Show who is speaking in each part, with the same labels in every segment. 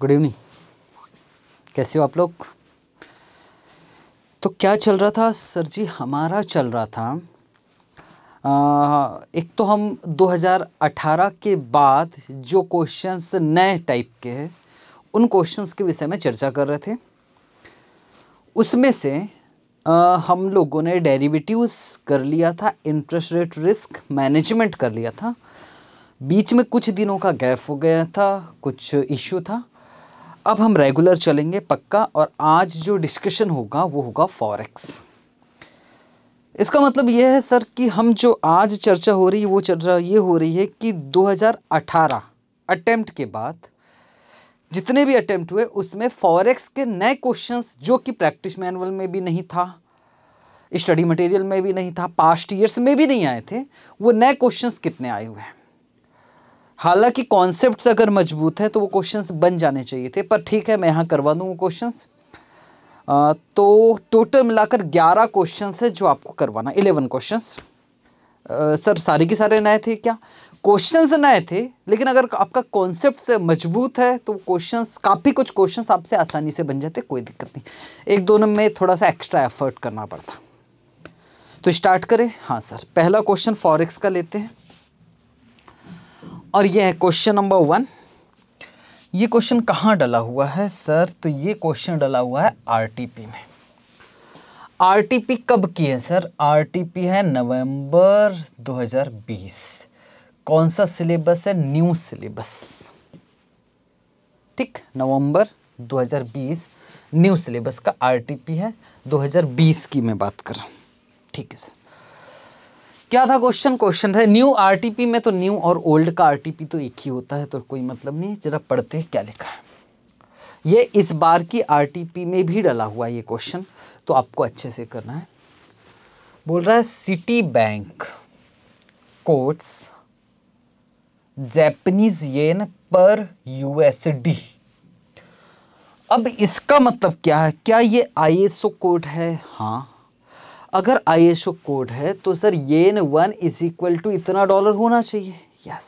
Speaker 1: Good evening कैसे हो आप लोग तो क्या चल रहा था सर जी हमारा चल रहा था आ, एक तो हम 2018 के बाद जो क्वेश्चंस नए टाइप के हैं उन क्वेश्चंस के विषय में चर्चा कर रहे थे उसमें से आ, हम लोगों ने डेरिवेटिव्स कर लिया था इंटरेस्ट रेट रिस्क मैनेजमेंट कर लिया था बीच में कुछ दिनों का गैप हो गया था कुछ इश्यू था अब हम रेगुलर चलेंगे पक्का और आज जो डिस्कशन होगा वो होगा फॉरेक्स इसका मतलब यह है सर कि हम जो आज चर्चा हो रही है वो चर्चा ये हो रही है कि 2018 अटेम्प्ट के बाद जितने भी अटेम्प्ट हुए उसमें फॉरेक्स के नए क्वेश्चंस जो कि प्रैक्टिस मैनुअल में भी नहीं था स्टडी मटेरियल में भी नहीं था पास्ट ईयर्स में भी नहीं आए थे वो नए क्वेश्चंस कितने आए हुए हैं हालांकि कॉन्सेप्ट अगर मजबूत है तो वो क्वेश्चन बन जाने चाहिए थे पर ठीक है मैं यहाँ करवा दूँ वो क्वेश्चन तो टोटल मिलाकर ग्यारह क्वेश्चन है जो आपको करवाना इलेवन क्वेश्चन सर सारे के सारे नए थे क्या क्वेश्चन नए थे लेकिन अगर आपका कॉन्सेप्ट मजबूत है तो क्वेश्चन काफ़ी कुछ क्वेश्चन आपसे आसानी से बन जाते कोई दिक्कत नहीं एक दोनों में थोड़ा सा एक्स्ट्रा एफर्ट करना पड़ता तो स्टार्ट करें हाँ सर पहला क्वेश्चन फॉरेक्स का लेते हैं और ये है क्वेश्चन नंबर वन ये क्वेश्चन कहाँ डला हुआ है सर तो ये क्वेश्चन डला हुआ है आरटीपी में आरटीपी कब की है सर आरटीपी है नवंबर 2020 कौन सा सिलेबस है न्यू सिलेबस ठीक नवंबर 2020 न्यू सिलेबस का आरटीपी है 2020 की मैं बात कर रहा हूँ ठीक है सर क्या था क्वेश्चन क्वेश्चन था न्यू आरटीपी में तो न्यू और ओल्ड का आरटीपी तो एक ही होता है तो कोई मतलब नहीं जरा पढ़ते क्या लिखा है ये इस बार की आरटीपी में भी डला हुआ है ये क्वेश्चन तो आपको अच्छे से करना है बोल रहा है Citibank quotes Japanese yen पर यूएसडी अब इसका मतलब क्या है क्या ये आईएसओ कोड है हाँ अगर आई कोड है तो sir yen one is equal to इतना डॉलर होना चाहिए यस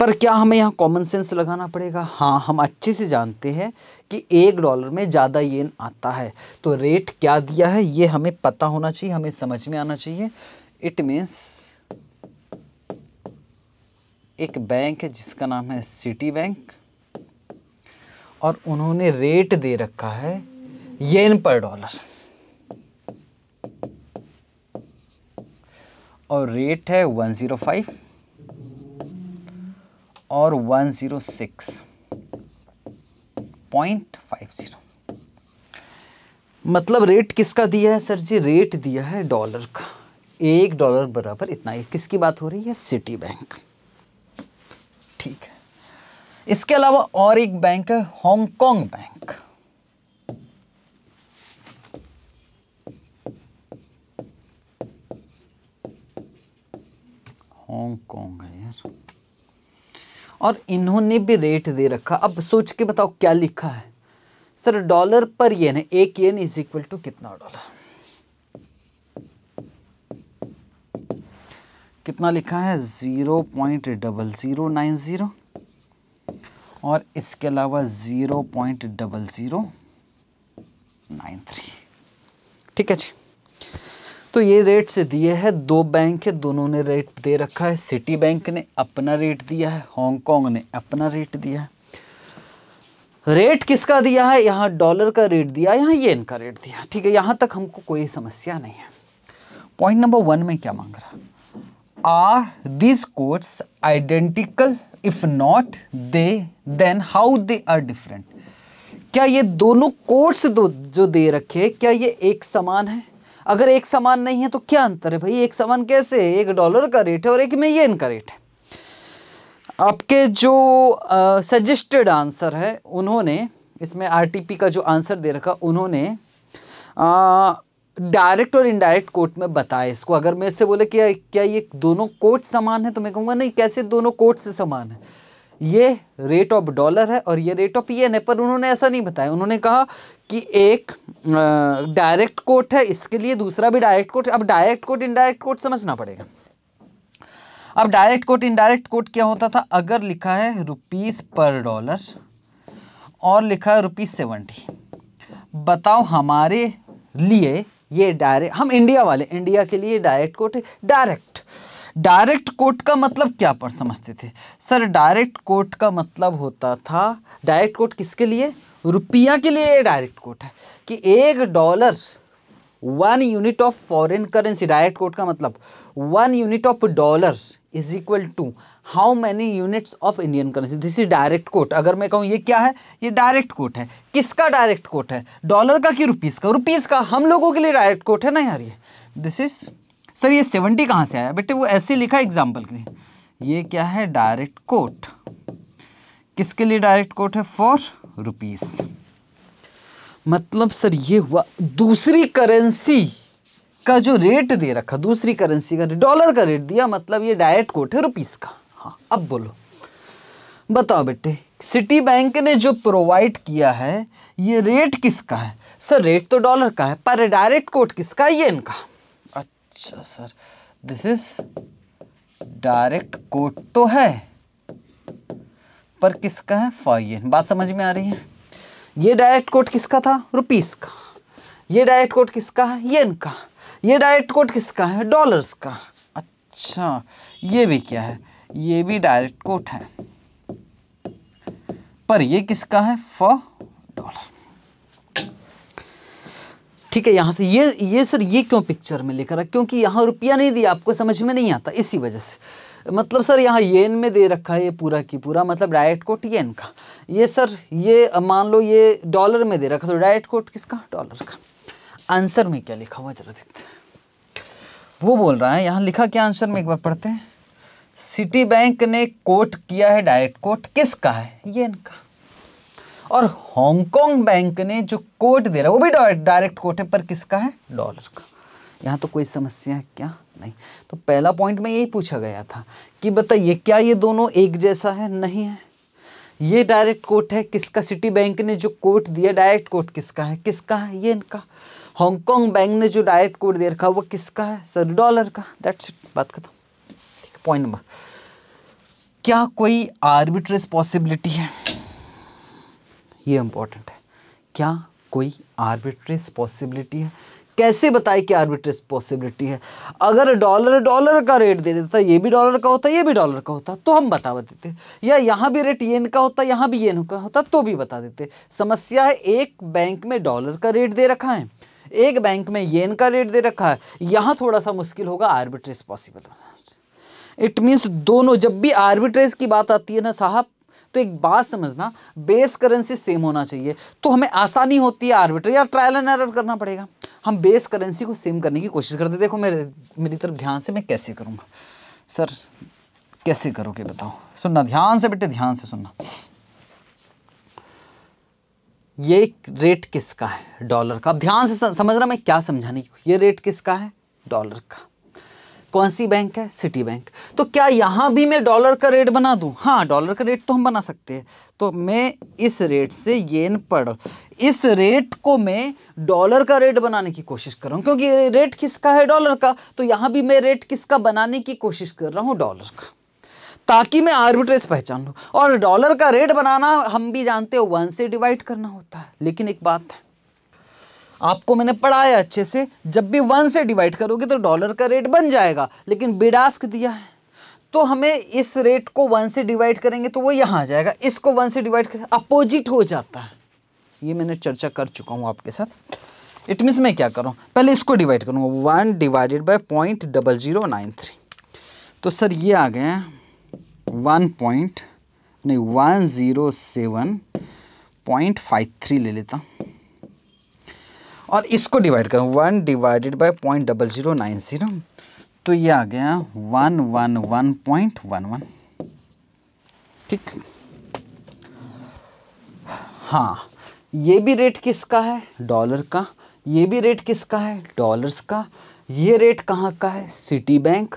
Speaker 1: पर क्या हमें यहाँ कॉमन सेंस लगाना पड़ेगा हाँ हम अच्छे से जानते हैं कि एक डॉलर में ज़्यादा येन आता है तो रेट क्या दिया है ये हमें पता होना चाहिए हमें समझ में आना चाहिए इट मीन्स एक बैंक है जिसका नाम है सिटी बैंक और उन्होंने रेट दे रखा है येन पर डॉलर और रेट है 105 और 106.50 मतलब रेट किसका दिया है सर जी रेट दिया है डॉलर का एक डॉलर बराबर इतना ही किसकी बात हो रही है सिटी बैंक ठीक है इसके अलावा और एक बैंक है हांगकांग बैंक हांगकांग है यार और इन्होंने भी रेट दे रखा अब सोच के बताओ क्या लिखा है सर डॉलर पर ये ना एक येन इज इक्वल टू कितना डॉलर कितना लिखा है zero point double zero nine zero और इसके अलावा zero point double zero nine three ठीक है जी दोस्तों ये रेट से दिए है दो बैंक है दोनों ने रेट दे रखा है सिटी बैंक ने अपना रेट दिया है हांगकांग ने अपना रेट दिया है रेट किसका दिया है यहाँ डॉलर का रेट दिया यहाँ येन का रेट दिया ठीक है यहाँ तक हमको कोई समस्या नहीं है पॉइंट नंबर वन में क्या मांग रहा are this codes identical if not they then how they are different क्या ये दोनों कोड्स दो जो दे रखे क्या ये एक समान है अगर एक समान नहीं है तो क्या अंतर है भाई एक समान कैसे एक डॉलर का रेट है और एक में ये इनका रेट है आपके जो सजेस्टेड आंसर है उन्होंने इसमें आरटीपी का जो आंसर दे रखा उन्होंने डायरेक्ट और इनडायरेक्ट कोर्ट में बताया इसको अगर मैं इससे बोले कि क्या ये दोनों कोर्ट समान है तो मैं कहूँगा नहीं कैसे दोनों कोर्ट से समान है ये रेट ऑफ डॉलर है और ये रेट ऑफ एन है पर उन्होंने ऐसा नहीं बताया उन्होंने कहा कि एक डायरेक्ट कोट है इसके लिए दूसरा भी डायरेक्ट कोट अब डायरेक्ट कोट इनडायरेक्ट कोट समझना पड़ेगा अब डायरेक्ट कोट इनडायरेक्ट कोट क्या होता था अगर लिखा है रुपीज़ पर डॉलर और लिखा है रुपीज़ सेवेंटी बताओ हमारे लिए ये डायरेक्ट हम इंडिया वाले इंडिया के लिए डायरेक्ट कोट है डायरेक्ट डायरेक्ट कोट का मतलब क्या पर समझते थे सर डायरेक्ट कोट का मतलब होता था डायरेक्ट कोट किसके लिए रुपया के लिए डायरेक्ट कोट है कि एक dollar one unit of foreign currency direct quote का मतलब one unit of dollar is equal to how many units of Indian currency this is direct quote अगर मैं कहूँ ये क्या है ये डायरेक्ट कोट है किसका डायरेक्ट कोट है डॉलर का कि रुपीज़ का रुपीज़ का हम लोगों के लिए डायरेक्ट कोट है ना यार ये दिस इज़ सर ये सेवेंटी कहाँ से आया बेटे वो ऐसे लिखा एग्जाम्पल के लिए ये क्या है डायरेक्ट कोट किसके लिए डायरेक्ट कोट है फॉर रुपीज़ मतलब सर ये हुआ दूसरी करेंसी का जो रेट दे रखा दूसरी करेंसी का डॉलर का रेट दिया मतलब ये डायरेक्ट कोट है रुपीस का हाँ अब बोलो बताओ बेटे सिटी बैंक ने जो प्रोवाइड किया है ये रेट किसका है सर रेट तो डॉलर का है पर डायरेक्ट कोट किसका है ये इनका अच्छा sir this is direct quote तो है पर किसका है फाइन बात समझ में आ रही है ये डायरेक्ट कोट किसका था रुपीस का ये डायरेक्ट कोट किसका है येन का ये डायरेक्ट कोट किसका है डॉलर्स का अच्छा ये भी क्या है ये भी डायरेक्ट कोट है पर ये किसका है फॉर डॉलर ठीक है यहाँ से ये ये सर ये क्यों पिक्चर में लेकर क्योंकि यहाँ रुपया नहीं दिया आपको समझ में नहीं आता इसी वजह से मतलब सर यहाँ येन में दे रखा है ये पूरा की पूरा मतलब डायरेक्ट कोट येन का ये सर ये मान लो ये डॉलर में दे रखा तो डायरेक्ट कोट किसका डॉलर का आंसर में क्या लिखा हुआ जरा देखते वो बोल रहा है यहाँ लिखा क्या आंसर में एक बार पढ़ते हैं सिटी बैंक ने कोट किया है डायरेक्ट कोट किसका है येन का और हांगकांग बैंक ने जो कोट दे रहा है वो भी डायरेक्ट कोट है पर किसका है डॉलर का यहाँ तो कोई समस्या है क्या नहीं तो पहला पॉइंट में यही पूछा गया था कि बताइए क्या ये दोनों एक जैसा है नहीं है ये डायरेक्ट कोट है किसका सिटी बैंक ने जो कोट दिया डायरेक्ट कोट किसका है किसका है ये इनका हांगकांग बैंक ने जो डायरेक्ट कोट दे रखा वो किसका है सर डॉलर का दैट्स इट बात खत्म पॉइंट नंबर क्या कोई आर्बिट्रेस पॉसिबिलिटी है ये इंपॉर्टेंट है क्या कोई आर्बिट्रेज पॉसिबिलिटी है कैसे बताए कि आर्बिट्रेज पॉसिबिलिटी है अगर डॉलर डॉलर का रेट दे देता ये भी डॉलर का होता ये भी डॉलर का होता तो हम बता देते या यहाँ भी रेट येन का होता यहाँ भी येन का होता तो भी बता देते समस्या है एक बैंक में डॉलर का रेट दे रखा है एक बैंक में येन का रेट दे रखा है यहाँ थोड़ा सा मुश्किल होगा आर्बिट्रेज पॉसिबल इट मीन्स दोनों जब भी आर्बिट्रेज की बात आती है ना साहब तो एक बात समझना बेस करेंसी सेम होना चाहिए तो हमें आसानी होती है आर्बिटर या ट्रायल एंड एरर करना पड़ेगा हम बेस करेंसी को सेम करने की कोशिश करते देखो मेरे मेरी तरफ ध्यान से मैं कैसे करूँगा सर कैसे करोगे बताओ सुनना ध्यान से बेटे ध्यान से सुनना ये रेट किसका है डॉलर का अब ध्यान से समझ रहा मैं क्या समझाने की ये रेट किसका है डॉलर का कौन सी बैंक है सिटी बैंक तो क्या यहाँ भी मैं डॉलर का रेट बना दूँ हाँ डॉलर का रेट तो हम बना सकते हैं तो मैं इस रेट से येन पढ़ इस रेट को मैं डॉलर का रेट बनाने की कोशिश कर रहा हूँ क्योंकि रेट किसका है डॉलर का तो यहाँ भी मैं रेट किसका बनाने की कोशिश कर रहा हूँ डॉलर का ताकि मैं आर्बिट्रेज पहचान लूँ और डॉलर का रेट बनाना हम भी जानते हो वन से डिवाइड करना होता है लेकिन एक बात है आपको मैंने पढ़ाया अच्छे से जब भी वन से डिवाइड करोगे तो डॉलर का रेट बन जाएगा लेकिन बेडास्क दिया है तो हमें इस रेट को वन से डिवाइड करेंगे तो वो यहाँ आ जाएगा इसको वन से डिवाइड कर अपोजिट हो जाता है ये मैंने चर्चा कर चुका हूँ आपके साथ इट मीन्स मैं क्या करूँ पहले इसको डिवाइड करूँगा one divided by point double zero nine three तो सर ये आ गए वन पॉइंट नहीं one zero seven point five three ले लेता हूँ और इसको डिवाइड करूँ one divided by point double zero nine zero तो ये आ गया one one one point one one ठीक हाँ ये भी रेट किसका है डॉलर का ये भी रेट किसका है डॉलर्स का ये रेट कहाँ का है सिटी बैंक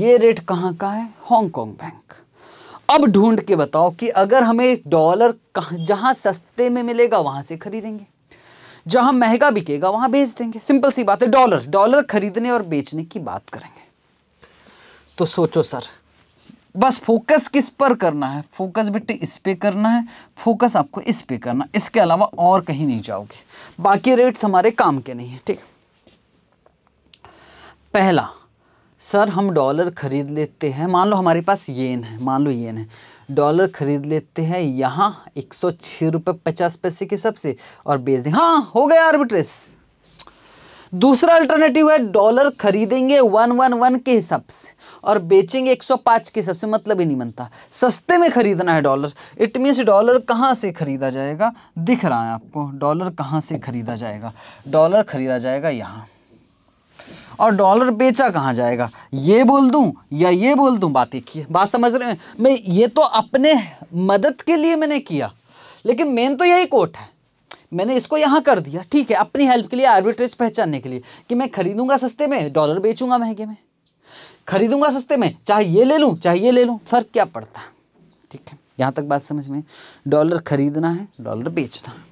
Speaker 1: ये रेट कहाँ का है हांगकॉन्ग बैंक अब ढूंढ के बताओ कि अगर हमें डॉलर कहाँ जहाँ सस्ते में मिलेगा वहाँ से खरीदेंगे जहां महंगा बिकेगा वहां बेच देंगे सिंपल सी बात है डॉलर डॉलर खरीदने और बेचने की बात करेंगे तो सोचो सर बस फोकस किस पर करना है फोकस बेटे इस पे करना है फोकस आपको इस पे करना इसके अलावा और कहीं नहीं जाओगे बाकी रेट्स हमारे काम के नहीं है ठीक पहला सर हम डॉलर खरीद लेते हैं मान लो हमारे पास येन है मान लो येन है डॉलर खरीद लेते हैं यहाँ एक सौ छः रुपये पचास पैसे के हिसाब से और बेच दें हाँ हो गया आर्बिट्रेस दूसरा अल्टरनेटिव है डॉलर खरीदेंगे वन वन वन के हिसाब से और बेचेंगे एक सौ पाँच के हिसाब से मतलब ही नहीं बनता सस्ते में खरीदना है डॉलर इट मीन्स डॉलर कहाँ से खरीदा जाएगा दिख रहा है आपको डॉलर कहाँ से खरीदा जाएगा डॉलर खरीदा जाएगा यहाँ और डॉलर बेचा कहाँ जाएगा ये बोल दूँ या ये बोल दूँ बात एक ही बात समझ रहे हैं मैं ये तो अपने मदद के लिए मैंने किया लेकिन मेन तो यही कोट है मैंने इसको यहाँ कर दिया ठीक है अपनी हेल्प के लिए आर्बिट्रेज पहचानने के लिए कि मैं खरीदूंगा सस्ते में डॉलर बेचूंगा महंगे में खरीदूंगा सस्ते में चाहे ये ले लूँ चाहे ये ले लूँ फ़र्क क्या पड़ता है ठीक है यहाँ तक बात समझ में डॉलर खरीदना है डॉलर बेचना है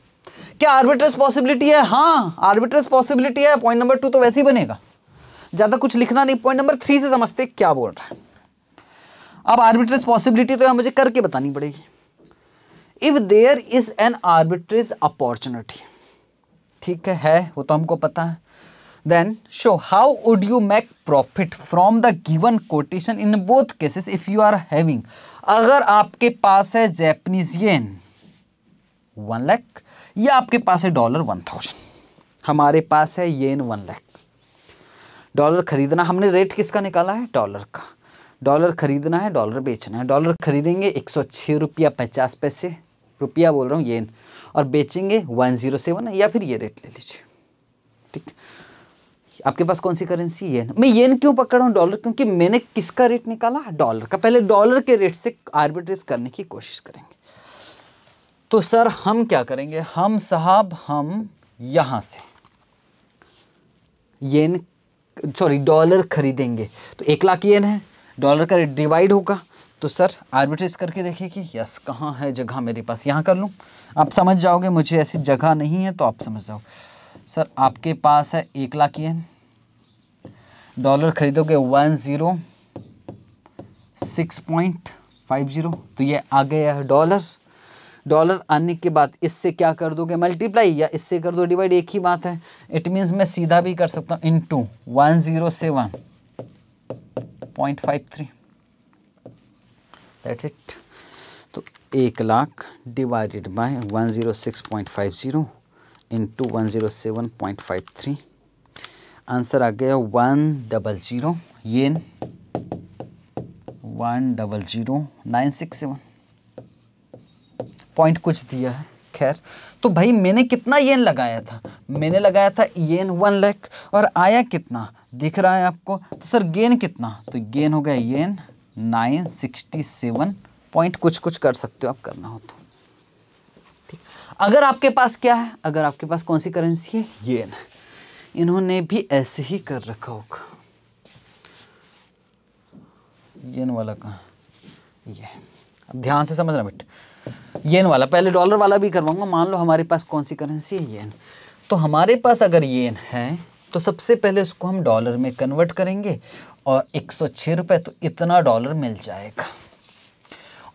Speaker 1: क्या आर्बिट्रेज पॉसिबिलिटी है हाँ आर्बिट्रेज पॉसिबिलिटी है पॉइंट नंबर टू तो वैसे ही बनेगा ज़्यादा कुछ लिखना नहीं पॉइंट नंबर थ्री से समझते क्या बोल रहा है अब आर्बिट्रेज पॉसिबिलिटी तो यहां मुझे करके बतानी पड़ेगी if there is an arbitrage opportunity ठीक है है वो तो हमको पता है then show how would you make profit from the given quotation in both cases if you are having अगर आपके पास है जैपनीज येन वन लैख या आपके पास है डॉलर वन थाउजेंड हमारे पास है येन वन लैख डॉलर खरीदना हमने रेट किसका निकाला है डॉलर का डॉलर खरीदना है डॉलर बेचना है डॉलर खरीदेंगे एक सौ छः रुपया पचास पैसे रुपया बोल रहा हूँ येन और बेचेंगे वन ज़ीरो सेवन या फिर ये रेट ले लीजिए ठीक आपके पास कौन सी करेंसी येन मैं येन क्यों पकड़ रहा हूँ डॉलर क्योंकि मैंने किसका रेट निकाला डॉलर का पहले डॉलर के रेट से आर्बिट्रेज करने की कोशिश करेंगे तो सर हम क्या करेंगे हम साहब हम यहाँ से येन सॉरी डॉलर खरीदेंगे तो एक लाख येन है डॉलर का डिवाइड होगा तो सर आर्बिट्रेज करके देखिए कि यस कहाँ है जगह मेरे पास यहाँ कर लूँ आप समझ जाओगे मुझे ऐसी जगह नहीं है तो आप समझ जाओ सर आपके पास है एक लाख येन डॉलर खरीदोगे one zero six point five zero तो ये आ गया है डॉलर डॉलर आने के बाद इससे क्या कर दोगे मल्टीप्लाई या इससे कर दो डिवाइड एक ही बात है इट मीन्स मैं सीधा भी कर सकता हूँ into one zero seven point five three that it तो एक lakh divided by one zero six point five zero into one zero seven point five three answer आ गया one double zero yen one double zero nine six seven point कुछ दिया है खैर तो भाई मैंने कितना येन लगाया था मैंने लगाया था येन वन लैख और आया कितना दिख रहा है आपको तो सर गेन कितना तो गेन हो गया yen nine sixty seven point कुछ कुछ कर सकते हो आप करना हो तो ठीक अगर आपके पास क्या है अगर आपके पास कौन सी करेंसी है येन इन्होंने भी ऐसे ही कर रखा होगा येन वाला कहा ये अब ध्यान से समझना बेटा येन वाला पहले डॉलर वाला भी करवाऊंगा मान लो हमारे पास कौन सी करेंसी है येन तो हमारे पास अगर येन है तो सबसे पहले उसको हम डॉलर में कन्वर्ट करेंगे और एक सौ तो इतना डॉलर मिल जाएगा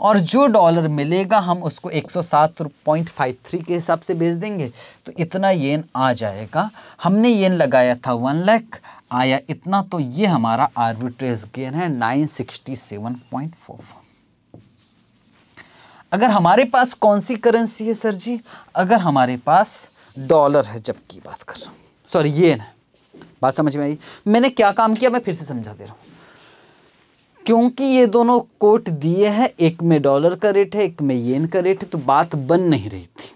Speaker 1: और जो डॉलर मिलेगा हम उसको एक सौ सात पॉइंट फाइव थ्री के हिसाब से भेज देंगे तो इतना येन आ जाएगा हमने येन लगाया था वन लैख आया इतना तो ये हमारा आर्बिट्रेज गेन है nine sixty seven point four four अगर हमारे पास कौन सी करेंसी है सर जी अगर हमारे पास डॉलर है जब की बात कर रहा हूँ सॉरी ये ना बात समझ में आई मैंने क्या काम किया मैं फिर से समझा दे रहा हूँ क्योंकि ये दोनों कोट दिए हैं एक में डॉलर का रेट है एक में येन का रेट है तो बात बन नहीं रही थी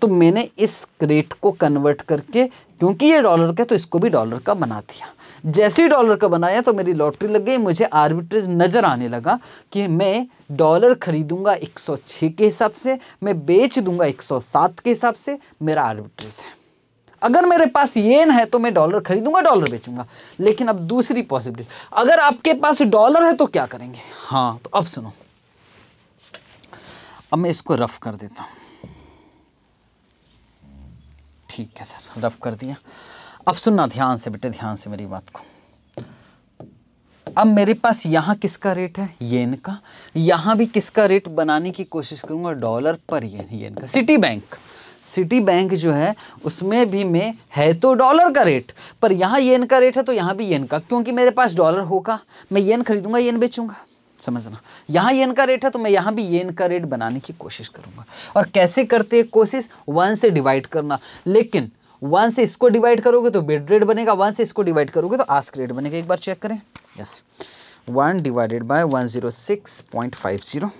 Speaker 1: तो मैंने इस रेट को कन्वर्ट करके क्योंकि ये डॉलर का तो इसको भी डॉलर का बना दिया जैसे ही डॉलर का बनाया तो मेरी लॉटरी लग गई मुझे आर्बिट्रेज नज़र आने लगा कि मैं डॉलर खरीदूंगा 106 के हिसाब से मैं बेच दूंगा 107 के हिसाब से मेरा आर्बिट्रेज है अगर मेरे पास येन है तो मैं डॉलर खरीदूंगा डॉलर बेचूंगा लेकिन अब दूसरी पॉसिबिलिटी अगर आपके पास डॉलर है तो क्या करेंगे हाँ तो अब सुनो अब मैं इसको रफ कर देता हूँ ठीक है सर रफ कर दिया अब सुनना ध्यान से बेटे ध्यान से मेरी बात को अब मेरे पास यहाँ किसका रेट है येन का यहाँ भी किसका रेट बनाने की कोशिश करूँगा डॉलर पर येन येन का सिटी बैंक सिटी बैंक जो है उसमें भी मैं है तो डॉलर का रेट पर यहाँ येन का रेट है तो यहाँ भी येन का क्योंकि मेरे पास डॉलर होगा मैं येन खरीदूंगा येन बेचूंगा समझना यहाँ येन का रेट है तो मैं यहाँ भी येन का रेट बनाने की कोशिश करूँगा और कैसे करते कोशिश वन से डिवाइड करना लेकिन वन से इसको डिवाइड करोगे तो बिड रेट बनेगा वन से इसको डिवाइड करोगे तो आस्क रेट बनेगा एक बार चेक करें yes one divided by one zero six point five zero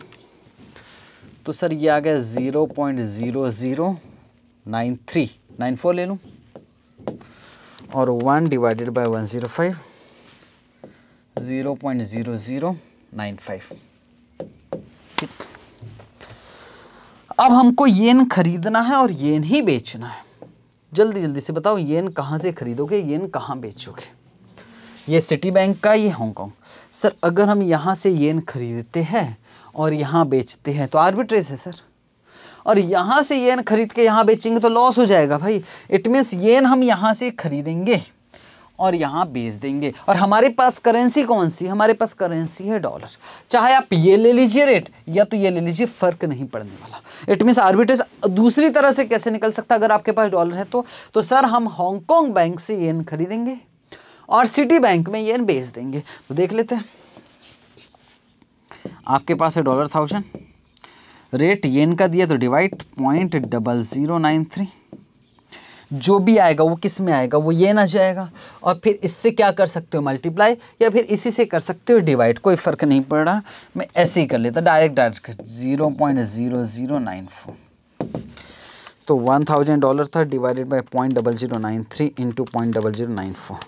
Speaker 1: तो सर ये आ गया zero point zero zero nine three nine four ले लूँ और one divided by one zero five zero point zero zero nine five ठीक अब हमको येन खरीदना है और येन ही बेचना है जल्दी जल्दी से बताओ येन कहाँ से खरीदोगे येन कहाँ बेचोगे ये सिटी बैंक का ये हांगकॉन्ग सर अगर हम यहाँ से येन खरीदते हैं और यहाँ बेचते हैं तो आर्बिट्रेज है सर और यहाँ से येन खरीद के यहाँ बेचेंगे तो लॉस हो जाएगा भाई इट मीन्स येन हम यहाँ से खरीदेंगे और यहाँ बेच देंगे और हमारे पास करेंसी कौन सी हमारे पास करेंसी है डॉलर चाहे आप ये ले लीजिए रेट या तो ये ले लीजिए फ़र्क नहीं पड़ने वाला इट मीन्स आर्बिट्रेज दूसरी तरह से कैसे निकल सकता अगर आपके पास डॉलर है तो तो सर हम हांगकॉन्ग बैंक से येन खरीदेंगे और सिटी बैंक में येन बेच देंगे तो देख लेते हैं आपके पास है डॉलर थाउजेंड रेट येन का दिया तो divide point double zero nine three जो भी आएगा वो किस में आएगा वो ये ना जाएगा और फिर इससे क्या कर सकते हो मल्टीप्लाई या फिर इसी से कर सकते हो डिवाइड कोई फ़र्क नहीं पड़ रहा मैं ऐसे ही कर लेता direct direct zero point zero zero nine four तो वन थाउजेंड डॉलर था divided by point double zero nine three into point double zero nine four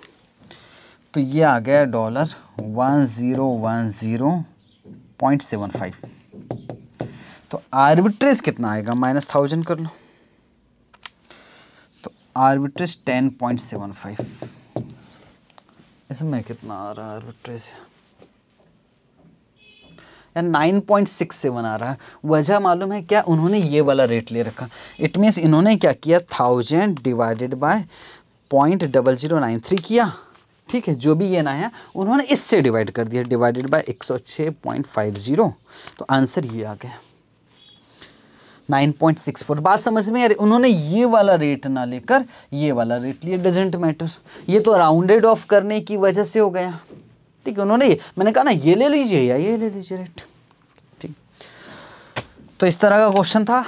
Speaker 1: तो ये आ गया dollar one zero one zero point seven five तो arbitrage कितना आएगा minus thousand कर लो arbitrage ten point seven five इसमें कितना आ रहा है आर्बिट्रेज यार 9.67 आ रहा है वजह मालूम है क्या उन्होंने ये वाला रेट ले रखा इट मीन्स इन्होंने क्या किया thousand divided by point double zero nine three किया ठीक है जो भी ये ना है उन्होंने इससे डिवाइड कर दिया डिवाइडेड बाय एक सौ छः पॉइंट फाइव जीरो तो आंसर ये आ गया 9.64 बात समझ में अरे उन्होंने ये वाला रेट ना लेकर ये वाला रेट लिया डजेंट मैटर ये तो राउंडेड ऑफ करने की वजह से हो गया ठीक है उन्होंने मैंने कहा ना ये ले लीजिए या ये ले लीजिए रेट ठीक तो इस तरह का क्वेश्चन था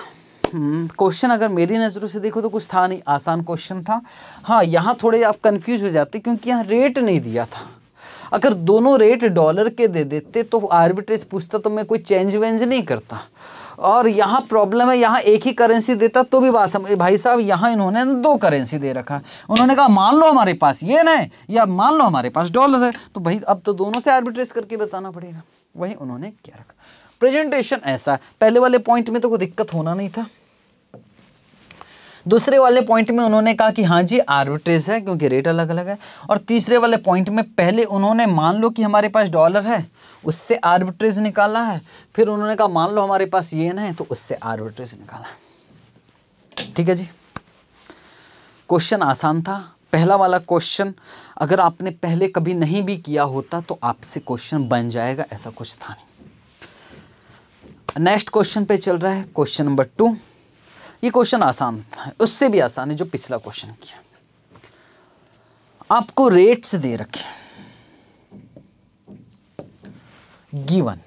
Speaker 1: क्वेश्चन हम्म, अगर मेरी नज़रों से देखो तो कुछ था नहीं आसान क्वेश्चन था हाँ यहाँ थोड़े आप कन्फ्यूज हो जाते क्योंकि यहाँ रेट नहीं दिया था अगर दोनों रेट डॉलर के दे देते तो आर्बिट्रेज पूछता तो मैं कोई चेंज वेंज नहीं करता और यहाँ प्रॉब्लम है यहाँ एक ही करेंसी देता तो भी बात समझ भाई साहब यहाँ इन्होंने दो करेंसी दे रखा उन्होंने कहा मान लो हमारे पास ये ना या मान लो हमारे पास डॉलर है तो भाई अब तो दोनों से आर्बिट्रेस करके बताना पड़ेगा वही उन्होंने क्या रखा प्रेजेंटेशन ऐसा पहले वाले पॉइंट में तो कोई दिक्कत होना नहीं था दूसरे वाले पॉइंट में उन्होंने कहा कि हाँ जी आर्बिट्रेज है क्योंकि रेट अलग अलग है और तीसरे वाले पॉइंट में पहले उन्होंने मान लो कि हमारे पास डॉलर है उससे आर्बिट्रेज निकाला है फिर उन्होंने कहा मान लो हमारे पास ये है तो उससे आर्बिट्रेज निकाला है ठीक है जी क्वेश्चन आसान था पहला वाला क्वेश्चन अगर आपने पहले कभी नहीं भी किया होता तो आपसे क्वेश्चन बन जाएगा ऐसा कुछ था नहीं नेक्स्ट क्वेश्चन पे चल रहा है क्वेश्चन नंबर टू ये क्वेश्चन आसान था उससे भी आसान है जो पिछला क्वेश्चन किया आपको रेट्स दे रखे गिवन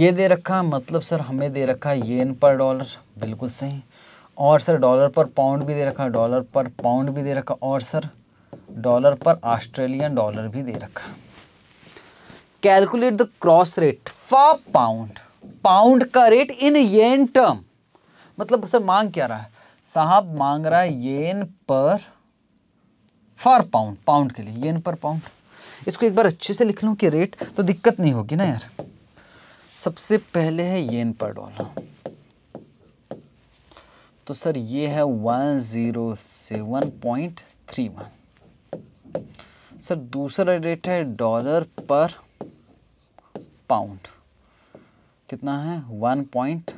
Speaker 1: ये दे रखा मतलब सर हमें दे रखा येन पर डॉलर बिल्कुल सही और सर डॉलर पर पाउंड भी दे रखा डॉलर पर पाउंड भी दे रखा और सर डॉलर पर ऑस्ट्रेलियन डॉलर भी दे रखा calculate the cross rate for pound pound का रेट इन येन टर्म मतलब सर मांग क्या रहा है साहब मांग रहा है येन पर फॉर पाउंड पाउंड के लिए येन पर पाउंड इसको एक बार अच्छे से लिख लूँ कि रेट तो दिक्कत नहीं होगी ना यार सबसे पहले है येन पर डॉलर तो सर ये है one zero seven point three one sir दूसरा रेट है डॉलर पर पाउंड कितना है वन पॉइंट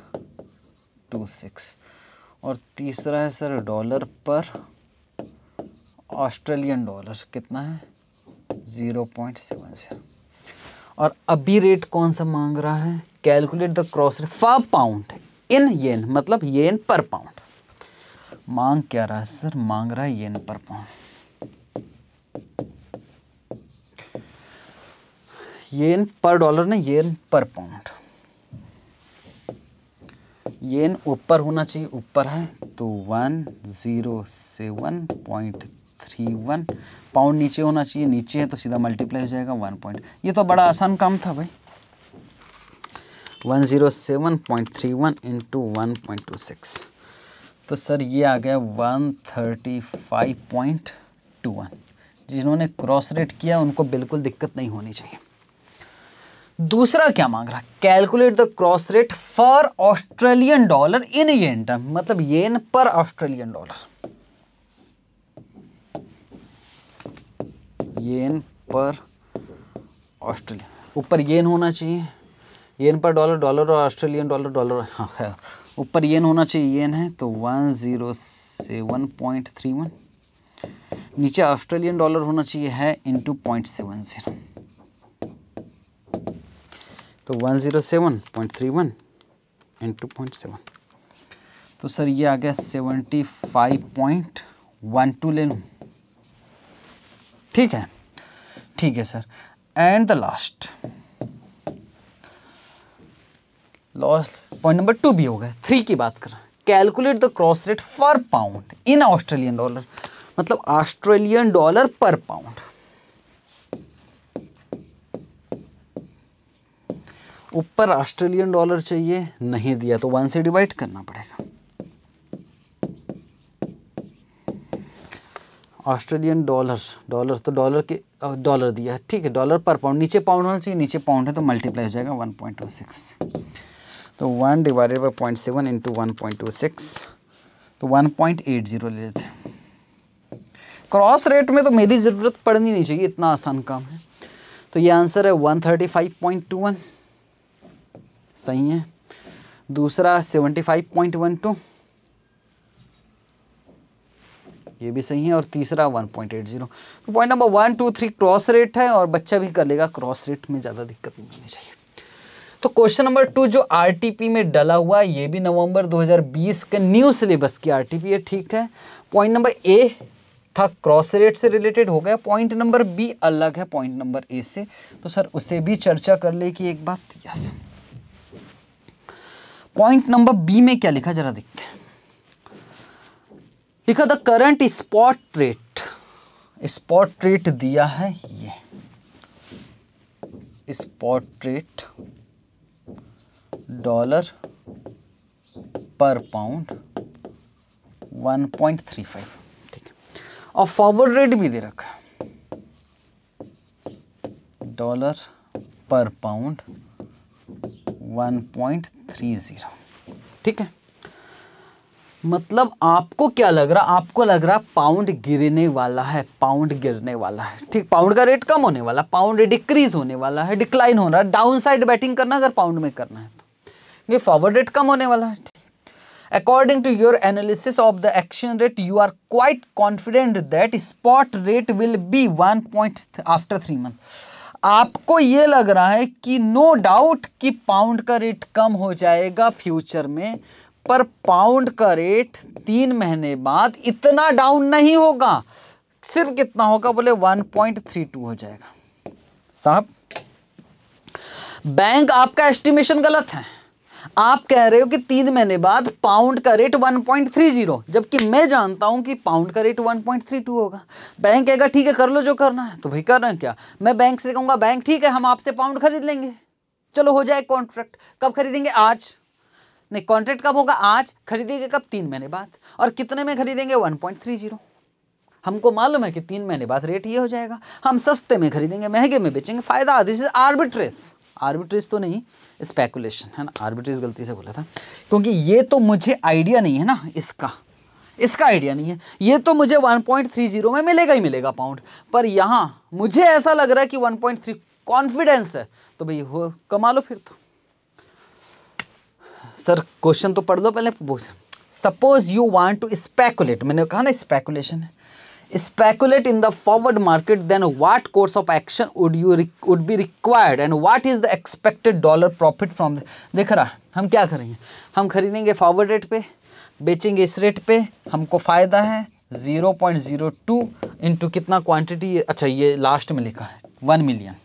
Speaker 1: टू सिक्स और तीसरा है सर डॉलर पर ऑस्ट्रेलियन डॉलर कितना है ज़ीरो पॉइंट सेवन से और अभी रेट कौन सा मांग रहा है कैलकुलेट द क्रॉस रेट पर पाउंड इन येन मतलब येन पर पाउंड मांग क्या रहा है सर मांग रहा है येन पर पाउंड येन पर डॉलर ने येन पर पाउंड ये ऊपर होना चाहिए ऊपर है तो one zero seven point three one pound नीचे होना चाहिए नीचे है तो सीधा मल्टीप्लाई हो जाएगा वन पॉइंट ये तो बड़ा आसान काम था भाई one zero seven point three one into one point two six तो सर ये आ गया one thirty five point two one जिन्होंने क्रॉस रेट किया उनको बिल्कुल दिक्कत नहीं होनी चाहिए दूसरा क्या मांग रहा है calculate the cross rate for Australian dollar in yen term मतलब येन पर ऑस्ट्रेलियन डॉलर येन पर ऑस्ट्रेलियन ऊपर येन होना चाहिए येन पर डॉलर डॉलर और ऑस्ट्रेलियन डॉलर डॉलर ऊपर येन होना चाहिए येन है तो one zero seven point three one नीचे ऑस्ट्रेलियन डॉलर होना चाहिए है इंटू पॉइंट सेवन ज़ीरो तो 107.31 सेवन पॉइंट सेवन तो सर ये आ गया 75.12 ले लूँ ठीक है ठीक है sir and the last loss point number two भी हो गया थ्री की बात कर रहा कैलकुलेट द क्रॉस रेट पर पाउंड इन ऑस्ट्रेलियन डॉलर मतलब ऑस्ट्रेलियन डॉलर पर पाउंड ऊपर ऑस्ट्रेलियन डॉलर चाहिए नहीं दिया तो वन से डिवाइड करना पड़ेगा ऑस्ट्रेलियन डॉलर डॉलर तो डॉलर के डॉलर दिया है ठीक है डॉलर पर पाउंड नीचे पाउंड होना चाहिए नीचे पाउंड है तो मल्टीप्लाई हो जाएगा वन पॉइंट टू सिक्स तो one divided by point seven into one point two six तो वन पॉइंट एट जीरो ले लेते क्रॉस रेट में तो मेरी ज़रूरत पड़नी नहीं चाहिए इतना आसान काम है तो ये आंसर है one thirty five point two one सही है दूसरा seventy five point one two ये भी सही है और तीसरा वन पॉइंट एट जीरो तो point number one two three cross rate है और बच्चा भी कर लेगा क्रॉस रेट में ज़्यादा दिक्कत नहीं होनी चाहिए तो क्वेश्चन नंबर टू जो आरटीपी में डला हुआ है ये भी नवंबर 2020 के न्यू सिलेबस की आरटीपी है ठीक है पॉइंट नंबर ए था क्रॉस रेट से रिलेटेड हो गया पॉइंट नंबर बी अलग है पॉइंट नंबर ए से तो सर उसे भी चर्चा कर ले कि एक बात यस पॉइंट नंबर बी में क्या लिखा जरा देखते हैं लिखा the current spot rate spot rate दिया है ये स्पॉट रेट डॉलर पर पाउंड 1.35 ठीक है और फॉरवर्ड रेट भी दे रखा है डॉलर पर पाउंड 1.35 थ्री ज़ीरो ठीक है मतलब आपको क्या लग रहा आपको लग रहा पाउंड गिरने वाला है पाउंड गिरने वाला है ठीक पाउंड का रेट कम होने वाला पाउंड डिक्रीज होने वाला है डिक्लाइन होना डाउन साइड बैटिंग करना अगर पाउंड में करना है तो ये फॉरवर्ड रेट कम होने वाला है according to your analysis of the action rate you are quite confident that spot rate will be 1 point th after 3 months आपको ये लग रहा है कि नो डाउट कि पाउंड का रेट कम हो जाएगा फ्यूचर में पर पाउंड का रेट तीन महीने बाद इतना डाउन नहीं होगा सिर्फ कितना होगा बोले 1.32 हो जाएगा साहब बैंक आपका एस्टिमेशन गलत है आप कह रहे हो कि तीन महीने बाद पाउंड का रेट 1.30 जबकि मैं जानता हूं कि पाउंड का रेट 1.32 होगा बैंक कहेगा ठीक है कर लो जो करना है तो भाई कर रहे हैं क्या मैं बैंक से कहूंगा बैंक ठीक है हम आपसे पाउंड खरीद लेंगे चलो हो जाए कॉन्ट्रैक्ट कब खरीदेंगे आज नहीं कॉन्ट्रैक्ट कब होगा आज खरीदेंगे कब तीन महीने बाद और कितने में खरीदेंगे वन हमको मालूम है कि तीन महीने बाद रेट ये हो जाएगा हम सस्ते में खरीदेंगे महंगे में बेचेंगे फ़ायदा दिस इज आर्बिट्रेस आर्बिट्रेस तो नहीं स्पेकुलेशन है ना आर्बिट्रेज गलती से बोला था क्योंकि ये तो मुझे आइडिया नहीं है ना इसका इसका आइडिया नहीं है ये तो मुझे 1.30 में मिलेगा ही मिलेगा पाउंड पर यहाँ मुझे ऐसा लग रहा है कि 1.3 कॉन्फिडेंस है तो भाई हो कमा लो फिर तो सर क्वेश्चन तो पढ़ लो पहले suppose you want to speculate मैंने कहा ना स्पेकुलेशन है speculate in the forward market then what course of action would you would be required and what is the expected dollar profit from देख रहा हम क्या करेंगे हम खरीदेंगे फॉरवर्ड रेट पे बेचेंगे इस रेट पे हमको फ़ायदा है zero point zero two into कितना क्वांटिटी अच्छा ये लास्ट में लिखा है one million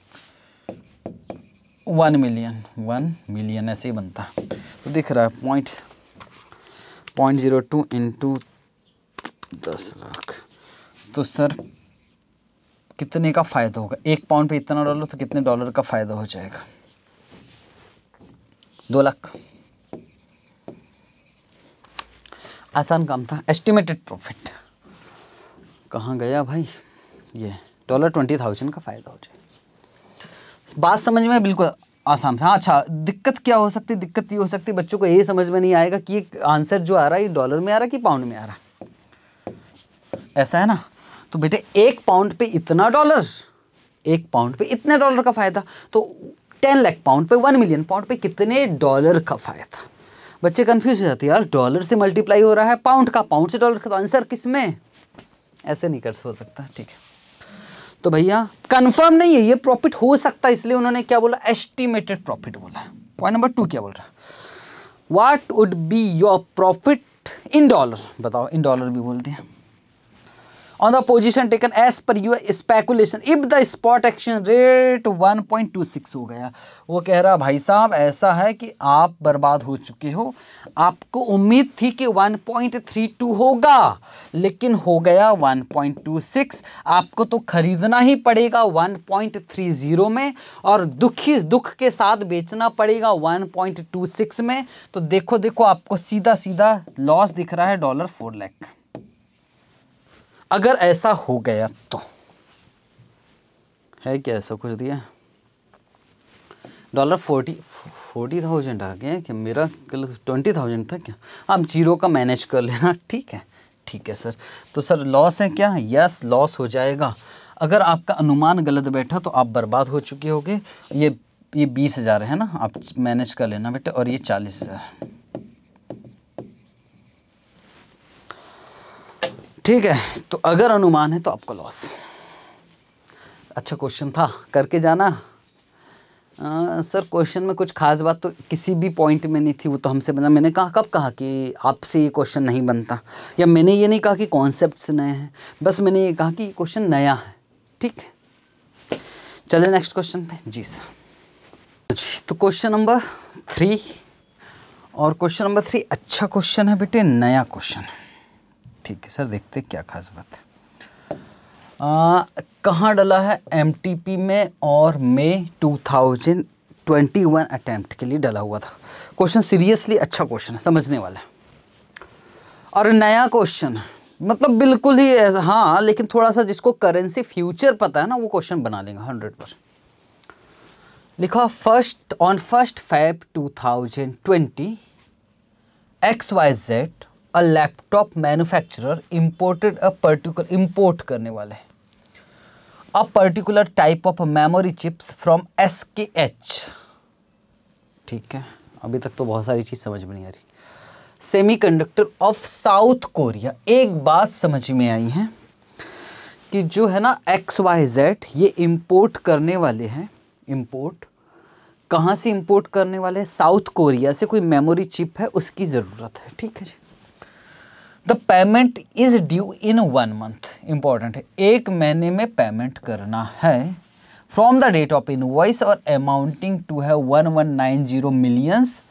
Speaker 1: one million one million ऐसे ही बनता तो दिख रहा है point point zero two into दस लाख तो सर कितने का फ़ायदा होगा एक पाउंड पे इतना डॉलर तो कितने डॉलर का फ़ायदा हो जाएगा दो लाख आसान काम था एस्टिमेटेड प्रॉफिट कहाँ गया भाई ये डॉलर ट्वेंटी थाउजेंड का फ़ायदा हो जाए बात समझ में बिल्कुल आसान था हाँ, अच्छा दिक्कत क्या हो सकती दिक्कत ये हो सकती बच्चों को ये समझ में नहीं आएगा कि आंसर जो आ रहा है ये डॉलर में आ रहा है कि पाउंड में आ रहा है ऐसा है ना तो बेटे एक पाउंड पे इतना डॉलर एक पाउंड पे इतने डॉलर का फ़ायदा तो टेन लाख पाउंड पे वन मिलियन पाउंड पे कितने डॉलर का फ़ायदा बच्चे कंफ्यूज हो जाते हैं यार डॉलर से मल्टीप्लाई हो रहा है पाउंड का पाउंड से डॉलर का तो आंसर किस में ऐसे नहीं कर हो सकता ठीक है तो भैया कंफर्म नहीं है ये प्रॉफिट हो सकता है इसलिए उन्होंने क्या बोला एस्टिमेटेड प्रॉफिट बोला पॉइंट नंबर टू क्या बोल रहा what would be your profit in dollar बताओ इन डॉलर भी बोल दिया taken as per your as if the spot action rate one point two 1.26 हो गया वो कह रहा भाई साहब ऐसा है कि आप बर्बाद हो चुके हो आपको उम्मीद थी कि 1.32 होगा लेकिन हो गया 1.26 आपको तो खरीदना ही पड़ेगा 1.30 में और दुखी दुख के साथ बेचना पड़ेगा 1.26 में तो देखो देखो आपको सीधा सीधा लॉस दिख रहा है डॉलर फोर लैख अगर ऐसा हो गया तो है क्या ऐसा कुछ दिया डॉलर फोर्टी फोर्टी थाउजेंड आ गया क्या मेरा कल ट्वेंटी थाउजेंड था क्या आप जीरो का मैनेज कर लेना ठीक है ठीक है सर तो सर लॉस है क्या यस लॉस हो जाएगा अगर आपका अनुमान गलत बैठा तो आप बर्बाद हो चुके होगे ये ये बीस हज़ार है ना आप मैनेज कर लेना बेटे और ये चालीस हज़ार ठीक है तो अगर अनुमान है तो आपका लॉस अच्छा क्वेश्चन था करके जाना आ, सर क्वेश्चन में कुछ खास बात तो किसी भी पॉइंट में नहीं थी वो तो हमसे बना मैंने कहा कब कहा कि आपसे ये क्वेश्चन नहीं बनता या मैंने ये नहीं कहा कि कॉन्सेप्ट नए हैं बस मैंने ये कहा कि क्वेश्चन नया है ठीक है चले नेक्स्ट क्वेश्चन पे जी सर जी तो क्वेश्चन नंबर थ्री और क्वेश्चन नंबर थ्री अच्छा क्वेश्चन है बेटे नया क्वेश्चन है ठीक है सर देखते क्या खास बात है कहाँ डला है एम में और मे 2021 अटेम्प्ट के लिए डला हुआ था क्वेश्चन सीरियसली अच्छा क्वेश्चन है समझने वाला है और नया क्वेश्चन है मतलब बिल्कुल ही ऐसा हाँ लेकिन थोड़ा सा जिसको करेंसी फ्यूचर पता है ना वो क्वेश्चन बना लेंगे हंड्रेड परसेंट लिखा first on first two thousand twenty X Y Z uh laptop manufacturer imported uh particular import करने वाले हैं uh particular type of memory chips from S K H ठीक है अभी तक तो बहुत सारी चीज़ समझ में नहीं आ रही सेमीकंडक्टर ऑफ साउथ कोरिया एक बात समझ में आई है कि जो है ना एक्स वाई जेड ये इम्पोर्ट करने वाले हैं इम्पोर्ट कहाँ से इम्पोर्ट करने वाले हैं साउथ कोरिया से कोई मेमोरी चिप है उसकी ज़रूरत है ठीक है जी the payment is due in one month important है एक महीने में पेमेंट करना है from the date of invoice और अमाउंटिंग टू है one one nine zero millions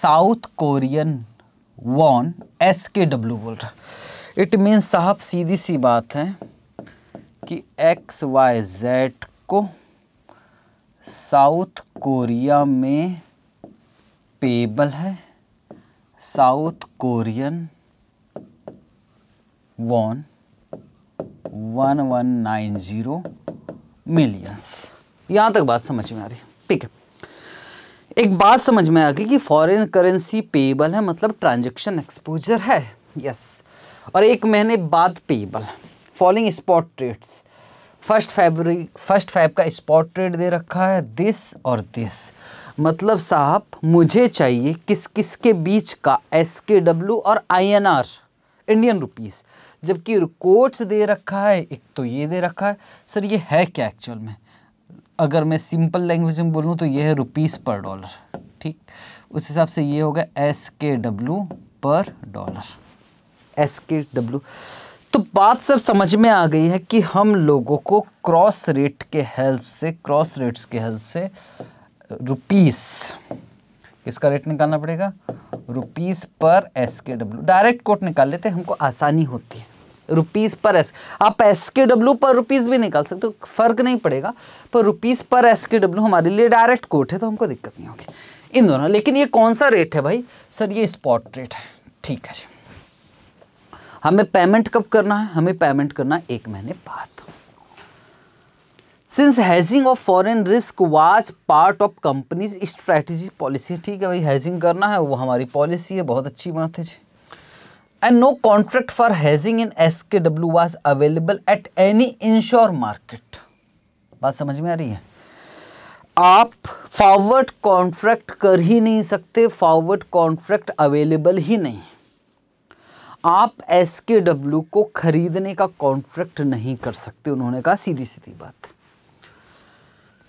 Speaker 1: South Korean won S K W बोल रहा इट मीन्स साहब सीधी सी बात है कि एक्स वाई जेड को साउथ कोरिया में पेबल है South Korean one one one nine zero millions यहाँ तक बात समझ में आ रही है ठीक है एक बात समझ में आ गई कि फॉरेन करेंसी पेएबल है मतलब ट्रांजैक्शन एक्सपोजर है यस और एक महीने बाद payable following spot rates first February first Feb का स्पॉट रेट दे रखा है दिस और दिस मतलब साहब मुझे चाहिए किस किस के बीच का एस के डब्ल्यू और I N R Indian rupees जबकि कोट्स दे रखा है एक तो ये दे रखा है सर ये है क्या एक्चुअल में अगर मैं सिंपल लैंग्वेज में बोलूँ तो ये है रुपीज़ पर डॉलर ठीक उस हिसाब से ये होगा एस के डब्लू पर डॉलर एस के डब्लू तो बात सर समझ में आ गई है कि हम लोगों को क्रॉस रेट के हेल्प से क्रॉस रेट्स के हेल्प से रुपीस किसका रेट निकालना पड़ेगा रुपीज़ पर S K W direct quote निकाल लेते हमको आसानी होती है रुपीज़ पर एस आप एस के डब्ल्यू पर रुपीज़ भी निकाल सकते हो फ़र्क नहीं पड़ेगा पर रुपीज़ पर एस के डब्ल्यू हमारे लिए डायरेक्ट कोट है तो हमको दिक्कत नहीं होगी इन दोनों लेकिन ये कौन सा रेट है भाई सर ये स्पॉट रेट है ठीक है जी हमें पेमेंट कब करना है हमें पेमेंट करना है एक महीने बाद since hedging of foreign risk was part of company's strategy policy ठीक है भाई हैजिंग करना है वो हमारी पॉलिसी है बहुत अच्छी बात है जी and no contract for hedging in S K W was available at any onshore market बात समझ में आ रही है आप फॉरवर्ड कॉन्ट्रैक्ट कर ही नहीं सकते फॉरवर्ड कॉन्ट्रैक्ट अवेलेबल ही नहीं आप एस के डब्ल्यू को खरीदने का कॉन्ट्रैक्ट नहीं कर सकते उन्होंने कहा सीधी सीधी बात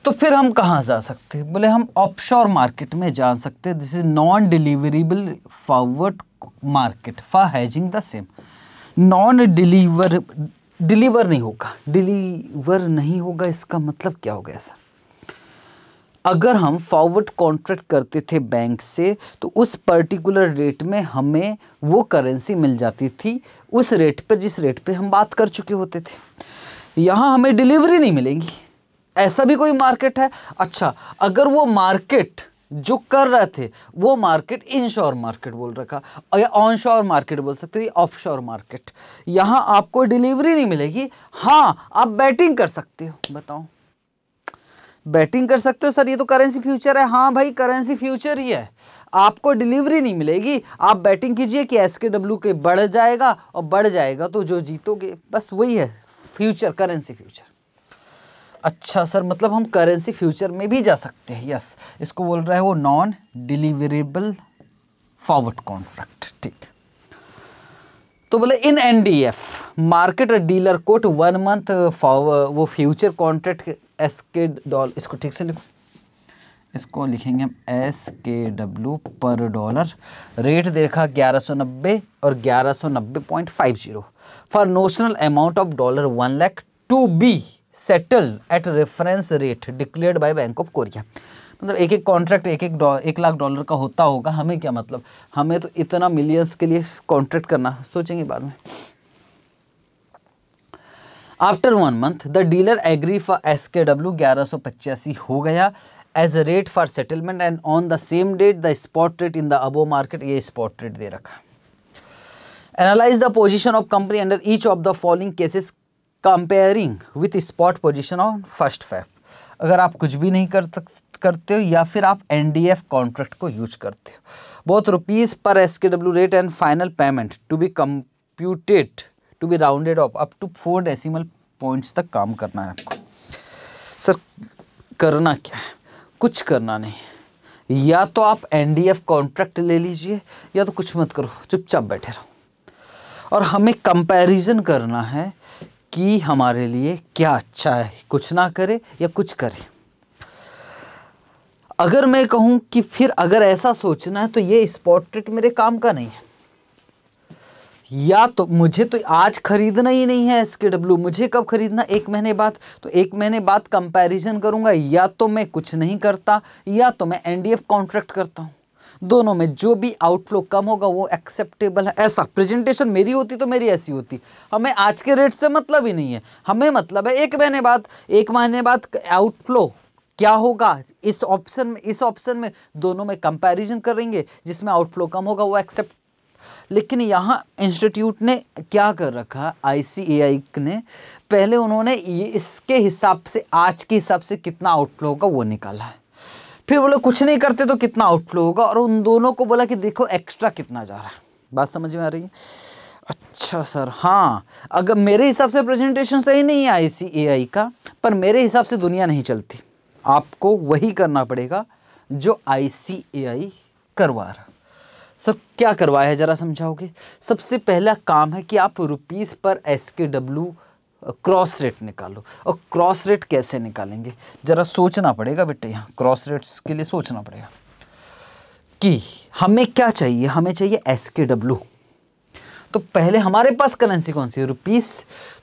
Speaker 1: तो फिर हम कहाँ जा सकते हैं बोले हम ऑफशोर मार्केट में जा सकते हैं this is non deliverable forward market for hedging the same non deliver deliver नहीं होगा डिलीवर नहीं होगा इसका मतलब क्या हो गया सर अगर हम फॉरवर्ड कॉन्ट्रैक्ट करते थे बैंक से तो उस पर्टिकुलर रेट में हमें वो करेंसी मिल जाती थी उस रेट पर जिस रेट पर हम बात कर चुके होते थे यहाँ हमें डिलीवरी नहीं मिलेंगी ऐसा भी कोई मार्केट है अच्छा अगर वो मार्केट जो कर रहे थे वो मार्केट इनशोर मार्केट बोल रखा या ऑन मार्केट बोल सकते हो या ऑफ शोर मार्केट यहाँ आपको डिलीवरी नहीं मिलेगी हाँ आप बैटिंग कर सकते हो बताओ बैटिंग कर सकते हो सर ये तो करेंसी फ्यूचर है हाँ भाई करेंसी फ्यूचर ही है आपको डिलीवरी नहीं मिलेगी आप बैटिंग कीजिए कि एस के डब्ल्यू के बढ़ जाएगा और बढ़ जाएगा तो जो जीतोगे बस वही है फ्यूचर करेंसी फ्यूचर अच्छा सर मतलब हम करेंसी फ्यूचर में भी जा सकते हैं यस इसको बोल रहा है वो नॉन डिलीवरेबल फॉरवर्ड कॉन्ट्रैक्ट ठीक तो बोले in NDF market dealer quote one month वो फ्यूचर कॉन्ट्रैक्ट एस के डॉल इसको ठीक से लिखो इसको लिखेंगे हम एस के डब्ल्यू पर डॉलर रेट देखा 1190 और 1190.50 for notional amount of dollar one lakh to be settle at reference rate declare by Bank of Korea मतलब एक एक कॉन्ट्रैक्ट एक एक एक लाख डॉलर का होता होगा हमें क्या मतलब हमें तो इतना मिलियंस के लिए कॉन्ट्रैक्ट करना सोचेंगे बाद में after one month the dealer agree for S K W ग्यारह सौ पचासी हो गया as a rate for settlement and on the same date the spot rate in the अबो मार्केट ये स्पॉट रेट दे रखा analyse the position of company under each of the following cases comparing with spot position on first Feb अगर आप कुछ भी नहीं कर करते हो या फिर आप एन डी एफ कॉन्ट्रैक्ट को यूज करते हो बहुत रुपीज़ पर S K W rate and final payment to be computed to be rounded off up to four decimal points तक काम करना है आपको सर करना क्या है कुछ करना नहीं या तो आप एन डी एफ कॉन्ट्रैक्ट ले लीजिए या तो कुछ मत करो चुपचाप बैठे रहो और हमें कंपेरिजन करना है कि हमारे लिए क्या अच्छा है कुछ ना करे या कुछ करे अगर मैं कहूँ कि फिर अगर ऐसा सोचना है तो ये स्पॉटेड मेरे काम का नहीं है या तो मुझे तो आज ख़रीदना ही नहीं है एस के डब्ल्यू मुझे कब ख़रीदना एक महीने बाद तो एक महीने बाद कंपैरिजन करूँगा या तो मैं कुछ नहीं करता या तो मैं एनडीएफ कॉन्ट्रैक्ट करता हूँ दोनों में जो भी आउटफ्लो कम होगा वो एक्सेप्टेबल है ऐसा प्रेजेंटेशन मेरी होती तो मेरी ऐसी होती हमें आज के रेट से मतलब ही नहीं है हमें मतलब है एक महीने बाद एक महीने बाद आउटफ्लो क्या होगा इस ऑप्शन में इस ऑप्शन में दोनों में कंपैरिजन करेंगे जिसमें आउटफ्लो कम होगा वो एक्सेप्ट लेकिन यहाँ इंस्टीट्यूट ने क्या कर रखा आई ने पहले उन्होंने ये इसके हिसाब से आज के हिसाब से कितना आउटफ्लो होगा वो निकाला है फिर बोले कुछ नहीं करते तो कितना आउटफ्लो होगा और उन दोनों को बोला कि देखो एक्स्ट्रा कितना जा रहा है बात समझ में आ रही है अच्छा सर हाँ अगर मेरे हिसाब से प्रेजेंटेशन सही नहीं है आई सी ए आई का पर मेरे हिसाब से दुनिया नहीं चलती आपको वही करना पड़ेगा जो आई सी ए आई करवा रहा सर क्या करवाया है ज़रा समझाओगे सबसे पहला काम है कि आप रुपीज़ पर S K W cross rate निकालो और क्रॉस रेट कैसे निकालेंगे ज़रा सोचना पड़ेगा बेटे यहाँ क्रॉस रेट्स के लिए सोचना पड़ेगा कि हमें क्या चाहिए हमें चाहिए एस के डब्ल्यू तो पहले हमारे पास करेंसी कौन सी है रुपीस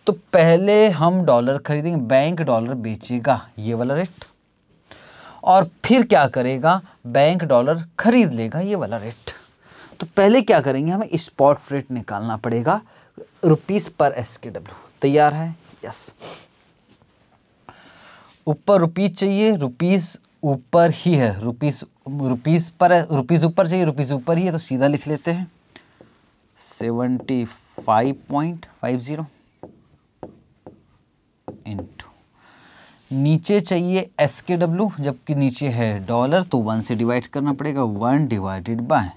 Speaker 1: तो पहले हम डॉलर खरीदेंगे बैंक डॉलर बेचेगा ये वाला रेट और फिर क्या करेगा बैंक डॉलर खरीद लेगा ये वाला रेट तो पहले क्या करेंगे हमें स्पॉट रेट निकालना पड़ेगा रुपीस पर एस के डब्ल्यू तैयार है यस ऊपर रुपीज़ चाहिए रुपीज़ ऊपर ही है रुपीज़ रुपीज़ पर रुपीज़ ऊपर चाहिए रुपीज़ ऊपर ही है तो सीधा लिख लेते हैं seventy five point five zero into नीचे चाहिए एस के डब्ल्यू जबकि नीचे है डॉलर तो वन से डिवाइड करना पड़ेगा वन डिवाइडेड बाय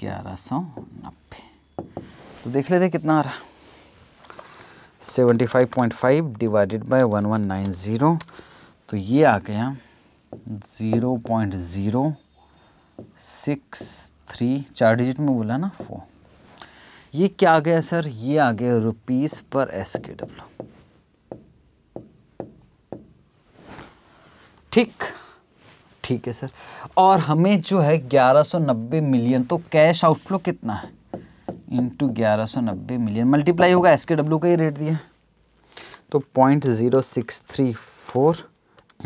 Speaker 1: ग्यारह सौ नब्बे तो देख लेते कितना आ रहा 75.5 डिवाइडेड बाय 1190 तो ये आ गया 0.063 चार डिजिट में बोला ना वो ये क्या आ गया सर ये आ गया रुपीस पर एस के डब्ल्यू ठीक ठीक है सर और हमें जो है 1190 मिलियन तो कैश आउटफ्लो कितना है इंटू ग्यारह सौ नब्बे मिलियन मल्टीप्लाई होगा एस के डब्ल्यू का ही रेट दिया तो point zero six three four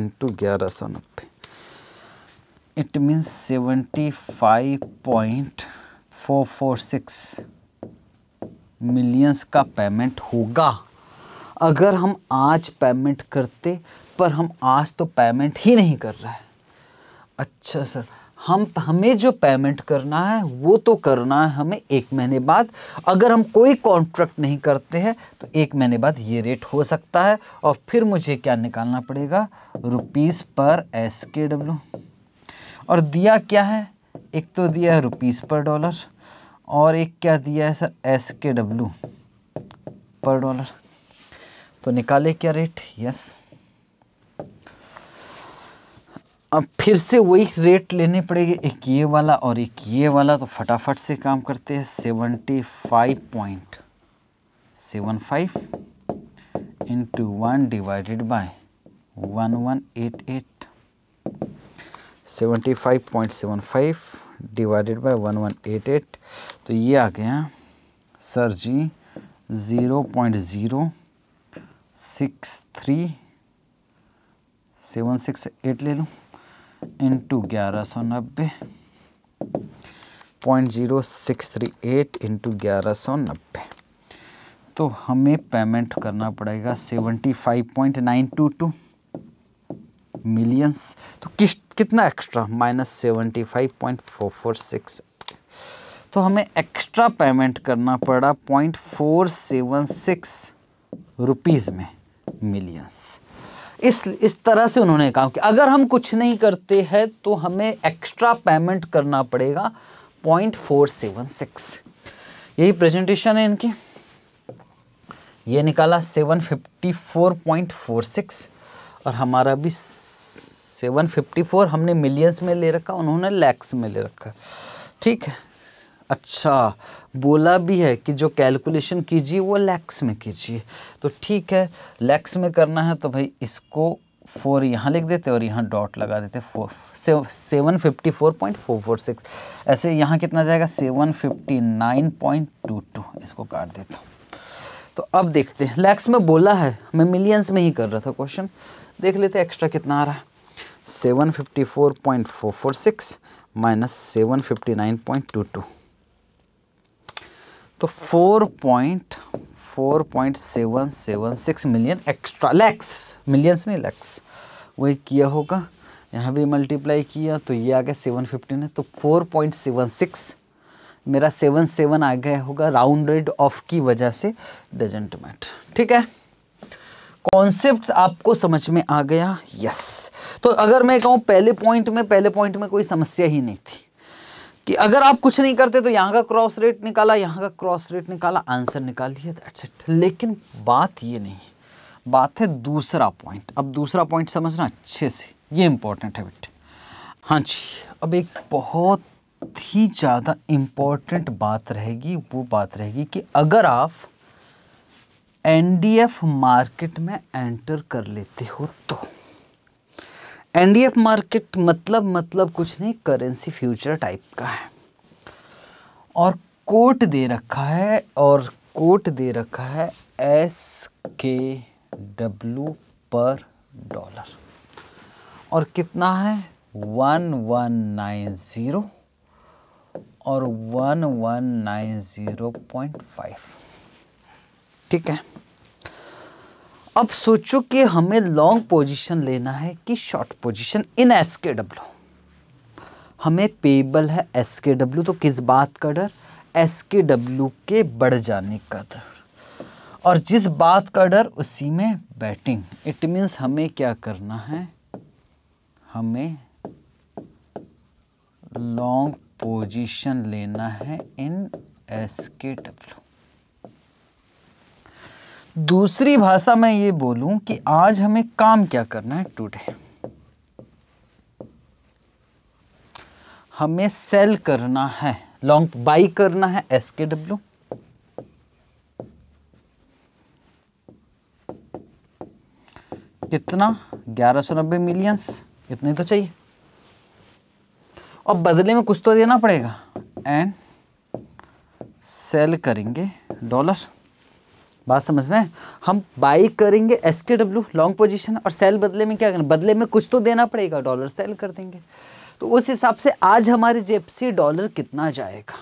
Speaker 1: into ग्यारह सौ नब्बे it means seventy five point four four six millions का पेमेंट होगा अगर हम आज पेमेंट करते पर हम आज तो पेमेंट ही नहीं कर रहे हैं अच्छा सर हम हमें जो पेमेंट करना है वो तो करना है हमें एक महीने बाद अगर हम कोई कॉन्ट्रैक्ट नहीं करते हैं तो एक महीने बाद ये रेट हो सकता है और फिर मुझे क्या निकालना पड़ेगा रुपीस पर एस के डब्ल्यू और दिया क्या है एक तो दिया है रुपीस पर डॉलर और एक क्या दिया है सर एस के डब्ल्यू पर डॉलर तो निकाले क्या रेट यस अब फिर से वही रेट लेने पड़ेंगे एक ये वाला और एक ये वाला तो फटाफट से काम करते हैं seventy five point seven five into one divided by one one eight eight seventy five point seven five divided by one one eight eight तो ये आ गया सर जी zero point zero six three seven six eight ले लूँ into ग्यारह सौ नब्बे point zero six three eight into ग्यारह सौ नब्बे तो हमें पेमेंट करना पड़ेगा seventy five point nine two two millions तो किस कितना extra minus seventy five point four four six तो हमें एक्स्ट्रा पेमेंट करना पड़ा point four seven six rupees में मिलियंस इस इस तरह से उन्होंने कहा कि अगर हम कुछ नहीं करते हैं तो हमें एक्स्ट्रा पेमेंट करना पड़ेगा पॉइंट फोर सेवन सिक्स यही प्रेजेंटेशन है इनकी ये निकाला seven fifty four point four six और हमारा भी सेवन फिफ्टी फोर हमने मिलियंस में ले रखा उन्होंने लैक्स में ले रखा ठीक है अच्छा बोला भी है कि जो कैलकुलेशन कीजिए वो लैक्स में कीजिए तो ठीक है लैक्स में करना है तो भाई इसको फोर यहाँ लिख देते और यहाँ डॉट लगा देते four seven fifty four point four four six ऐसे यहाँ कितना जाएगा seven fifty nine point two two इसको काट देता हूँ तो अब देखते हैं लैक्स में बोला है मैं मिलियंस में ही कर रहा था क्वेश्चन देख लेते एक्स्ट्रा कितना आ रहा है seven fifty four point four four six minus seven fifty nine point two two तो four point four point seven seven six million extra lakhs millions नहीं लैक्स वही किया होगा यहाँ भी मल्टीप्लाई किया तो ये आ गया सेवन फिफ्टीन है तो फोर पॉइंट सेवन सिक्स मेरा सेवन सेवन आ गया होगा राउंडेड ऑफ की वजह से डजेंट मैट ठीक है कॉन्सेप्ट आपको समझ में आ गया यस तो अगर मैं कहूँ पहले पॉइंट में पहले पॉइंट में कोई समस्या ही नहीं थी कि अगर आप कुछ नहीं करते तो यहाँ का क्रॉस रेट निकाला यहाँ का क्रॉस रेट निकाला आंसर निकाल लिया दैट्स इट लेकिन बात ये नहीं बात है दूसरा पॉइंट अब दूसरा पॉइंट समझना अच्छे से ये इंपॉर्टेंट है बेटे हाँ जी अब एक बहुत ही ज़्यादा इम्पॉर्टेंट बात रहेगी वो बात रहेगी कि अगर आप एनडीएफ मार्केट में एंटर कर लेते हो तो एनडीएफ मार्केट मतलब मतलब कुछ नहीं करेंसी फ्यूचर टाइप का है और कोट दे रखा है और कोट दे रखा है एस के डब्ल्यू पर डॉलर और कितना है वन वन नाइन ज़ीरो और one one nine zero point five ठीक है अब सोचो कि हमें लॉन्ग पोजीशन लेना है कि short position in S K W हमें पेबल है एस के डब्ल्यू तो किस बात का डर एस के डब्ल्यू के बढ़ जाने का डर और जिस बात का डर उसी में बैटिंग इट मीन्स हमें क्या करना है हमें लॉन्ग पोजीशन लेना है इन एस के डब्ल्यू दूसरी भाषा में ये बोलूं कि आज हमें काम क्या करना है टुडे हमें सेल करना है लॉन्ग बाई करना है एस के डब्ल्यू कितना नब्बे मिलियंस इतने तो चाहिए और बदले में कुछ तो देना पड़ेगा एंड सेल करेंगे डॉलर बात समझ में हम बाई करेंगे S K W long position और सेल बदले में क्या करना बदले में कुछ तो देना पड़ेगा डॉलर सेल कर देंगे तो उस हिसाब से आज हमारे जेब से डॉलर कितना जाएगा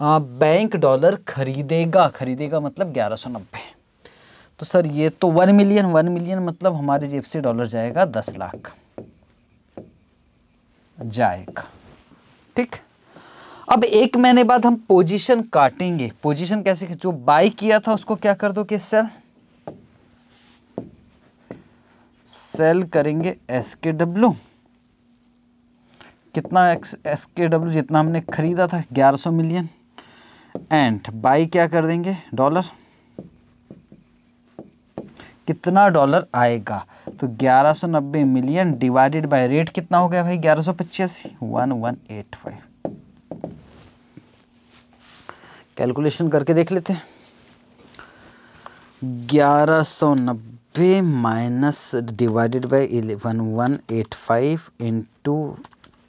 Speaker 1: आ, बैंक डॉलर खरीदेगा खरीदेगा मतलब ग्यारह सौ नब्बे तो सर ये तो वन मिलियन वन मिलियन मतलब हमारे जेब से डॉलर जाएगा दस लाख जाएगा ठीक अब एक महीने बाद हम पोजीशन काटेंगे पोजीशन कैसे जो बाई किया था उसको क्या कर दो कि सेल सेल करेंगे एस के डब्ल्यू कितना एस के डब्ल्यू जितना हमने खरीदा था 1100 मिलियन एंड बाई क्या कर देंगे डॉलर कितना डॉलर आएगा तो 1190 मिलियन डिवाइडेड बाय रेट कितना हो गया भाई ग्यारह सौ पचासी one one eight five calculation करके देख लेते हैं ग्यारह सौ नब्बे minus divided by eleven one eight five into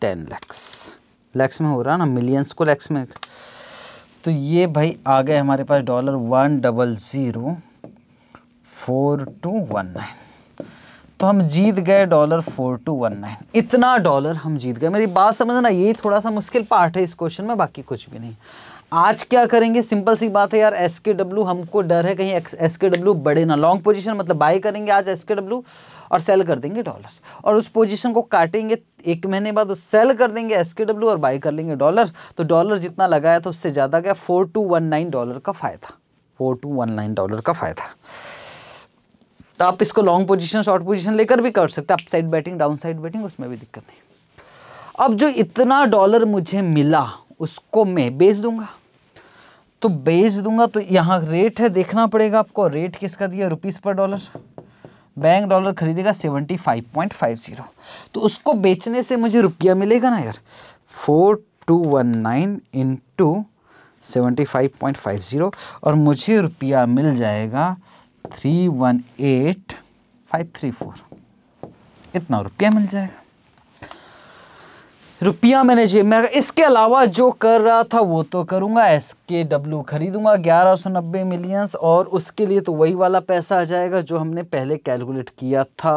Speaker 1: ten lakhs lakhs में हो रहा ना मिलियंस को लैक्स में तो ये भाई आ गए हमारे पास dollar one double zero four two one nine तो हम जीत गए dollar four two one nine इतना डॉलर हम जीत गए मेरी बात समझना ये थोड़ा सा मुश्किल पार्ट है इस क्वेश्चन में बाकी कुछ भी नहीं आज क्या करेंगे सिंपल सी बात है यार एस के डब्ल्यू हमको डर है कहीं एस के डब्ल्यू बढ़े ना लॉन्ग पोजीशन मतलब बाय करेंगे आज एस के डब्ल्यू और सेल कर देंगे डॉलर और उस पोजीशन को काटेंगे एक महीने बाद उस सेल कर देंगे एस के डब्ल्यू और बाई कर लेंगे डॉलर तो डॉलर जितना लगाया था उससे ज़्यादा गया four two one nine dollar का फ़ायदा four two one nine dollar का फ़ायदा तो आप इसको लॉन्ग पोजिशन शॉर्ट पोजिशन लेकर भी कर सकते up side batting down side batting उसमें भी दिक्कत नहीं अब जो इतना डॉलर मुझे मिला उसको मैं बेच दूंगा तो बेच दूंगा तो यहाँ रेट है देखना पड़ेगा आपको रेट किसका दिया रुपीज़ पर डॉलर बैंक डॉलर खरीदेगा seventy five point five zero तो उसको बेचने से मुझे रुपया मिलेगा ना यार four two one nine into seventy five point five zero और मुझे रुपया मिल जाएगा three one eight five three four इतना रुपया मिल जाएगा रुपया मैंने जेब में इसके अलावा जो कर रहा था वो तो करूँगा एस के डब्ल्यू खरीदूँगा ग्यारह सौ नब्बे मिलियंस और उसके लिए तो वही वाला पैसा आ जाएगा जो हमने पहले कैलकुलेट किया था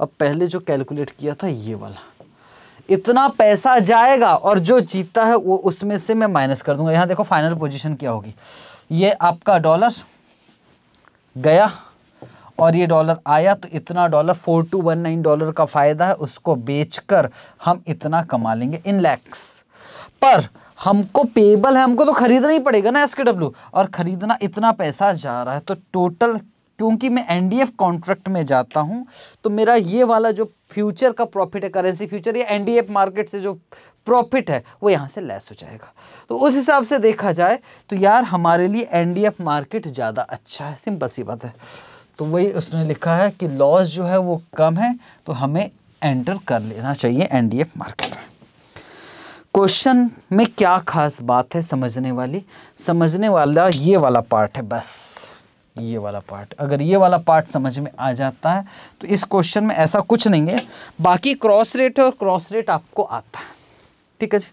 Speaker 1: अब पहले जो कैलकुलेट किया था ये वाला इतना पैसा जाएगा और जो जीतता है वो उसमें से मैं माइनस कर दूंगा यहाँ देखो फाइनल पोजिशन क्या होगी ये आपका डॉलर गया और ये डॉलर आया तो इतना dollar four two one nine dollar का फ़ायदा है उसको बेचकर हम इतना कमा लेंगे इन लैक्स पर हमको पेबल है हमको तो खरीदना ही पड़ेगा ना एस और ख़रीदना इतना पैसा जा रहा है तो टोटल क्योंकि मैं एफ कॉन्ट्रैक्ट में जाता हूँ तो मेरा ये वाला जो फ्यूचर का प्रॉफिट है करेंसी फ्यूचर या एफ मार्केट से जो प्रॉफिट है वो यहाँ से लेस हो जाएगा तो उस हिसाब से देखा जाए तो यार हमारे लिए एनडीएफ मार्केट ज़्यादा अच्छा है सिंपल सी बात है तो वही उसने लिखा है कि लॉस जो है वो कम है तो हमें एंटर कर लेना चाहिए एनडीएफ मार्केट में क्वेश्चन में क्या खास बात है समझने वाली समझने वाला ये वाला पार्ट है बस ये वाला पार्ट अगर ये वाला पार्ट समझ में आ जाता है तो इस क्वेश्चन में ऐसा कुछ नहीं है बाकी क्रॉस रेट है और क्रॉस रेट आपको आता है ठीक है जी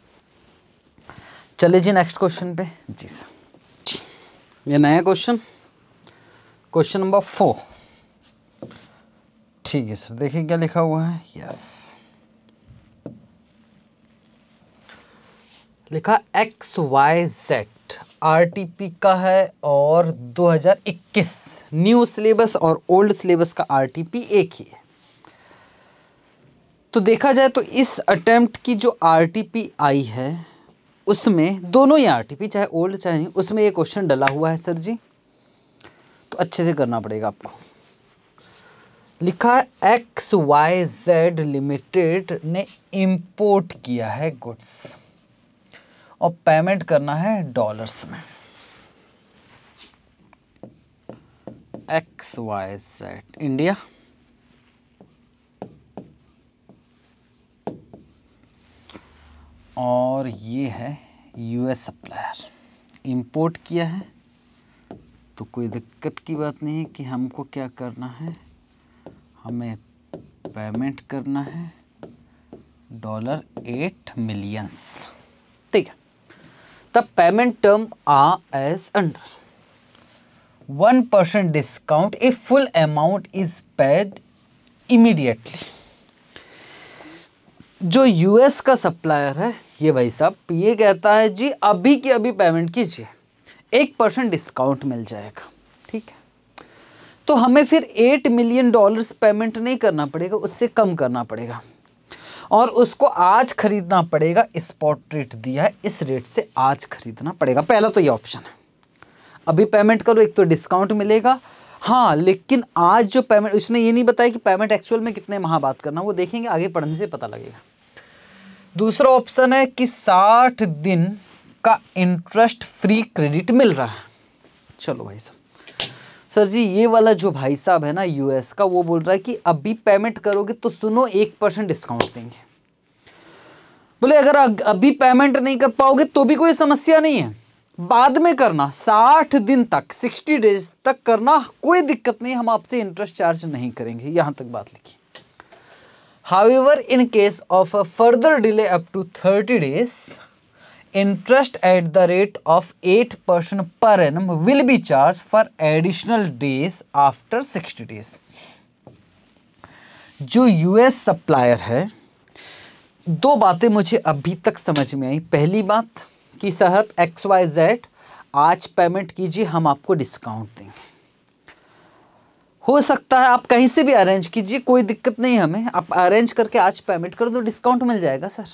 Speaker 1: चले जी नेक्स्ट क्वेश्चन पे जी सर ये नया क्वेश्चन क्वेश्चन नंबर फोर ठीक है सर देखिए क्या लिखा हुआ है यस लिखा एक्स वाई जेड पी का है और 2021 न्यू सिलेबस और ओल्ड सिलेबस का पी एक ही है तो देखा जाए तो इस अटेम्प्ट की जो पी आई है उसमें दोनों ही आरटीपी चाहे ओल्ड चाहे नहीं उसमें ये क्वेश्चन डला हुआ है सर जी तो अच्छे से करना पड़ेगा आपको लिखा है एक्स वाई जेड लिमिटेड ने इंपोर्ट किया है गुड्स और पेमेंट करना है डॉलर्स में एक्स वाई जेड इंडिया और ये है यूएस सप्लायर इंपोर्ट किया है तो कोई दिक्कत की बात नहीं है कि हमको क्या करना है हमें पेमेंट करना है डॉलर एट मिलियंस ठीक है the payment term uh as under one percent discount a full amount is paid immediately जो यूएस का सप्लायर है ये भाई साहब ये कहता है जी अभी की अभी पेमेंट कीजिए एक परसेंट डिस्काउंट मिल जाएगा ठीक है तो हमें फिर एट मिलियन डॉलर्स पेमेंट नहीं करना पड़ेगा उससे कम करना पड़ेगा और उसको आज खरीदना पड़ेगा स्पॉट रेट दिया है इस रेट से आज खरीदना पड़ेगा पहला तो ये ऑप्शन है अभी पेमेंट करो एक तो डिस्काउंट मिलेगा हाँ लेकिन आज जो पेमेंट उसने ये नहीं बताया कि पेमेंट एक्चुअल में कितने माह बात करना वो देखेंगे आगे पढ़ने से पता लगेगा दूसरा ऑप्शन है कि साठ दिन आपका इंटरेस्ट फ्री क्रेडिट मिल रहा है चलो भाई साहब सर जी ये वाला जो भाई साहब है ना यूएस का वो बोल रहा है कि अभी पेमेंट करोगे तो सुनो एक परसेंट डिस्काउंट देंगे बोले अगर अभी पेमेंट नहीं कर पाओगे तो भी कोई समस्या नहीं है बाद में करना साठ दिन तक सिक्सटी डेज तक करना कोई दिक्कत नहीं हम आपसे इंटरेस्ट चार्ज नहीं करेंगे यहां तक बात लिखी however in case of a further delay up to thirty days interest at the rate of 8% per annum will be charged for additional days after 60 days. जो यूएस सप्लायर है दो बातें मुझे अभी तक समझ में आई पहली बात कि साहब एक्स वाई जेड आज पेमेंट कीजिए हम आपको डिस्काउंट देंगे हो सकता है आप कहीं से भी अरेंज कीजिए कोई दिक्कत नहीं हमें आप अरेंज करके आज पेमेंट कर दो डिस्काउंट मिल जाएगा सर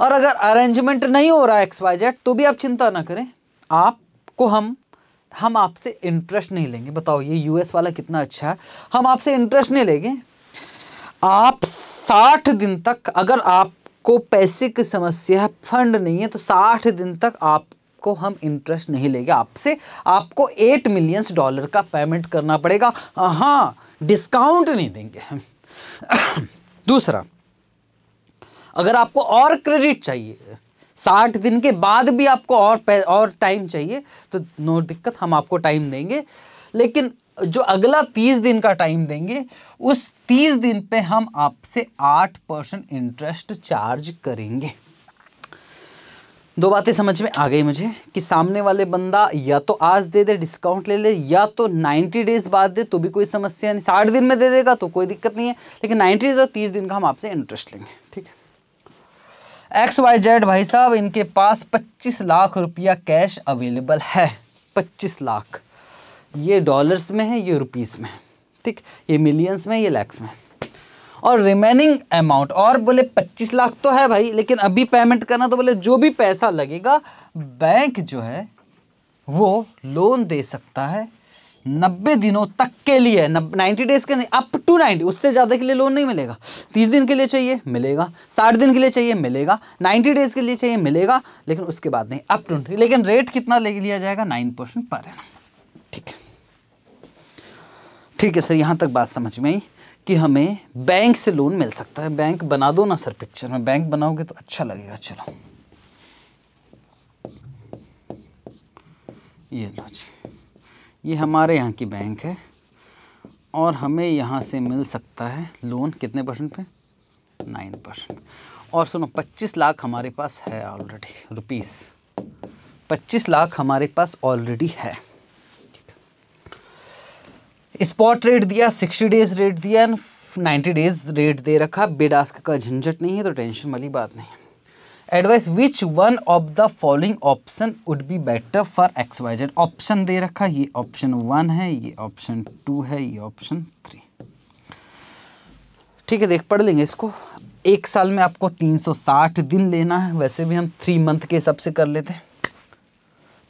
Speaker 1: और अगर अरेंजमेंट नहीं हो रहा है एक्स वाई जेड तो भी आप चिंता ना करें आपको हम हम आपसे इंटरेस्ट नहीं लेंगे बताओ ये यूएस वाला कितना अच्छा है हम आपसे इंटरेस्ट नहीं लेंगे आप साठ दिन तक अगर आपको पैसे की समस्या है फंड नहीं है तो साठ दिन तक आप को हम इंटरेस्ट नहीं लेंगे आपसे आपको एट मिलियंस डॉलर का पेमेंट करना पड़ेगा हाँ डिस्काउंट नहीं देंगे दूसरा अगर आपको और क्रेडिट चाहिए साठ दिन के बाद भी आपको और और टाइम चाहिए तो नो दिक्कत हम आपको टाइम देंगे लेकिन जो अगला तीस दिन का टाइम देंगे उस तीस दिन पे हम आपसे आठ परसेंट इंटरेस्ट चार्ज करेंगे दो बातें समझ में आ गई मुझे कि सामने वाले बंदा या तो आज दे दे डिस्काउंट ले ले या तो 90 डेज बाद दे तो भी कोई समस्या नहीं साठ दिन में दे देगा तो कोई दिक्कत नहीं है लेकिन 90 डेज और 30 दिन का हम आपसे इंटरेस्ट लेंगे एक्स वाई जेड भाई साहब इनके पास 25 लाख रुपया कैश अवेलेबल है 25 लाख ये डॉलर्स में है ये रुपीस में ठीक ये मिलियंस में ये लैक्स में और रिमेनिंग अमाउंट और बोले 25 लाख तो है भाई लेकिन अभी पेमेंट करना तो बोले जो भी पैसा लगेगा बैंक जो है वो लोन दे सकता है नब्बे दिनों तक के लिए नाइन्टी डेज के नहीं अप टू नाइन्टी उससे ज़्यादा के लिए लोन नहीं मिलेगा तीस दिन के लिए चाहिए मिलेगा साठ दिन के लिए चाहिए मिलेगा नाइन्टी डेज के लिए चाहिए मिलेगा लेकिन उसके बाद नहीं अप टू लेकिन रेट कितना ले लिया जाएगा नाइन परसेंट पर एनम ठीक है ठीक है सर यहाँ तक बात समझ में आई कि हमें बैंक से लोन मिल सकता है बैंक बना दो ना सर पिक्चर में बैंक बनाओगे तो अच्छा लगेगा चलो ये लो जी ये हमारे यहाँ की बैंक है और हमें यहाँ से मिल सकता है लोन कितने परसेंट पे नाइन परसेंट और सुनो पच्चीस लाख हमारे पास है ऑलरेडी रुपीस पच्चीस लाख हमारे पास ऑलरेडी है स्पॉट रेट दिया सिक्सटी डेज रेट दिया एंड नाइन्टी डेज रेट दे रखा बेडास्क का झंझट नहीं है तो टेंशन वाली बात नहीं advice which one of the following option would be better for X Y Z option दे रखा ये ऑप्शन वन है ये ऑप्शन टू है ये ऑप्शन थ्री ठीक है देख पढ़ लेंगे इसको एक साल में आपको 360 दिन लेना है वैसे भी हम थ्री मंथ के हिसाब से कर लेते हैं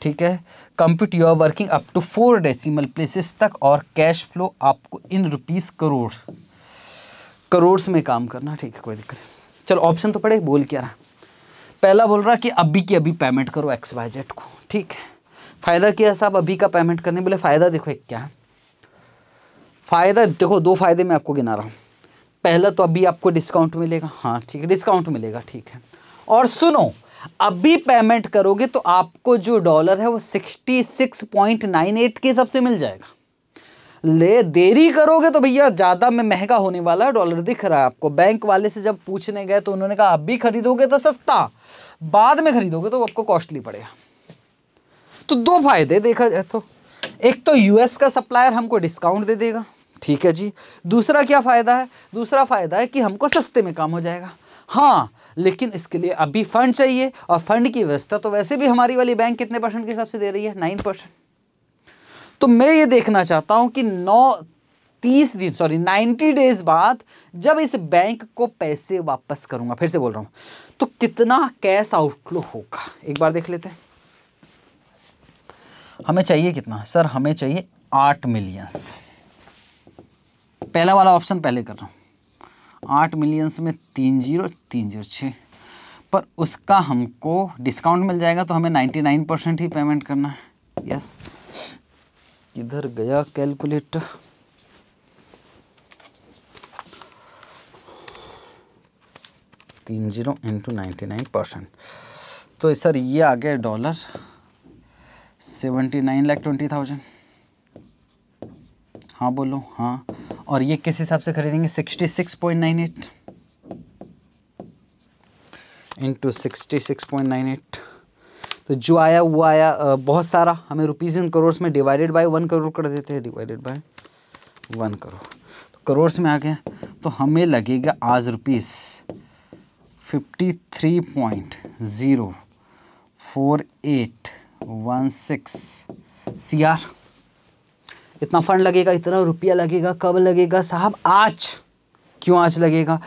Speaker 1: ठीक है compute you are working up to four decimal places तक और कैश फ्लो आपको इन रुपीस करोड़ करोड़ में काम करना ठीक है कोई दिक्कत नहीं चलो ऑप्शन तो पढ़े बोल क्या रहा पहला बोल रहा कि अभी की अभी पेमेंट करो एक्स वाई जेड को ठीक है फ़ायदा क्या है साहब अभी का पेमेंट करने बोले फ़ायदा देखो एक क्या है फ़ायदा देखो दो फायदे मैं आपको गिना रहा हूँ पहला तो अभी आपको डिस्काउंट मिलेगा हाँ ठीक है डिस्काउंट मिलेगा ठीक है और सुनो अभी पेमेंट करोगे तो आपको जो डॉलर है वो sixty six point nine eight के हिसाब से मिल जाएगा ले देरी करोगे तो भैया ज़्यादा में महंगा होने वाला डॉलर दिख रहा है आपको बैंक वाले से जब पूछने गए तो उन्होंने कहा अभी खरीदोगे तो सस्ता बाद में खरीदोगे तो आपको कॉस्टली पड़ेगा तो दो फायदे देखा जाए तो एक तो यूएस का सप्लायर हमको डिस्काउंट दे देगा ठीक है जी दूसरा क्या फ़ायदा है दूसरा फ़ायदा है कि हमको सस्ते में काम हो जाएगा हाँ लेकिन इसके लिए अभी फंड चाहिए और फंड की व्यवस्था तो वैसे भी हमारी वाली बैंक कितने परसेंट के हिसाब से दे रही है नाइन परसेंट तो मैं ये देखना चाहता हूं कि नौ तीस दिन सॉरी नाइन्टी डेज बाद जब इस बैंक को पैसे वापस करूँगा फिर से बोल रहा हूँ तो कितना कैश आउटफ्लो होगा एक बार देख लेते हैं हमें चाहिए कितना सर हमें चाहिए आठ मिलियंस पहला वाला ऑप्शन पहले कर रहा हूँ आठ मिलियंस में तीन जीरो तीन जीरो छः पर उसका हमको डिस्काउंट मिल जाएगा तो हमें नाइन्टी नाइन परसेंट ही पेमेंट करना है यस yes. किधर गया कैलकुलेटर तीन zero into ninety nine percent तो सर ये आ गया dollar seventy nine lakh twenty thousand हाँ बोलो हाँ और ये किस हिसाब से खरीदेंगे sixty six point nine eight into sixty six point nine eight तो जो आया वो आया बहुत सारा हमें रुपीज़ इन करोड़ में डिवाइडेड बाई वन करोड़ कर देते हैं डिवाइडेड बाई वन करोड़ तो करोड़ में आ गया तो हमें लगेगा आज rupees fifty three point zero four eight one six C R इतना फंड लगेगा इतना रुपया लगेगा कब लगेगा साहब आज क्यों आज लगेगा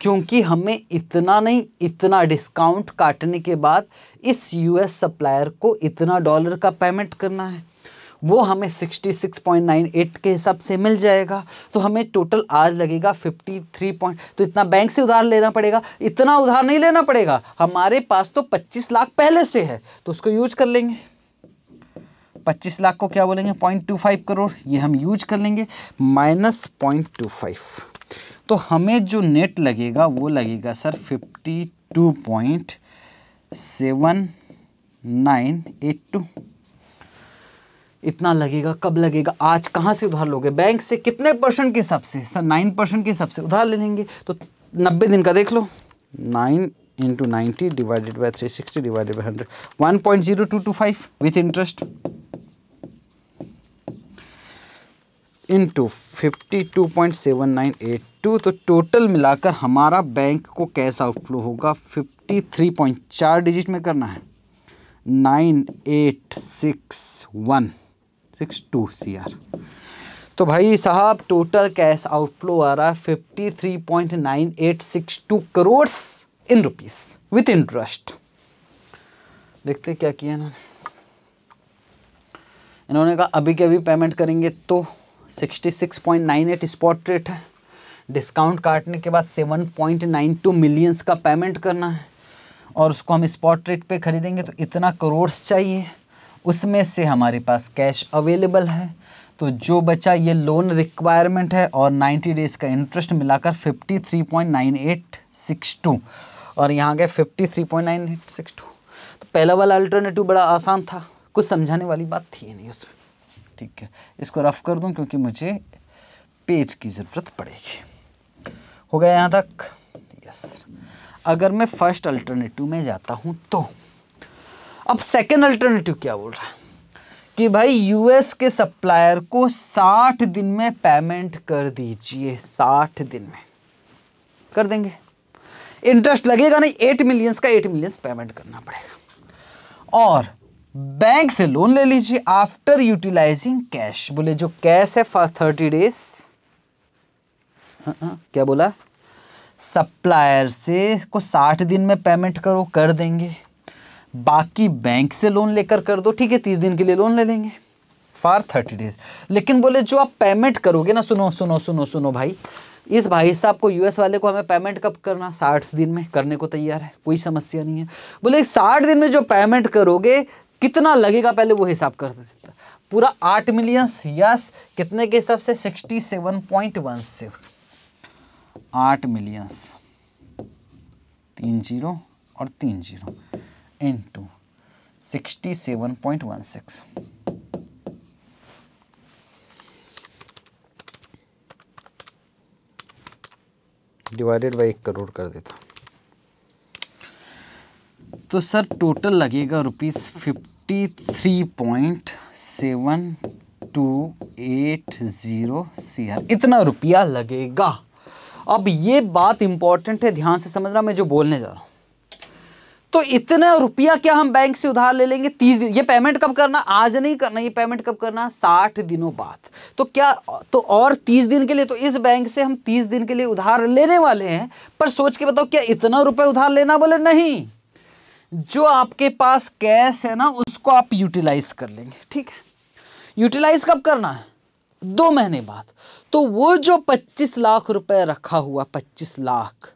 Speaker 1: क्योंकि हमें इतना नहीं इतना डिस्काउंट काटने के बाद इस यूएस सप्लायर को इतना डॉलर का पेमेंट करना है वो हमें 66.98 के हिसाब से मिल जाएगा तो हमें टोटल आज लगेगा 53 पॉइंट तो इतना बैंक से उधार लेना पड़ेगा इतना उधार नहीं लेना पड़ेगा हमारे पास तो 25 लाख पहले से है तो उसको यूज कर लेंगे 25 लाख को क्या बोलेंगे 0.25 करोड़ ये हम यूज कर लेंगे माइनस पॉइंट तो हमें जो नेट लगेगा वो लगेगा sir fifty two point seven nine eight two इतना लगेगा कब लगेगा आज कहाँ से उधार लोगे बैंक से कितने परसेंट के हिसाब से सर नाइन परसेंट के हिसाब से उधार ले लेंगे तो नब्बे दिन का देख लो nine into ninety divided by three sixty divided by hundred one point zero two two five with interest into fifty two point seven nine eight two तो टोटल मिलाकर हमारा बैंक को कैश आउटफ्लो होगा फिफ्टी थ्री पॉइंट चार digit में करना है nine eight six one six two C R तो भाई साहब टोटल कैश आउटफ्लो आ रहा है fifty three point nine eight six two crore in rupees with interest देखते क्या किया इन्होंने इन्होंने कहा अभी के अभी पेमेंट करेंगे तो sixty six point nine eight spot rate है डिस्काउंट काटने के बाद 7.92 मिलियंस का पेमेंट करना है और उसको हम स्पॉट रेट पे ख़रीदेंगे तो इतना करोड़ चाहिए उसमें से हमारे पास कैश अवेलेबल है तो जो बचा ये लोन रिक्वायरमेंट है और 90 डेज़ का इंटरेस्ट मिलाकर 53.9862 और यहाँ गए 53.9862 तो पहला वाला अल्टरनेटिव बड़ा आसान था कुछ समझाने वाली बात थी नहीं उसमें ठीक है इसको रफ़ कर दूँ क्योंकि मुझे पेज की ज़रूरत पड़ेगी हो गया यहाँ तक यस अगर मैं फर्स्ट अल्टरनेटिव में जाता हूँ तो अब सेकेंड अल्टरनेटिव क्या बोल रहा है कि भाई यूएस के सप्लायर को 60 दिन में पेमेंट कर दीजिए 60 दिन में कर देंगे इंटरेस्ट लगेगा नहीं एट मिलियंस का एट मिलियंस पेमेंट करना पड़ेगा और बैंक से लोन ले लीजिए आफ्टर यूटिलाइजिंग कैश बोले जो कैश है फॉर थर्टी डेज हाँ, क्या बोला सप्लायर से को साठ दिन में पेमेंट करो कर देंगे बाकी बैंक से लोन लेकर कर दो ठीक है तीस दिन के लिए लोन ले लेंगे फॉर थर्टी डेज लेकिन बोले जो आप पेमेंट करोगे ना सुनो सुनो सुनो सुनो भाई इस भाई साहब को यूएस वाले को हमें पेमेंट कब करना साठ दिन में करने को तैयार है कोई समस्या नहीं है बोले साठ दिन में जो पेमेंट करोगे कितना लगेगा पहले वो हिसाब कर देता पूरा आठ मिलियंस यस कितने के हिसाब से sixty seven point one seven आठ मिलियंस तीन जीरो और तीन zero in to sixty seven point one six divided by एक करोड़ कर देता तो सर टोटल लगेगा rupees fifty three point seven two eight zero सी इतना रुपया लगेगा अब ये बात इंपॉर्टेंट है ध्यान से समझना मैं जो बोलने जा रहा हूं तो इतना रुपया क्या हम बैंक से उधार ले लेंगे तीस दिन ये पेमेंट कब करना आज नहीं करना ये पेमेंट कब करना साठ दिनों बाद तो क्या तो और तीस दिन के लिए तो इस बैंक से हम तीस दिन के लिए उधार लेने वाले हैं पर सोच के बताओ क्या इतना रुपये उधार लेना बोले नहीं जो आपके पास कैश है ना उसको आप यूटिलाइज कर लेंगे ठीक है यूटिलाइज कब करना है दो महीने बाद तो वो जो पच्चीस लाख रुपए रखा हुआ पच्चीस लाख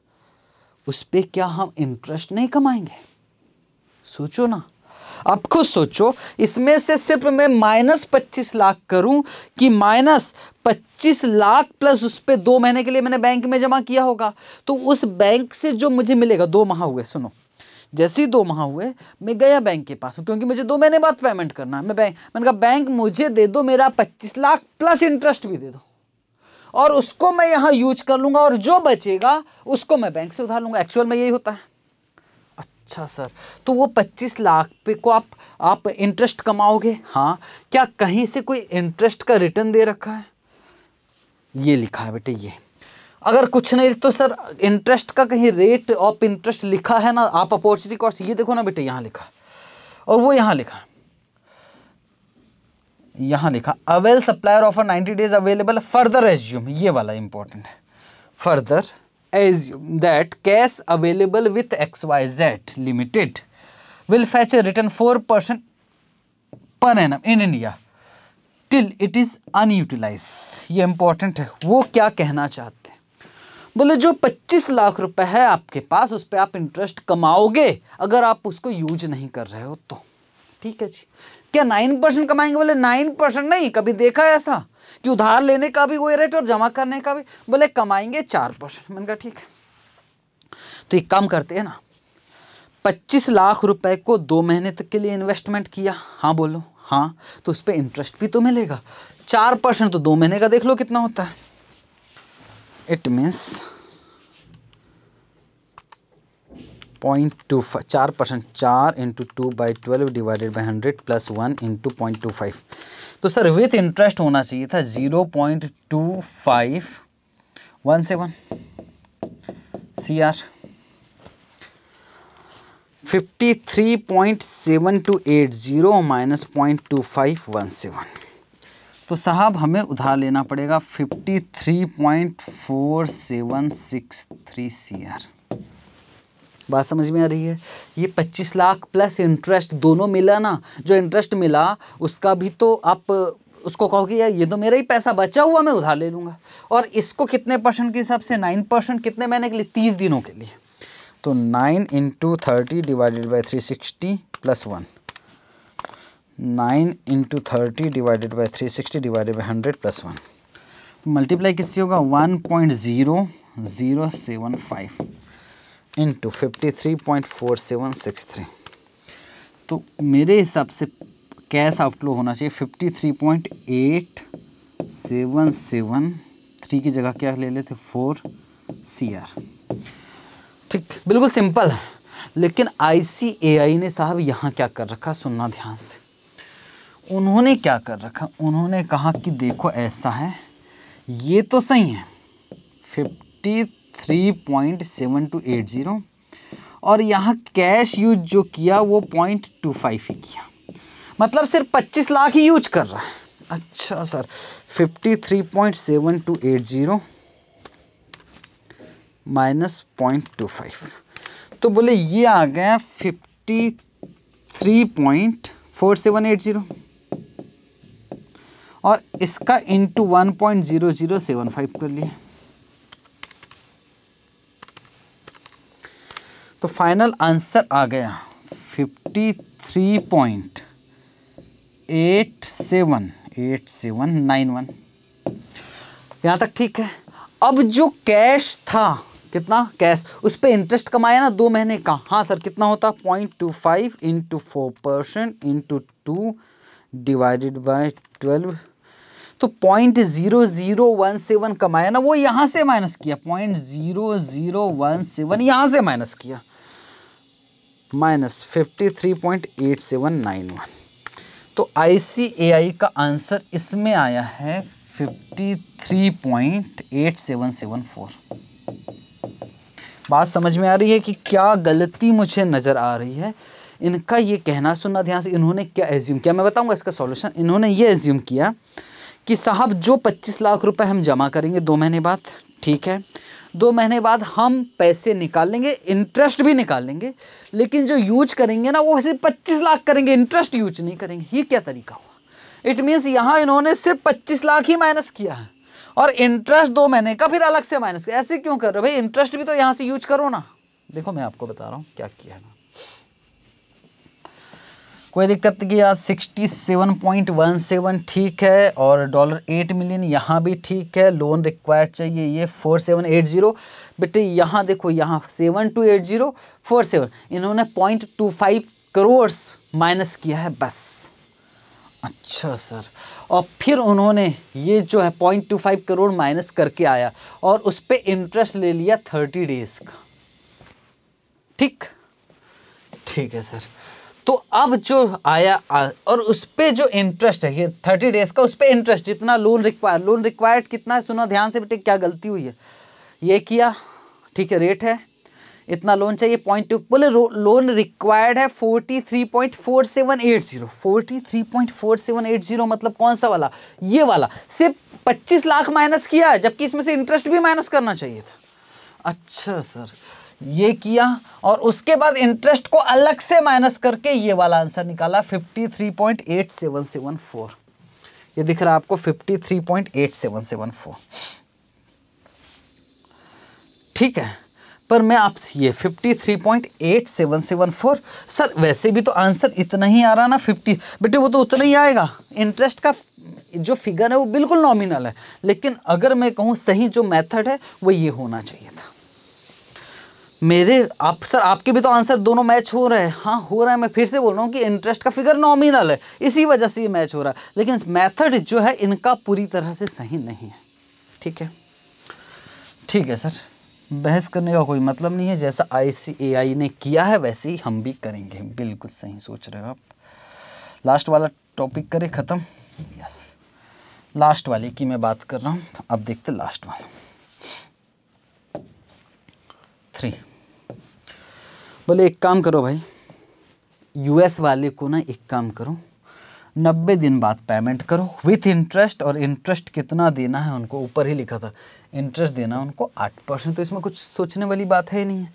Speaker 1: उस पर क्या हम इंटरेस्ट नहीं कमाएंगे सोचो ना अब खुद सोचो इसमें से सिर्फ मैं माइनस पच्चीस लाख करूं कि माइनस पच्चीस लाख प्लस उस पर दो महीने के लिए मैंने बैंक में जमा किया होगा तो उस बैंक से जो मुझे मिलेगा दो माह हुए सुनो जैसे ही दो माह हुए मैं गया बैंक के पास क्योंकि मुझे दो महीने बाद पेमेंट करना है मैं बैंक मैंने कहा बैंक मुझे दे दो मेरा पच्चीस लाख प्लस इंटरेस्ट भी दे दो और उसको मैं यहाँ यूज कर लूँगा और जो बचेगा उसको मैं बैंक से उधार लूँगा एक्चुअल में यही होता है अच्छा सर तो वो 25 लाख पे को आप आप इंटरेस्ट कमाओगे हाँ क्या कहीं से कोई इंटरेस्ट का रिटर्न दे रखा है ये लिखा है बेटे ये अगर कुछ नहीं तो सर इंटरेस्ट का कहीं रेट ऑफ इंटरेस्ट लिखा है ना आप अपॉर्चुनिटी कॉस्ट ये देखो ना बेटे यहाँ लिखा और वो यहाँ लिखा है यहां लिखा avail supplier offer 90 days available further assume ये वाला इंपॉर्टेंट है further assume that cash available with X Y Z limited will will fetch a return 4% per annum in India till it is unutilise ये important है वो क्या कहना चाहते हैं बोले जो 25 लाख रुपए है आपके पास उस पर आप इंटरेस्ट कमाओगे अगर आप उसको यूज नहीं कर रहे हो तो ठीक है जी क्या नाइन परसेंट कमाएंगे बोले नाइन परसेंट नहीं कभी देखा ऐसा कि उधार लेने का भी वही रेट और जमा करने का भी बोले कमाएंगे चार परसेंट मैंने कहा ठीक है तो एक काम करते हैं ना पच्चीस लाख रुपए को दो महीने तक के लिए इन्वेस्टमेंट किया हाँ बोलो हाँ तो उस पर इंटरेस्ट भी तो मिलेगा चार परसेंट तो दो महीने का देख लो कितना होता है इट मीन्स पॉइंट टू चार परसेंट चार into two by twelve divided by hundred plus one into point two five तो सर विथ इंटरेस्ट होना चाहिए था zero point two five one seven C R fifty three point seven two eight zero minus point two five one seven तो साहब हमें उधार लेना पड़ेगा fifty three point four seven six three C R बात समझ में आ रही है ये पच्चीस लाख प्लस इंटरेस्ट दोनों मिला ना जो इंटरेस्ट मिला उसका भी तो आप उसको कहो कि यार ये तो मेरा ही पैसा बचा हुआ मैं उधार ले लूँगा और इसको कितने परसेंट के हिसाब से नाइन परसेंट कितने महीने के लिए तीस दिनों के लिए तो nine into thirty divided by three sixty plus one nine into thirty divided by three sixty divided by hundred plus one multiply किससे होगा one point zero zero seven five into fifty three point four seven six three तो मेरे हिसाब से cash outflow होना चाहिए fifty three point eight seven seven three की जगह क्या ले लेते फोर सी आर ठीक बिल्कुल सिंपल है लेकिन आई ने साहब यहाँ क्या कर रखा सुनना ध्यान से उन्होंने क्या कर रखा उन्होंने कहा कि देखो ऐसा है ये तो सही है fifty three point seven two eight zero और यहाँ कैश यूज जो किया वो पॉइंट टू फाइव ही किया मतलब सिर्फ पच्चीस लाख ही यूज कर रहा है अच्छा sir fifty three point seven two eight zero minus point two five तो बोले ये आ गया fifty three point four seven eight zero और इसका into one point zero zero seven five कर लिया तो फाइनल आंसर आ गया fifty three point eight seven eight seven nine one यहाँ तक ठीक है अब जो कैश था कितना कैश उस पर इंटरेस्ट कमाया ना दो महीने का हाँ सर कितना होता point two five into four percent into two divided by twelve तो point zero zero one seven कमाया ना वो यहाँ से माइनस किया point zero zero one seven यहाँ से माइनस किया minus fifty three point eight seven nine one तो आई सी ए आई का आंसर इसमें आया है fifty three point eight seven seven four बात समझ में आ रही है कि क्या गलती मुझे नज़र आ रही है इनका ये कहना सुनना ध्यान से इन्होंने क्या एज्यूम किया मैं बताऊंगा इसका सॉल्यूशन इन्होंने ये एज्यूम किया कि साहब जो 25 लाख रुपए हम जमा करेंगे दो महीने बाद ठीक है दो महीने बाद हम पैसे निकाल लेंगे इंटरेस्ट भी निकाल लेंगे लेकिन जो यूज करेंगे ना वो सिर्फ पच्चीस लाख करेंगे इंटरेस्ट यूज नहीं करेंगे ये क्या तरीका हुआ इट मीन्स यहाँ इन्होंने सिर्फ पच्चीस लाख ही माइनस किया है और इंटरेस्ट दो महीने का फिर अलग से माइनस किया ऐसे क्यों कर रहे हो भाई इंटरेस्ट भी तो यहाँ से यूज करो ना देखो मैं आपको बता रहा हूँ क्या किया है कोई दिक्कत की आज sixty seven point one seven ठीक है और डॉलर एट मिलियन यहाँ भी ठीक है लोन रिक्वायर्ड चाहिए ये फोर सेवन एट ज़ीरो बेटे यहाँ देखो यहाँ seven two eight zero four seven इन्होंने point two five crore minus किया है बस अच्छा सर और फिर उन्होंने ये जो है point two five crore minus करके आया और उस पर इंटरेस्ट ले लिया थर्टी डेज़ का ठीक ठीक है सर तो अब जो आया और उस पर जो इंटरेस्ट है ये थर्टी डेज का उस पर इंटरेस्ट जितना लोन रिक्वायर लोन रिक्वायर्ड कितना है सुना ध्यान से बेटे क्या गलती हुई है ये किया ठीक है रेट है इतना लोन चाहिए पॉइंट टू बोले लोन रिक्वायर्ड है forty three point four seven eight zero forty three point four seven eight zero मतलब कौन सा वाला ये वाला सिर्फ पच्चीस लाख माइनस किया जबकि इसमें से इंटरेस्ट भी माइनस करना चाहिए था अच्छा सर ये किया और उसके बाद इंटरेस्ट को अलग से माइनस करके ये वाला आंसर निकाला fifty three point eight seven seven four ये दिख रहा है आपको fifty three point eight seven seven four ठीक है पर मैं आपसे ये fifty three point eight seven seven four sir वैसे भी तो आंसर इतना ही आ रहा ना फिफ्टी बेटे वो तो उतना ही आएगा इंटरेस्ट का जो फिगर है वो बिल्कुल नॉमिनल है लेकिन अगर मैं कहूँ सही जो मेथड है वो ये होना चाहिए था मेरे आप सर आपके भी तो आंसर दोनों मैच हो रहे हैं हाँ हो रहा है मैं फिर से बोल रहा हूँ कि इंटरेस्ट का फिगर नॉमिनल है इसी वजह से ये मैच हो रहा है लेकिन मेथड जो है इनका पूरी तरह से सही नहीं है ठीक है ठीक है सर बहस करने का कोई मतलब नहीं है जैसा आई ने किया है वैसे ही हम भी करेंगे बिल्कुल सही सोच रहे हो आप लास्ट वाला टॉपिक करें ख़त्म यस लास्ट वाले की मैं बात कर रहा हूँ अब देखते लास्ट वाला थ्री बोले एक काम करो भाई यूएस वाले को ना एक काम करो नब्बे दिन बाद पेमेंट करो विथ इंटरेस्ट और इंटरेस्ट कितना देना है उनको ऊपर ही लिखा था इंटरेस्ट देना है उनको आठ परसेंट तो इसमें कुछ सोचने वाली बात है ही नहीं है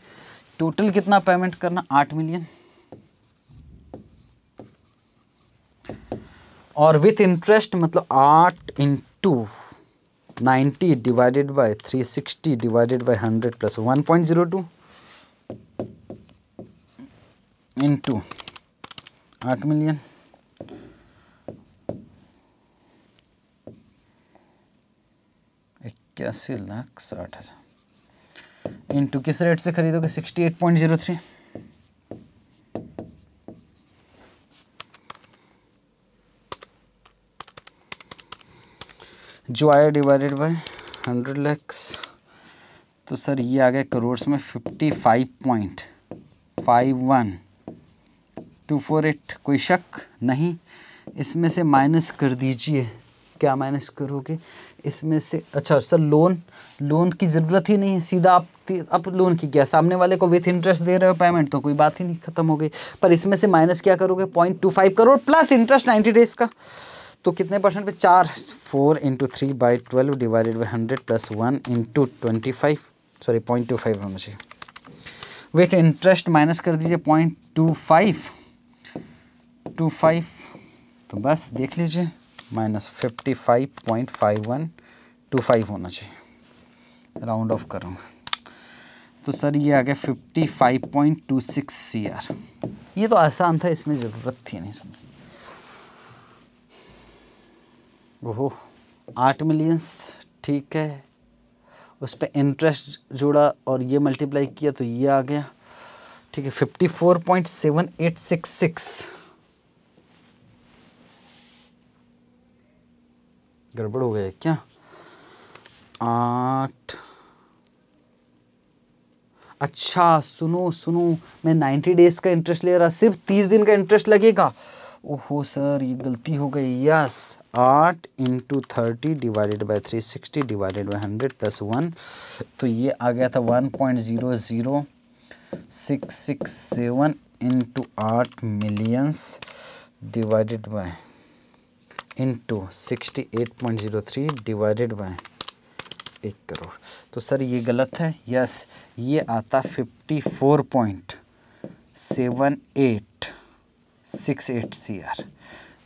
Speaker 1: टोटल कितना पेमेंट करना आठ मिलियन और विथ इंटरेस्ट मतलब आठ into ninety divided by three sixty divided by hundred plus one point zero two into आठ मिलियन इक्यासी लाख साठ हज़ार इंटू किस रेट से खरीदोगे sixty eight point zero three जो आया डिवाइडेड बाय हंड्रेड लैक्स तो सर ये आ गया करोड़ में fifty five point five one two four eight कोई शक नहीं इसमें से माइनस कर दीजिए क्या माइनस करोगे इसमें से अच्छा सर लोन लोन की ज़रूरत ही नहीं है सीधा आप अब लोन की क्या सामने वाले को विथ इंटरेस्ट दे रहे हो पेमेंट तो कोई बात ही नहीं ख़त्म हो गई पर इसमें से माइनस क्या करोगे point two five crore plus interest ninety days का तो कितने परसेंट पे चार four into three by twelve divided by hundred plus one into twenty five sorry point two five होना चाहिए विथ इंटरेस्ट माइनस कर दीजिए point two five two five तो बस देख लीजिए minus fifty five point five one two five होना चाहिए राउंड ऑफ करूँगा तो सर ये आ गया fifty five point two six C R ये तो आसान था इसमें ज़रूरत थी नहीं समझ ओहो आठ मिलियंस ठीक है उस पर इंटरेस्ट जोड़ा और ये मल्टीप्लाई किया तो ये आ गया ठीक है fifty four point seven eight six six गड़बड़ हो गया क्या आठ अच्छा सुनो सुनो मैं नाइन्टी डेज़ का इंटरेस्ट ले रहा सिर्फ तीस दिन का इंटरेस्ट लगेगा ओहो सर ये गलती हो गई यस आठ into thirty divided by three sixty divided by hundred plus one तो ये आ गया था one point zero zero six six seven into आठ millions divided by into sixty eight point zero three divided by एक करोड़ तो sir ये गलत है यस ये आता fifty four point seven eight six eight C R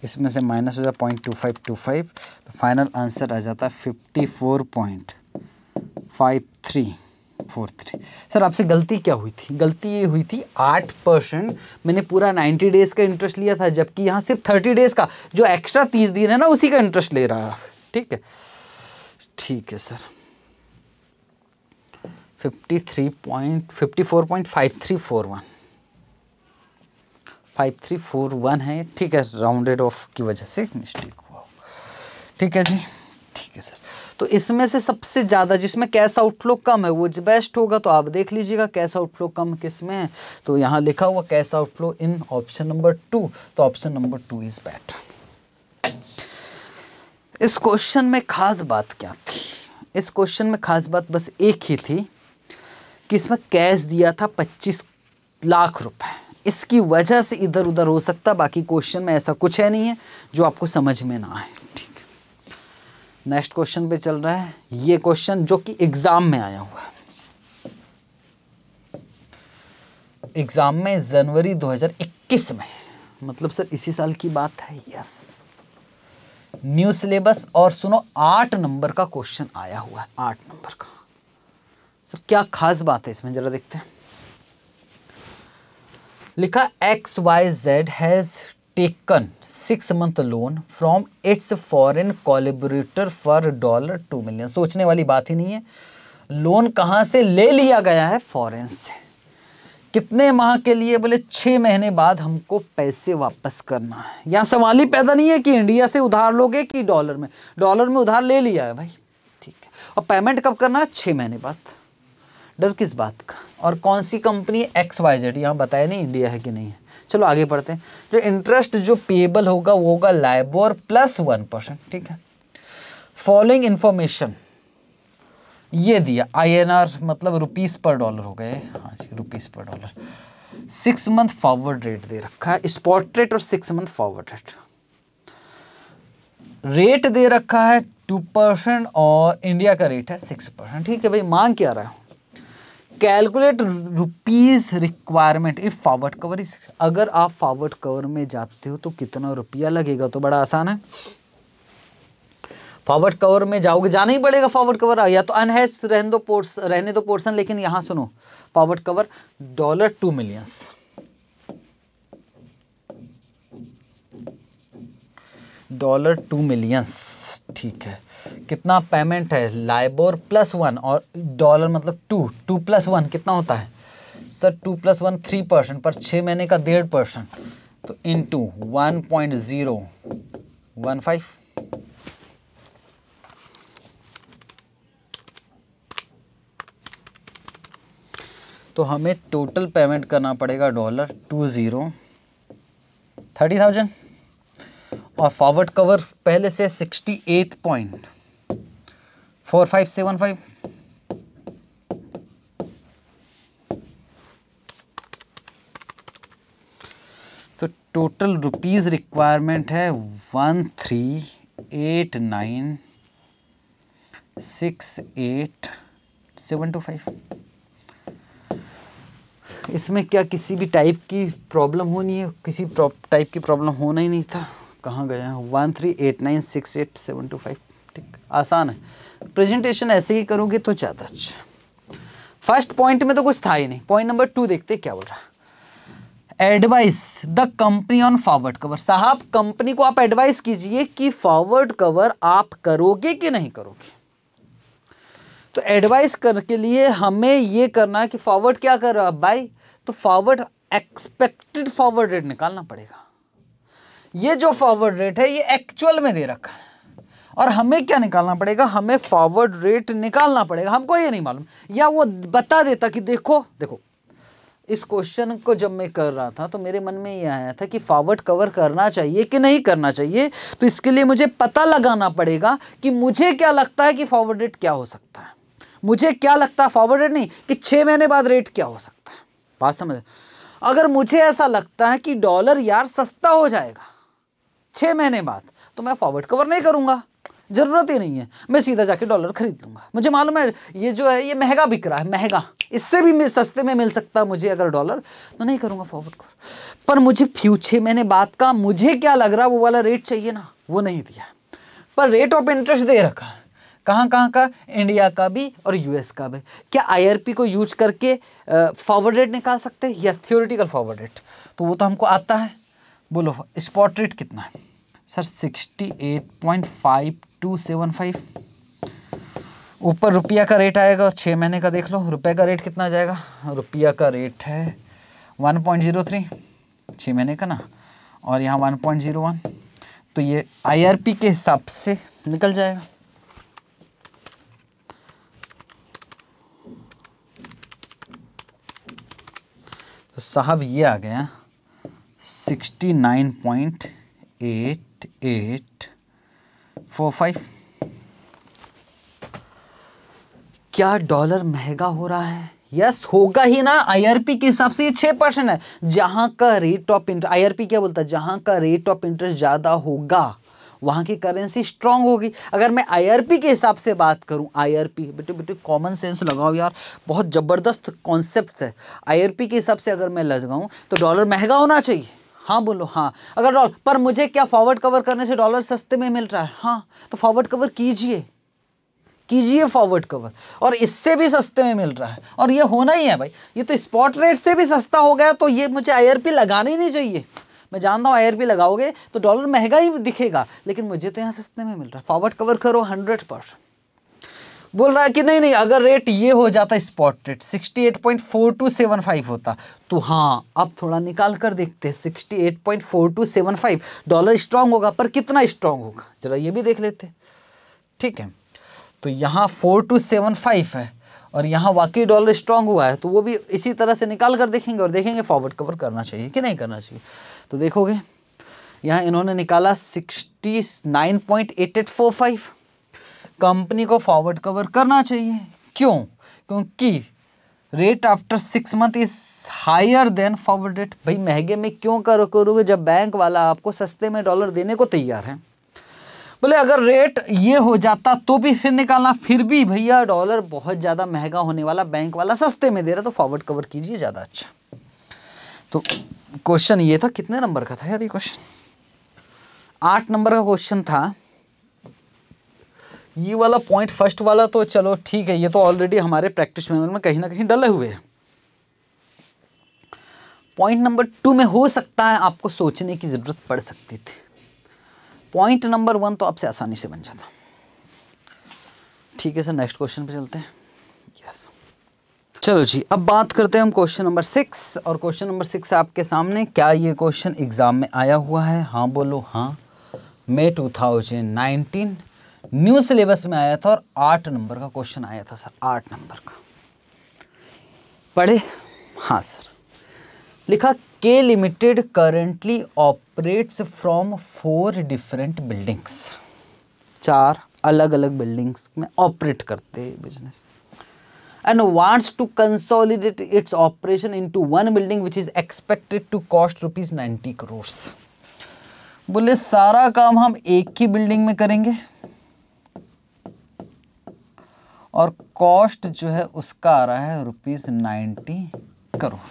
Speaker 1: इसमें से माइनस हो जाता point two five two five तो फाइनल आंसर आ जाता fifty four point five three four three sir आपसे गलती क्या हुई थी गलती ये हुई थी आठ परसेंट मैंने पूरा नाइन्टी डेज़ का इंटरेस्ट लिया था जबकि यहाँ सिर्फ थर्टी डेज़ का जो एक्स्ट्रा तीस दिन है ना उसी का इंटरेस्ट ले रहा है ठीक है ठीक है sir fifty three point fifty four point five three four one five three four one है ठीक है राउंडेड ऑफ की वजह से मिस्टेक हुआ ठीक है जी ठीक है सर तो इसमें से सबसे ज़्यादा जिसमें कैश आउटफ्लो कम है वो बेस्ट होगा तो आप देख लीजिएगा कैश आउटफ्लो कम किस में है तो यहाँ लिखा हुआ cash outflow in option number two तो option number two is bat इस क्वेश्चन में ख़ास बात क्या थी इस क्वेश्चन में ख़ास बात बस एक ही थी कि इसमें कैश दिया था पच्चीस लाख रुपए इसकी वजह से इधर उधर हो सकता बाकी क्वेश्चन में ऐसा कुछ है नहीं है जो आपको समझ में ना आए नेक्स्ट क्वेश्चन पे चल रहा है ये क्वेश्चन जो कि एग्ज़ाम में आया हुआ है एग्ज़ाम में जनवरी 2021 में मतलब सर इसी साल की बात है यस न्यू सिलेबस और सुनो आठ नंबर का क्वेश्चन आया हुआ है आठ नंबर का सर क्या खास बात है इसमें ज़रा देखते हैं लिखा X Y Z has taken six month loan from its foreign collaborator for dollar two million सोचने वाली बात ही नहीं है लोन कहाँ से ले लिया गया है फॉरेन से कितने माह के लिए बोले छः महीने बाद हमको पैसे वापस करना है यहाँ सवाल ही पैदा नहीं है कि इंडिया से उधार लोगे कि डॉलर में डॉलर में उधार ले लिया है भाई ठीक है और पेमेंट कब करना है छः महीने बाद डर किस बात का और कौन सी कंपनी एक्स वाई जेड यहाँ बताया नहीं इंडिया है कि नहीं है चलो आगे बढ़ते हैं जो इंटरेस्ट जो पेएबल होगा वो होगा लाइबोर प्लस वन परसेंट ठीक है फॉलोइंग इन्फॉर्मेशन ये दिया आईएनआर मतलब रुपीस पर डॉलर हो गए हाँ जी रुपीस पर dollar six month forward rate दे रखा है स्पॉट रेट और six month forward rate rate दे रखा है टू परसेंट और इंडिया का रेट है सिक्स परसेंट ठीक है भाई मांग क्या रहा है calculate rupees requirement if forward cover is अगर आप फॉरवर्ड कवर में जाते हो तो कितना रुपया लगेगा तो बड़ा आसान है फॉरवर्ड कवर में जाओगे जाना ही पड़ेगा फॉरवर्ड कवर या तो अनहेज रहने दो पोर्स रहने दो पोर्सन लेकिन यहां सुनो forward cover dollar two millions dollar two millions ठीक है कितना पेमेंट है लाइबोर प्लस वन और डॉलर मतलब टू टू प्लस वन कितना होता है sir two plus one three percent पर छः महीने का डेढ़ परसेंट तो into one point zero one five तो हमें टोटल पेमेंट करना पड़ेगा dollar two zero thirty thousand और फॉरवर्ड कवर पहले से sixty eight point four five seven five तो टोटल रुपीज़ रिक्वायरमेंट है one three eight nine six eight seven two five इसमें क्या किसी भी टाइप की प्रॉब्लम होनी है किसी टाइप की प्रॉब्लम होना ही नहीं था कहाँ गए हैं one three eight nine six eight seven two five ठीक आसान है प्रेजेंटेशन ऐसे ही करोगे तो ज़्यादा अच्छा फर्स्ट पॉइंट में तो कुछ था ही नहीं पॉइंट नंबर टू देखते क्या बोल रहा advice the company on forward cover साहब कंपनी को आप एडवाइस कीजिए कि फॉरवर्ड कवर आप करोगे कि नहीं करोगे तो एडवाइस कर के लिए हमें ये करना है कि फॉरवर्ड क्या कर रहा है भाई तो फॉरवर्ड एक्सपेक्टेड फॉरवर्ड रेट निकालना पड़ेगा ये जो फॉरवर्ड रेट है ये एक्चुअल में दे रखा है और हमें क्या निकालना पड़ेगा हमें फॉरवर्ड रेट निकालना पड़ेगा हमको ये नहीं मालूम या वो बता देता कि देखो देखो इस क्वेश्चन को जब मैं कर रहा था तो मेरे मन में ये आया था कि फॉरवर्ड कवर करना चाहिए कि नहीं करना चाहिए तो इसके लिए मुझे पता लगाना पड़ेगा कि मुझे क्या लगता है कि फॉरवर्ड रेट क्या हो सकता है मुझे क्या लगता है फॉरवर्ड रेट नहीं कि छः महीने बाद रेट क्या हो सकता है बात समझ अगर मुझे ऐसा लगता है कि डॉलर यार सस्ता हो जाएगा छः महीने बाद तो मैं फॉरवर्ड कवर नहीं करूँगा ज़रूरत ही नहीं है मैं सीधा जाके डॉलर खरीद लूँगा मुझे मालूम है ये जो है ये महंगा बिक रहा है महंगा इससे भी सस्ते में मिल सकता मुझे अगर डॉलर तो नहीं करूँगा फॉरवर्ड कवर पर मुझे फ्यूचर महीने बाद का मुझे क्या लग रहा है वो वाला रेट चाहिए ना वो नहीं दिया पर रेट ऑफ इंटरेस्ट दे रखा है कहाँ कहाँ का इंडिया का भी और यूएस का भी क्या आईआरपी को यूज करके फॉरवर्ड रेट निकाल सकते हैं यस थियोरिटिकल फॉरवर्ड रेट तो वो तो हमको आता है बोलो स्पॉट रेट कितना है sir sixty eight point five two seven five ऊपर रुपया का रेट आएगा और छः महीने का देख लो रुपये का रेट कितना जाएगा रुपया का रेट है वन पॉइंट ज़ीरो थ्री छः महीने का ना और यहाँ वन पॉइंट ज़ीरो वन तो ये आईआरपी के हिसाब से निकल जाएगा तो साहब ये आ गया 69.8845 क्या डॉलर महंगा हो रहा है यस yes, होगा ही ना आईआरपी के हिसाब से छह परसेंट है जहां का रेट ऑफ इंटरेस्ट आईआरपी क्या बोलता है जहां का रेट ऑफ इंटरेस्ट ज़्यादा होगा वहां की करेंसी स्ट्रांग होगी अगर मैं आईआरपी के हिसाब से बात करूं आईआरपी बेटे बेटे कॉमन सेंस लगाओ यार बहुत ज़बरदस्त कॉन्सेप्ट है आईआरपी के हिसाब से अगर मैं लगाऊं तो डॉलर महंगा होना चाहिए हाँ बोलो हाँ अगर डॉलर पर मुझे क्या फॉरवर्ड कवर करने से डॉलर सस्ते में मिल रहा है हाँ तो फॉरवर्ड कवर कीजिए कीजिए फॉरवर्ड कवर और इससे भी सस्ते में मिल रहा है और ये होना ही है भाई ये तो स्पॉट रेट से भी सस्ता हो गया तो ये मुझे आई लगानी नहीं चाहिए मैं जानता हूँ आई लगाओगे तो डॉलर महंगा ही दिखेगा लेकिन मुझे तो यहाँ सस्ते में मिल रहा है फॉरवर्ड कवर करो हंड्रेड परसेंट बोल रहा है कि नहीं नहीं अगर रेट ये हो जाता spot rate sixty eight point four two seven five होता तो हाँ अब थोड़ा निकाल कर देखते हैं sixty eight point four two seven five dollar strong होगा पर कितना स्ट्रांग होगा जरा ये भी देख लेते ठीक है तो यहाँ फोर टू सेवन फाइव है और यहाँ वाकई डॉलर स्ट्रांग हुआ है तो वो भी इसी तरह से निकाल कर देखेंगे और देखेंगे फॉरवर्ड कवर करना चाहिए कि नहीं करना चाहिए तो देखोगे यहाँ इन्होंने निकाला sixty nine point eight eight four five company को फॉरवर्ड कवर करना चाहिए क्यों क्योंकि rate after six month is higher than forward rate भाई महंगे में क्यों करो करोगे जब बैंक वाला आपको सस्ते में डॉलर देने को तैयार है बोले अगर रेट ये हो जाता तो भी फिर निकालना फिर भी भैया डॉलर बहुत ज़्यादा महंगा होने वाला बैंक वाला सस्ते में दे रहा तो फॉरवर्ड कवर कीजिए ज़्यादा अच्छा तो क्वेश्चन ये था कितने नंबर का था यार ये क्वेश्चन आठ नंबर का क्वेश्चन था ये वाला पॉइंट फर्स्ट वाला तो चलो ठीक है ये तो ऑलरेडी हमारे प्रैक्टिस मैनुअल में कहीं ना कहीं डले हुए हैं पॉइंट नंबर टू में हो सकता है आपको सोचने की ज़रूरत पड़ सकती थी पॉइंट नंबर वन तो आपसे आसानी से बन जाता ठीक है सर नेक्स्ट क्वेश्चन पे चलते हैं यस yes. चलो जी अब बात करते हैं हम क्वेश्चन नंबर सिक्स और क्वेश्चन नंबर सिक्स आपके सामने क्या ये क्वेश्चन एग्ज़ाम में आया हुआ है हाँ बोलो हाँ मई 2019 न्यू सिलेबस में आया था और आठ नंबर का क्वेश्चन आया था सर आठ नंबर का पढ़े हाँ सर लिखा K limited currently operates from four different buildings चार अलग अलग बिल्डिंग्स में ऑपरेट करते business and wants to consolidate its operation into one building which is expected to cost rupees ninety crore बोले सारा काम हम एक ही बिल्डिंग में करेंगे और कॉस्ट जो है उसका आ रहा है रुपीज़ नाइन्टी करोड़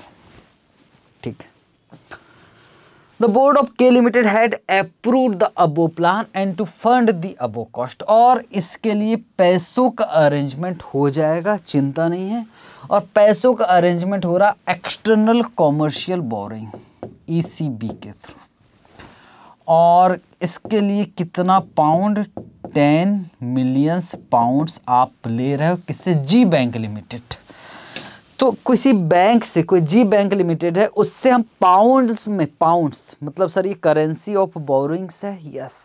Speaker 1: ठीक है board of K limited had had the above plan and to fund the above cost और इसके लिए पैसों का अरेंजमेंट हो जाएगा चिंता नहीं है और पैसों का अरेंजमेंट हो रहा एक्सटर्नल कॉमर्शियल बोरिंग ई के थ्रू और इसके लिए कितना पाउंड टेन मिलियंस पाउंड्स आप ले रहे हो किससे जी बैंक लिमिटेड तो किसी बैंक से कोई जी बैंक लिमिटेड है उससे हम पाउंड्स में पाउंड्स मतलब सर ये करेंसी ऑफ बोरिंग्स है यस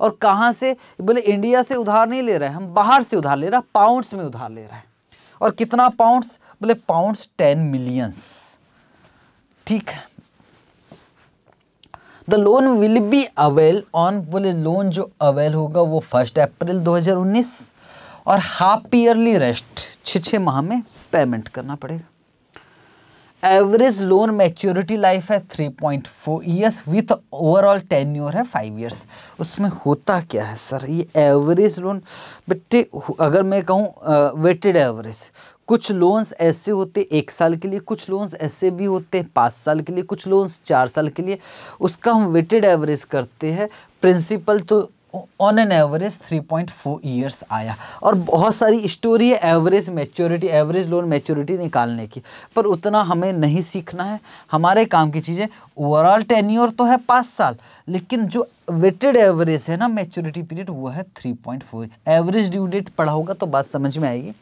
Speaker 1: और कहाँ से बोले इंडिया से उधार नहीं ले रहे हैं हम बाहर से उधार ले रहे हैं पाउंड्स में उधार ले रहे हैं और कितना पाउंड्स बोले पाउंड्स टेन मिलियंस ठीक है the loan will be avail on बोले लोन जो अवेल होगा वो फर्स्ट अप्रैल 2019 और हाफ ईयरली रेस्ट छः माह में पेमेंट करना पड़ेगा एवरेज लोन मैच्योरिटी लाइफ है 3.4 years with overall ten year है फाइव ईयर्स उसमें होता क्या है सर ये एवरेज लोन बेटे अगर मैं कहूँ वेटेड एवरेज कुछ लोन्स ऐसे होते एक साल के लिए कुछ लोन्स ऐसे भी होते हैं पाँच साल के लिए कुछ लोन्स चार साल के लिए उसका हम वेटेड एवरेज करते हैं प्रिंसिपल तो on an average 3.4 point years आया और बहुत सारी स्टोरी है average maturity average loan maturity निकालने की पर उतना हमें नहीं सीखना है हमारे काम की चीज़ें ओवरऑल टेन ईयर तो है पाँच साल लेकिन जो वेटेड एवरेज है ना मैच्योरिटी पीरियड वो है 3.4 एवरेज ड्यू डेट पढ़ा होगा तो बात समझ में आएगी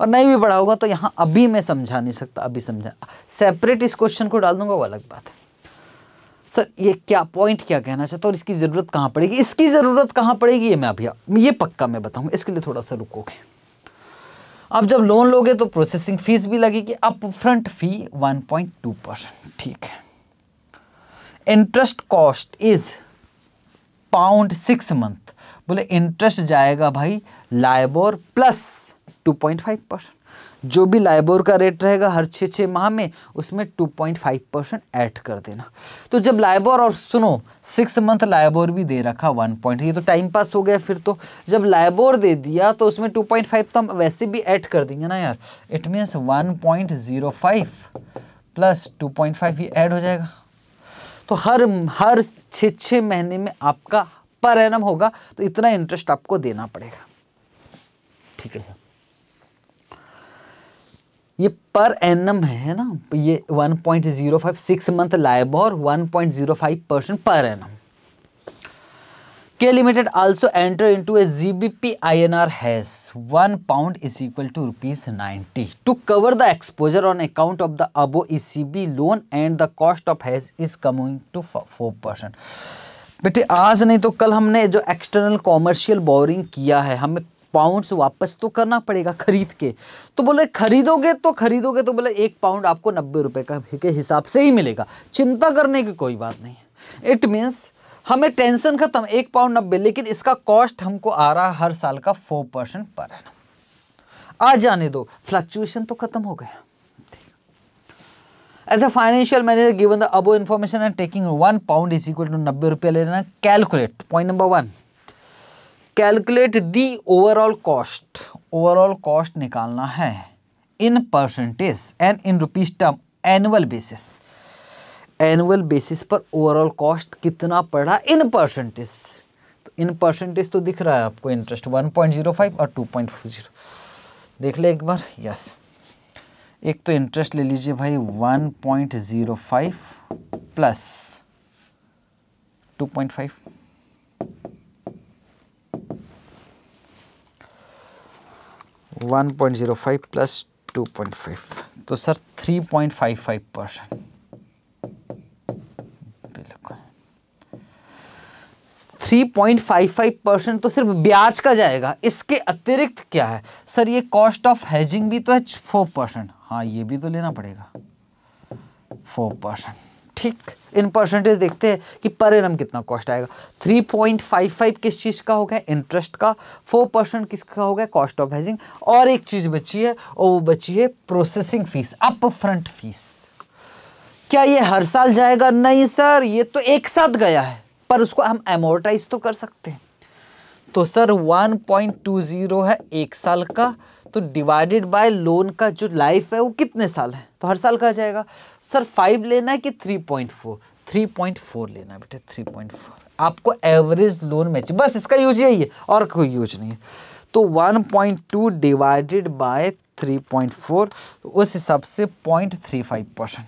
Speaker 1: और नहीं भी पढ़ा होगा तो यहाँ अभी मैं समझा नहीं सकता अभी समझा सेपरेट इस क्वेश्चन को डाल दूंगा वो अलग बात है सर ये क्या पॉइंट क्या कहना चाहता और इसकी ज़रूरत कहाँ पड़ेगी इसकी ज़रूरत कहाँ पड़ेगी ये मैं अभी ये पक्का मैं बताऊँगा इसके लिए थोड़ा सा रुकोगे अब जब लोन लोगे तो प्रोसेसिंग फीस भी लगेगी अप फ्रंट फी 1.2 परसेंट ठीक है interest cost is pound six month बोले इंटरेस्ट जाएगा भाई लाइबोर प्लस 2.5 परसेंट जो भी लाइबोर का रेट रहेगा हर छः छः माह में उसमें 2.5 परसेंट ऐड कर देना तो जब लाइबोर और सुनो सिक्स मंथ लाइबोर भी दे रखा वन पॉइंट ये तो टाइम पास हो गया फिर तो जब लाइबोर दे दिया तो उसमें 2.5 तो हम वैसे भी ऐड कर देंगे ना यार इट मीन्स 1.05 प्लस 2.5 ये ऐड हो जाएगा तो हर हर छः छः महीने में आपका पर एनम होगा तो इतना इंटरेस्ट आपको देना पड़ेगा ठीक है ये पर एनम है ना ये 1.05 six month LIBOR five percent per annum K limited also enter into a G B P I N R hedge one pound is equal to rupees ninety to cover the exposure on account of the above E C B loan and the cost of hedge is coming to four percent बेटे आज नहीं तो कल हमने जो external commercial boring किया है हमें पाउंड्स वापस तो करना पड़ेगा खरीद के तो बोले खरीदोगे तो खरीदोगे तो बोले एक पाउंड आपको नब्बे रुपए का के हिसाब से ही मिलेगा चिंता करने की कोई बात नहीं इट मीन्स हमें टेंशन खत्म एक पाउंड नब्बे लेकिन इसका कॉस्ट हमको आ रहा हर साल का फोर परसेंट पर है आ जाने दो फ्लक्चुएशन तो खत्म हो गया as a financial manager given the above information and taking one pound is equal to नब्बे रुपया लेना calculate point number one calculate the overall cost overall cost निकालना है in percentage and in rupees term annual basis annual basis पर overall cost कितना पड़ा in percentage तो in percentage तो दिख रहा है आपको इंटरेस्ट 1.05 और 2.40 देख ले एक बार यस एक तो इंटरेस्ट ले लीजिए भाई 1.05 प्लस 2.5 1.05 प्लस 2.5 तो sir 3.55 percent five five percent तो सिर्फ ब्याज का जाएगा इसके अतिरिक्त क्या है सर ये कॉस्ट ऑफ हेजिंग भी तो है फोर परसेंट हाँ ये भी तो लेना पड़ेगा फोर परसेंट ठीक इन परसेंटेज देखते हैं कि पर एनम कितना कॉस्ट आएगा 3.55 किस चीज़ का होगा इंटरेस्ट का 4 परसेंट किसका होगा कॉस्ट ऑफ हेजिंग और एक चीज़ बची है और वो बची है processing fees up front fees क्या ये हर साल जाएगा नहीं सर ये तो एक साथ गया है पर उसको हम एमोटाइज तो कर सकते हैं तो सर 1.20 है एक साल का तो डिवाइडेड बाय लोन का जो लाइफ है वो कितने साल है तो हर साल का जाएगा सर फाइव लेना है कि three point four three point four लेना है बेटा थ्री पॉइंट फोर आपको एवरेज लोन मैच बस इसका यूज यही है और कोई यूज नहीं है तो one point two divided by three point four तो उस हिसाब से पॉइंट थ्री फाइव परसेंट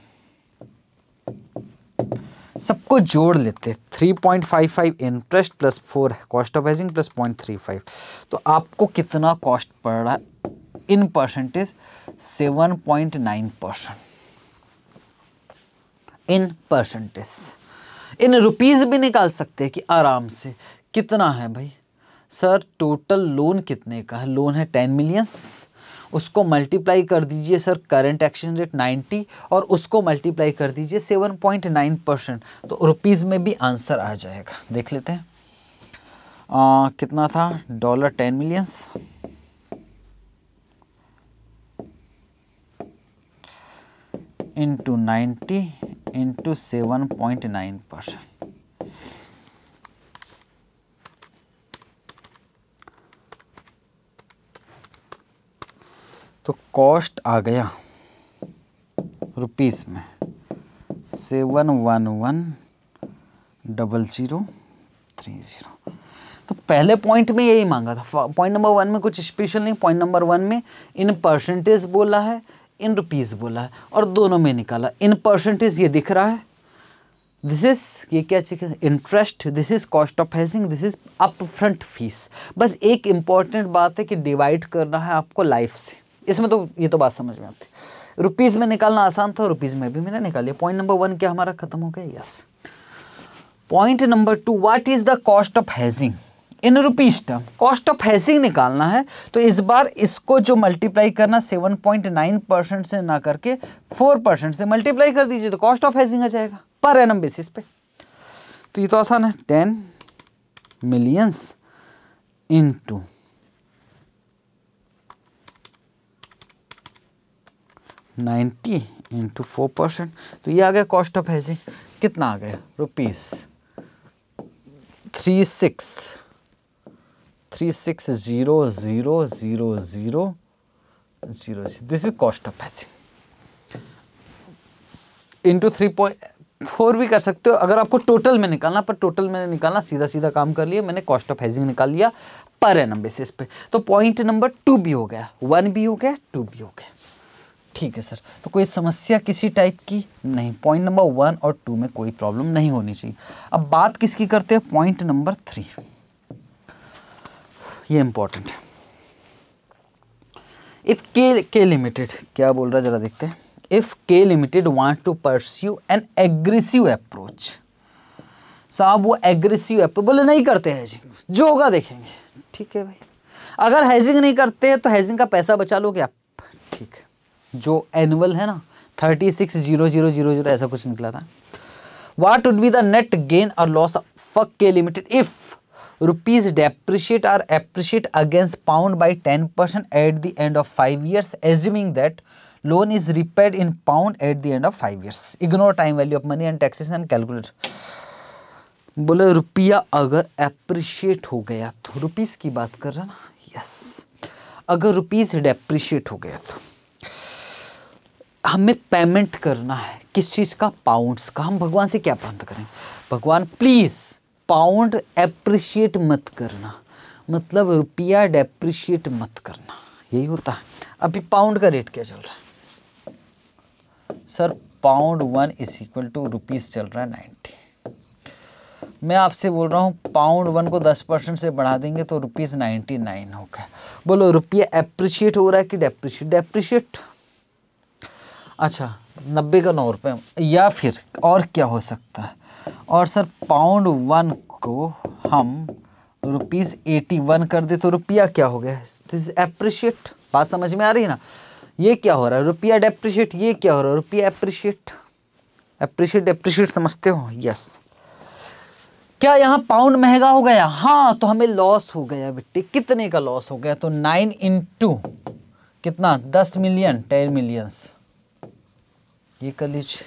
Speaker 1: सबको जोड़ लेते हैं three point five five interest plus four है cost of hedging plus point three five तो आपको कितना कॉस्ट पड़ रहा है in percentage seven point nine percent in percentage in rupees भी निकाल सकते हैं कि आराम से कितना है भाई सर टोटल लोन कितने का है लोन है टेन मिलियंस उसको मल्टीप्लाई कर दीजिए sir current exchange rate ninety और उसको मल्टीप्लाई कर दीजिए सेवन पॉइंट नाइन परसेंट तो रुपीज़ में भी आंसर आ जाएगा देख लेते हैं आ, कितना था dollar ten millions into ninety into seven point nine percent तो कॉस्ट आ गया रुपीस में seven one one double zero three zero तो पहले पॉइंट में यही मांगा था पॉइंट नंबर वन में कुछ स्पेशल नहीं पॉइंट नंबर वन में इन परसेंटेज बोला है इन रुपीज़ बोला है और दोनों में निकाला इन परसेंटेज ये दिख रहा है दिस इज़ ये क्या चीज interest this is cost of hedging this is up front fees बस एक इंपॉर्टेंट बात है कि डिवाइड करना है आपको लाइफ से इसमें तो ये तो बात समझ में आती रुपीज़ में निकालना आसान था रुपीज़ में भी मैंने निकाल लिया पॉइंट नंबर वन क्या हमारा ख़त्म हो गया yes point number two what is the cost of hedging in rupees term cost of hedging निकालना है तो इस बार इसको जो मल्टीप्लाई करना 7.9 परसेंट से ना करके 4 परसेंट से मल्टीप्लाई कर दीजिए तो कॉस्ट ऑफ हैसिंग आ जाएगा पर एनम बेसिस पे तो ये तो आसान है 10 millions into ninety into four percent तो ये आ गया कॉस्ट ऑफ हैजिंग कितना आ गया rupees three six three six zero zero zero zero zero this is cost of hedging into three point four भी कर सकते हो अगर आपको टोटल में निकालना पर टोटल में निकालना सीधा सीधा काम कर लिया मैंने कॉस्ट ऑफ हैजिंग निकाल लिया पर एनम बेसिस पे तो पॉइंट नंबर टू भी हो गया वन भी हो गया टू भी हो गया ठीक है सर तो कोई समस्या किसी टाइप की नहीं पॉइंट नंबर वन और टू में कोई प्रॉब्लम नहीं होनी चाहिए अब बात किसकी करते हैं पॉइंट नंबर थ्री ये इम्पॉर्टेंट है इफ़ के के लिमिटेड क्या बोल रहा है ज़रा देखते हैं if K limited want to pursue an aggressive approach साहब वो एग्रेसिव अप्रोच बोले नहीं करते हैजिंग जो होगा देखेंगे ठीक है भाई अगर हैजिंग नहीं करते हैं तो हैजिंग का पैसा बचा लोगे आप ठीक है जो एनुअल है ना thirty six zero zero zero zero ऐसा कुछ निकला था what would be the net gain और loss for K limited if rupees depreciate or appreciate against pound by ten percent at the end of five years assuming that loan is repaid in pound at the end of five years ignore time value of money and taxes and calculate बोले रुपया अगर appreciate हो गया तो rupees की बात कर रहा ना यस अगर रुपीज डेप्रिशिएट हो गया तो हमें पेमेंट करना है किस चीज़ का पाउंड्स का हम भगवान से क्या प्रांत करें भगवान प्लीज़ पाउंड एप्रिशिएट मत करना मतलब रुपया डेप्रिशिएट मत करना यही होता है अभी पाउंड का रेट क्या चल रहा है sir pound one is equal to rupees चल रहा है नाइन्टी मैं आपसे बोल रहा हूँ पाउंड वन को दस परसेंट से बढ़ा देंगे तो रुपीज़ नाइन्टी नाइन हो गया बोलो रुपया एप्रिशिएट हो रहा है कि डेप्रिशिएट डेप्रिशिएट अच्छा नब्बे का नौ रुपये या फिर और क्या हो सकता है और सर पाउंड वन को हम रुपीज़ एटी वन कर दे तो रुपया क्या हो गया दिस एप्रिशिएट बात समझ में आ रही है ना ये क्या हो रहा है रुपया डेप्रिशिएट ये क्या हो रहा है रुपया एप्रिशिएट एप्रिशिएट डेप्रिशिएट समझते हो यस क्या यहाँ पाउंड महंगा हो गया हाँ तो हमें लॉस हो गया बेटे कितने का लॉस हो गया तो नाइन इंटू कितना दस मिलियन टेन मिलियंस ये कर लीजिए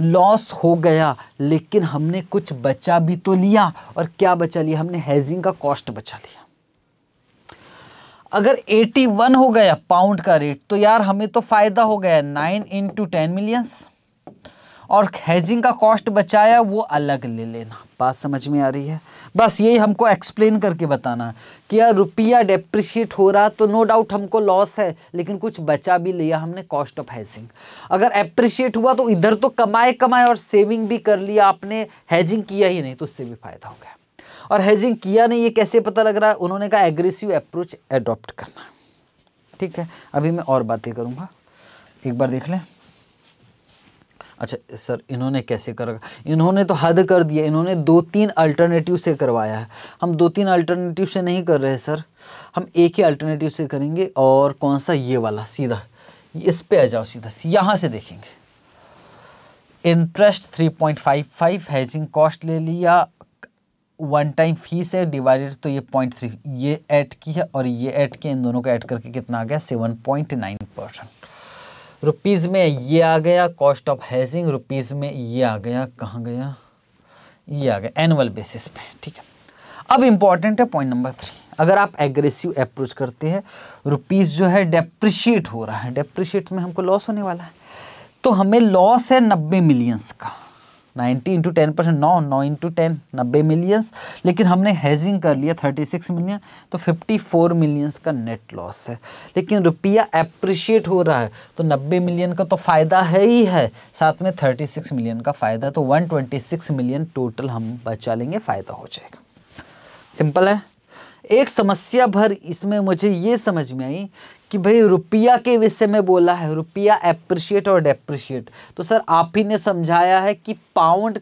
Speaker 1: लॉस हो गया लेकिन हमने कुछ बचा भी तो लिया और क्या बचा लिया हमने हेजिंग का कॉस्ट बचा लिया अगर 81 हो गया पाउंड का रेट तो यार हमें तो फ़ायदा हो गया नाइन इंटू टेन मिलियंस और हैजिंग का कॉस्ट बचाया वो अलग ले लेना बात समझ में आ रही है बस यही हमको एक्सप्लेन करके बताना कि यार रुपया डेप्रिशिएट हो रहा तो नो डाउट हमको लॉस है लेकिन कुछ बचा भी लिया हमने कॉस्ट ऑफ हैजिंग अगर एप्रिशिएट हुआ तो इधर तो कमाए कमाए और सेविंग भी कर लिया आपने हैजिंग किया ही नहीं तो उससे भी फ़ायदा हो गया और हैजिंग किया नहीं ये कैसे पता लग रहा है उन्होंने कहा एग्रेसिव अप्रोच एडॉप्ट करना ठीक है अभी मैं और बातें करूँगा एक बार देख लें अच्छा सर इन्होंने कैसे कर इन्होंने तो हद कर दिया इन्होंने दो तीन अल्टरनेटिव से करवाया है हम दो तीन अल्टरनेटिव से नहीं कर रहे सर हम एक ही अल्टरनेटिव से करेंगे और कौन सा ये वाला सीधा इस पे आ जाओ सीधा यहाँ से देखेंगे इंटरेस्ट 3.55 हैजिंग कॉस्ट ले लिया वन टाइम फीस है डिवाइडेड तो ये पॉइंट थ्री ये ऐड की है और ये ऐड की इन दोनों को ऐड करके कितना आ गया seven point nine percent rupees में ये आ गया कॉस्ट ऑफ हैजिंग रुपीज़ में ये आ गया कहाँ गया ये आ गया एनुअल बेसिस पे ठीक है अब इम्पॉर्टेंट है पॉइंट नंबर थ्री अगर आप एग्रेसिव अप्रोच करते हैं रुपीज़ जो है डेप्रिशिएट हो रहा है डेप्रिशिएट में हमको लॉस होने वाला है तो हमें लॉस है नब्बे मिलियंस का 90 इंटू टेन परसेंट नौ नौ इंटू टेन नब्बे मिलियंस लेकिन हमने हेजिंग कर लिया 36 मिलियन तो 54 मिलियंस का नेट लॉस है लेकिन रुपया अप्रिशिएट हो रहा है तो 90 मिलियन का तो फ़ायदा है ही है साथ में 36 मिलियन का फ़ायदा तो 126 मिलियन टोटल हम बचा लेंगे फ़ायदा हो जाएगा सिंपल है एक समस्या भर इसमें मुझे ये समझ में आई कि भाई रुपया के विषय में बोला है रुपया एप्रिशिएट और डेप्रिशिएट तो सर आप ही ने समझाया है कि पाउंड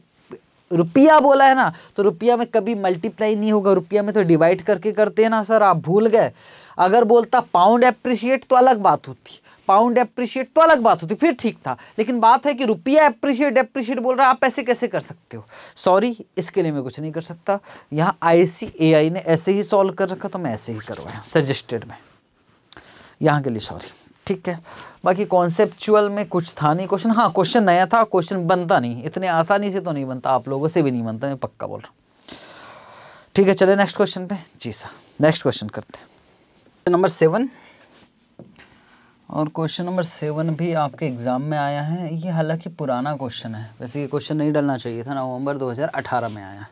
Speaker 1: रुपया बोला है ना तो रुपया में कभी मल्टीप्लाई नहीं होगा रुपया में तो डिवाइड करके करते हैं ना सर आप भूल गए अगर बोलता पाउंड एप्रिशिएट तो अलग बात होती पाउंड एप्रिशिएट तो अलग बात होती फिर ठीक था लेकिन बात है कि रुपया एप्रिशिएट एप्रिशिएट बोल रहा है आप ऐसे कैसे कर सकते हो सॉरी इसके लिए मैं कुछ नहीं कर सकता यहाँ आई ने ऐसे ही सॉल्व कर रखा तो मैं ऐसे ही करवाया सजेस्टेड में यहाँ के लिए सॉरी ठीक है बाकी कॉन्सेप्चुअल में कुछ था नहीं क्वेश्चन हाँ क्वेश्चन नया था क्वेश्चन बनता नहीं इतने आसानी से तो नहीं बनता आप लोगों से भी नहीं बनता मैं पक्का बोल रहा हूँ ठीक है चले नेक्स्ट क्वेश्चन पे जी सर नेक्स्ट क्वेश्चन करते नंबर सेवन और क्वेश्चन नंबर सेवन भी आपके एग्ज़ाम में आया है ये हालांकि पुराना क्वेश्चन है वैसे ये क्वेश्चन नहीं डलना चाहिए था नवंबर 2018 में आया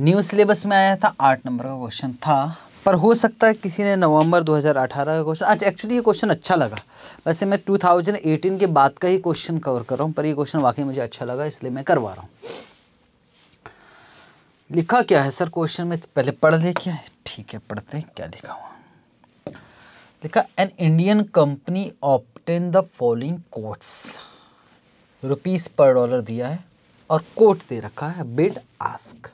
Speaker 1: न्यू सिलेबस में आया था आठ नंबर का क्वेश्चन था पर हो सकता है किसी ने नवंबर 2018 का क्वेश्चन अच्छा एक्चुअली ये क्वेश्चन अच्छा लगा वैसे मैं 2018 के बाद का ही क्वेश्चन कवर कर रहा हूँ पर ये क्वेश्चन वाकई मुझे अच्छा लगा इसलिए मैं करवा रहा हूँ लिखा क्या है सर क्वेश्चन में पहले पढ़ ले क्या है ठीक है पढ़ते हैं क्या लिखा हुआ लिखा an Indian company obtained the following quotes rupees पर डॉलर दिया है और कोट दे रखा है बिड आस्क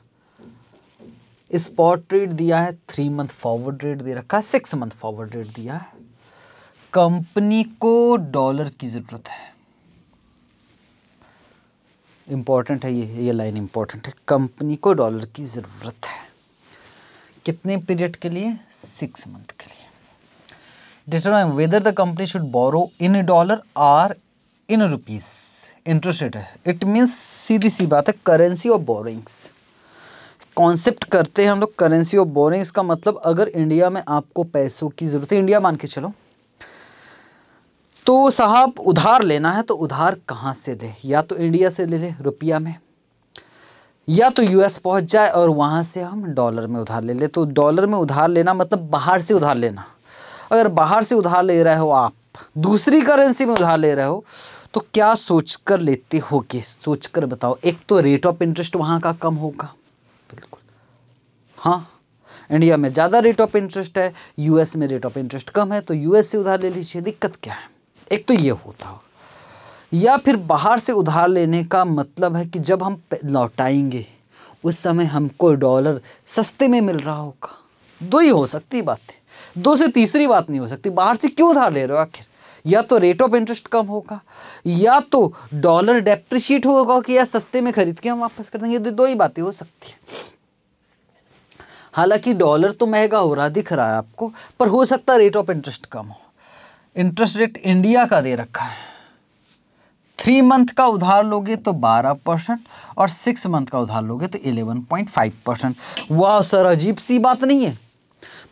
Speaker 1: स्पॉट रेट दिया है थ्री मंथ फॉरवर्ड रेट दे रखा है सिक्स मंथ फॉरवर्ड रेट दिया है कंपनी को डॉलर की ज़रूरत है इंपॉर्टेंट है ये ये लाइन इंपॉर्टेंट है कंपनी को डॉलर की ज़रूरत है कितने पीरियड के लिए सिक्स मंथ के लिए determine whether the company should borrow in dollar or in rupees interest rate है इट मीन्स सीधी सी बात है करेंसी और बोरिंग्स कॉन्सेप्ट करते हैं हम लोग करेंसी ऑफ बोरिंग इसका मतलब अगर इंडिया में आपको पैसों की ज़रूरत है इंडिया मान के चलो तो साहब उधार लेना है तो उधार कहाँ से ले या तो इंडिया से ले ले रुपया में या तो यूएस पहुंच जाए और वहाँ से हम डॉलर में उधार ले ले तो डॉलर में उधार लेना मतलब बाहर से उधार लेना अगर बाहर से उधार ले रहे हो आप दूसरी करेंसी में उधार ले रहे हो तो क्या सोच कर लेते हो सोच कर बताओ एक तो रेट ऑफ इंटरेस्ट वहाँ का कम होगा हाँ इंडिया में ज़्यादा रेट ऑफ इंटरेस्ट है यूएस में रेट ऑफ इंटरेस्ट कम है तो यूएस से उधार ले लीजिए दिक्कत क्या है एक तो ये होता हो या फिर बाहर से उधार लेने का मतलब है कि जब हम लौटाएंगे उस समय हमको डॉलर सस्ते में मिल रहा होगा दो ही हो सकती बातें दो से तीसरी बात नहीं हो सकती बाहर से क्यों उधार ले रहे हो आखिर या तो रेट ऑफ इंटरेस्ट कम होगा या तो डॉलर डेप्रिशिएट होगा कि या सस्ते में खरीद के हम वापस कर देंगे दो ही बातें हो सकती हैं हालांकि डॉलर तो महंगा हो रहा दिख रहा है आपको पर हो सकता है रेट ऑफ इंटरेस्ट कम हो इंटरेस्ट रेट इंडिया का दे रखा है थ्री मंथ का उधार लोगे तो बारह परसेंट और सिक्स मंथ का उधार लोगे तो एलेवन पॉइंट फाइव परसेंट वाह सर अजीब सी बात नहीं है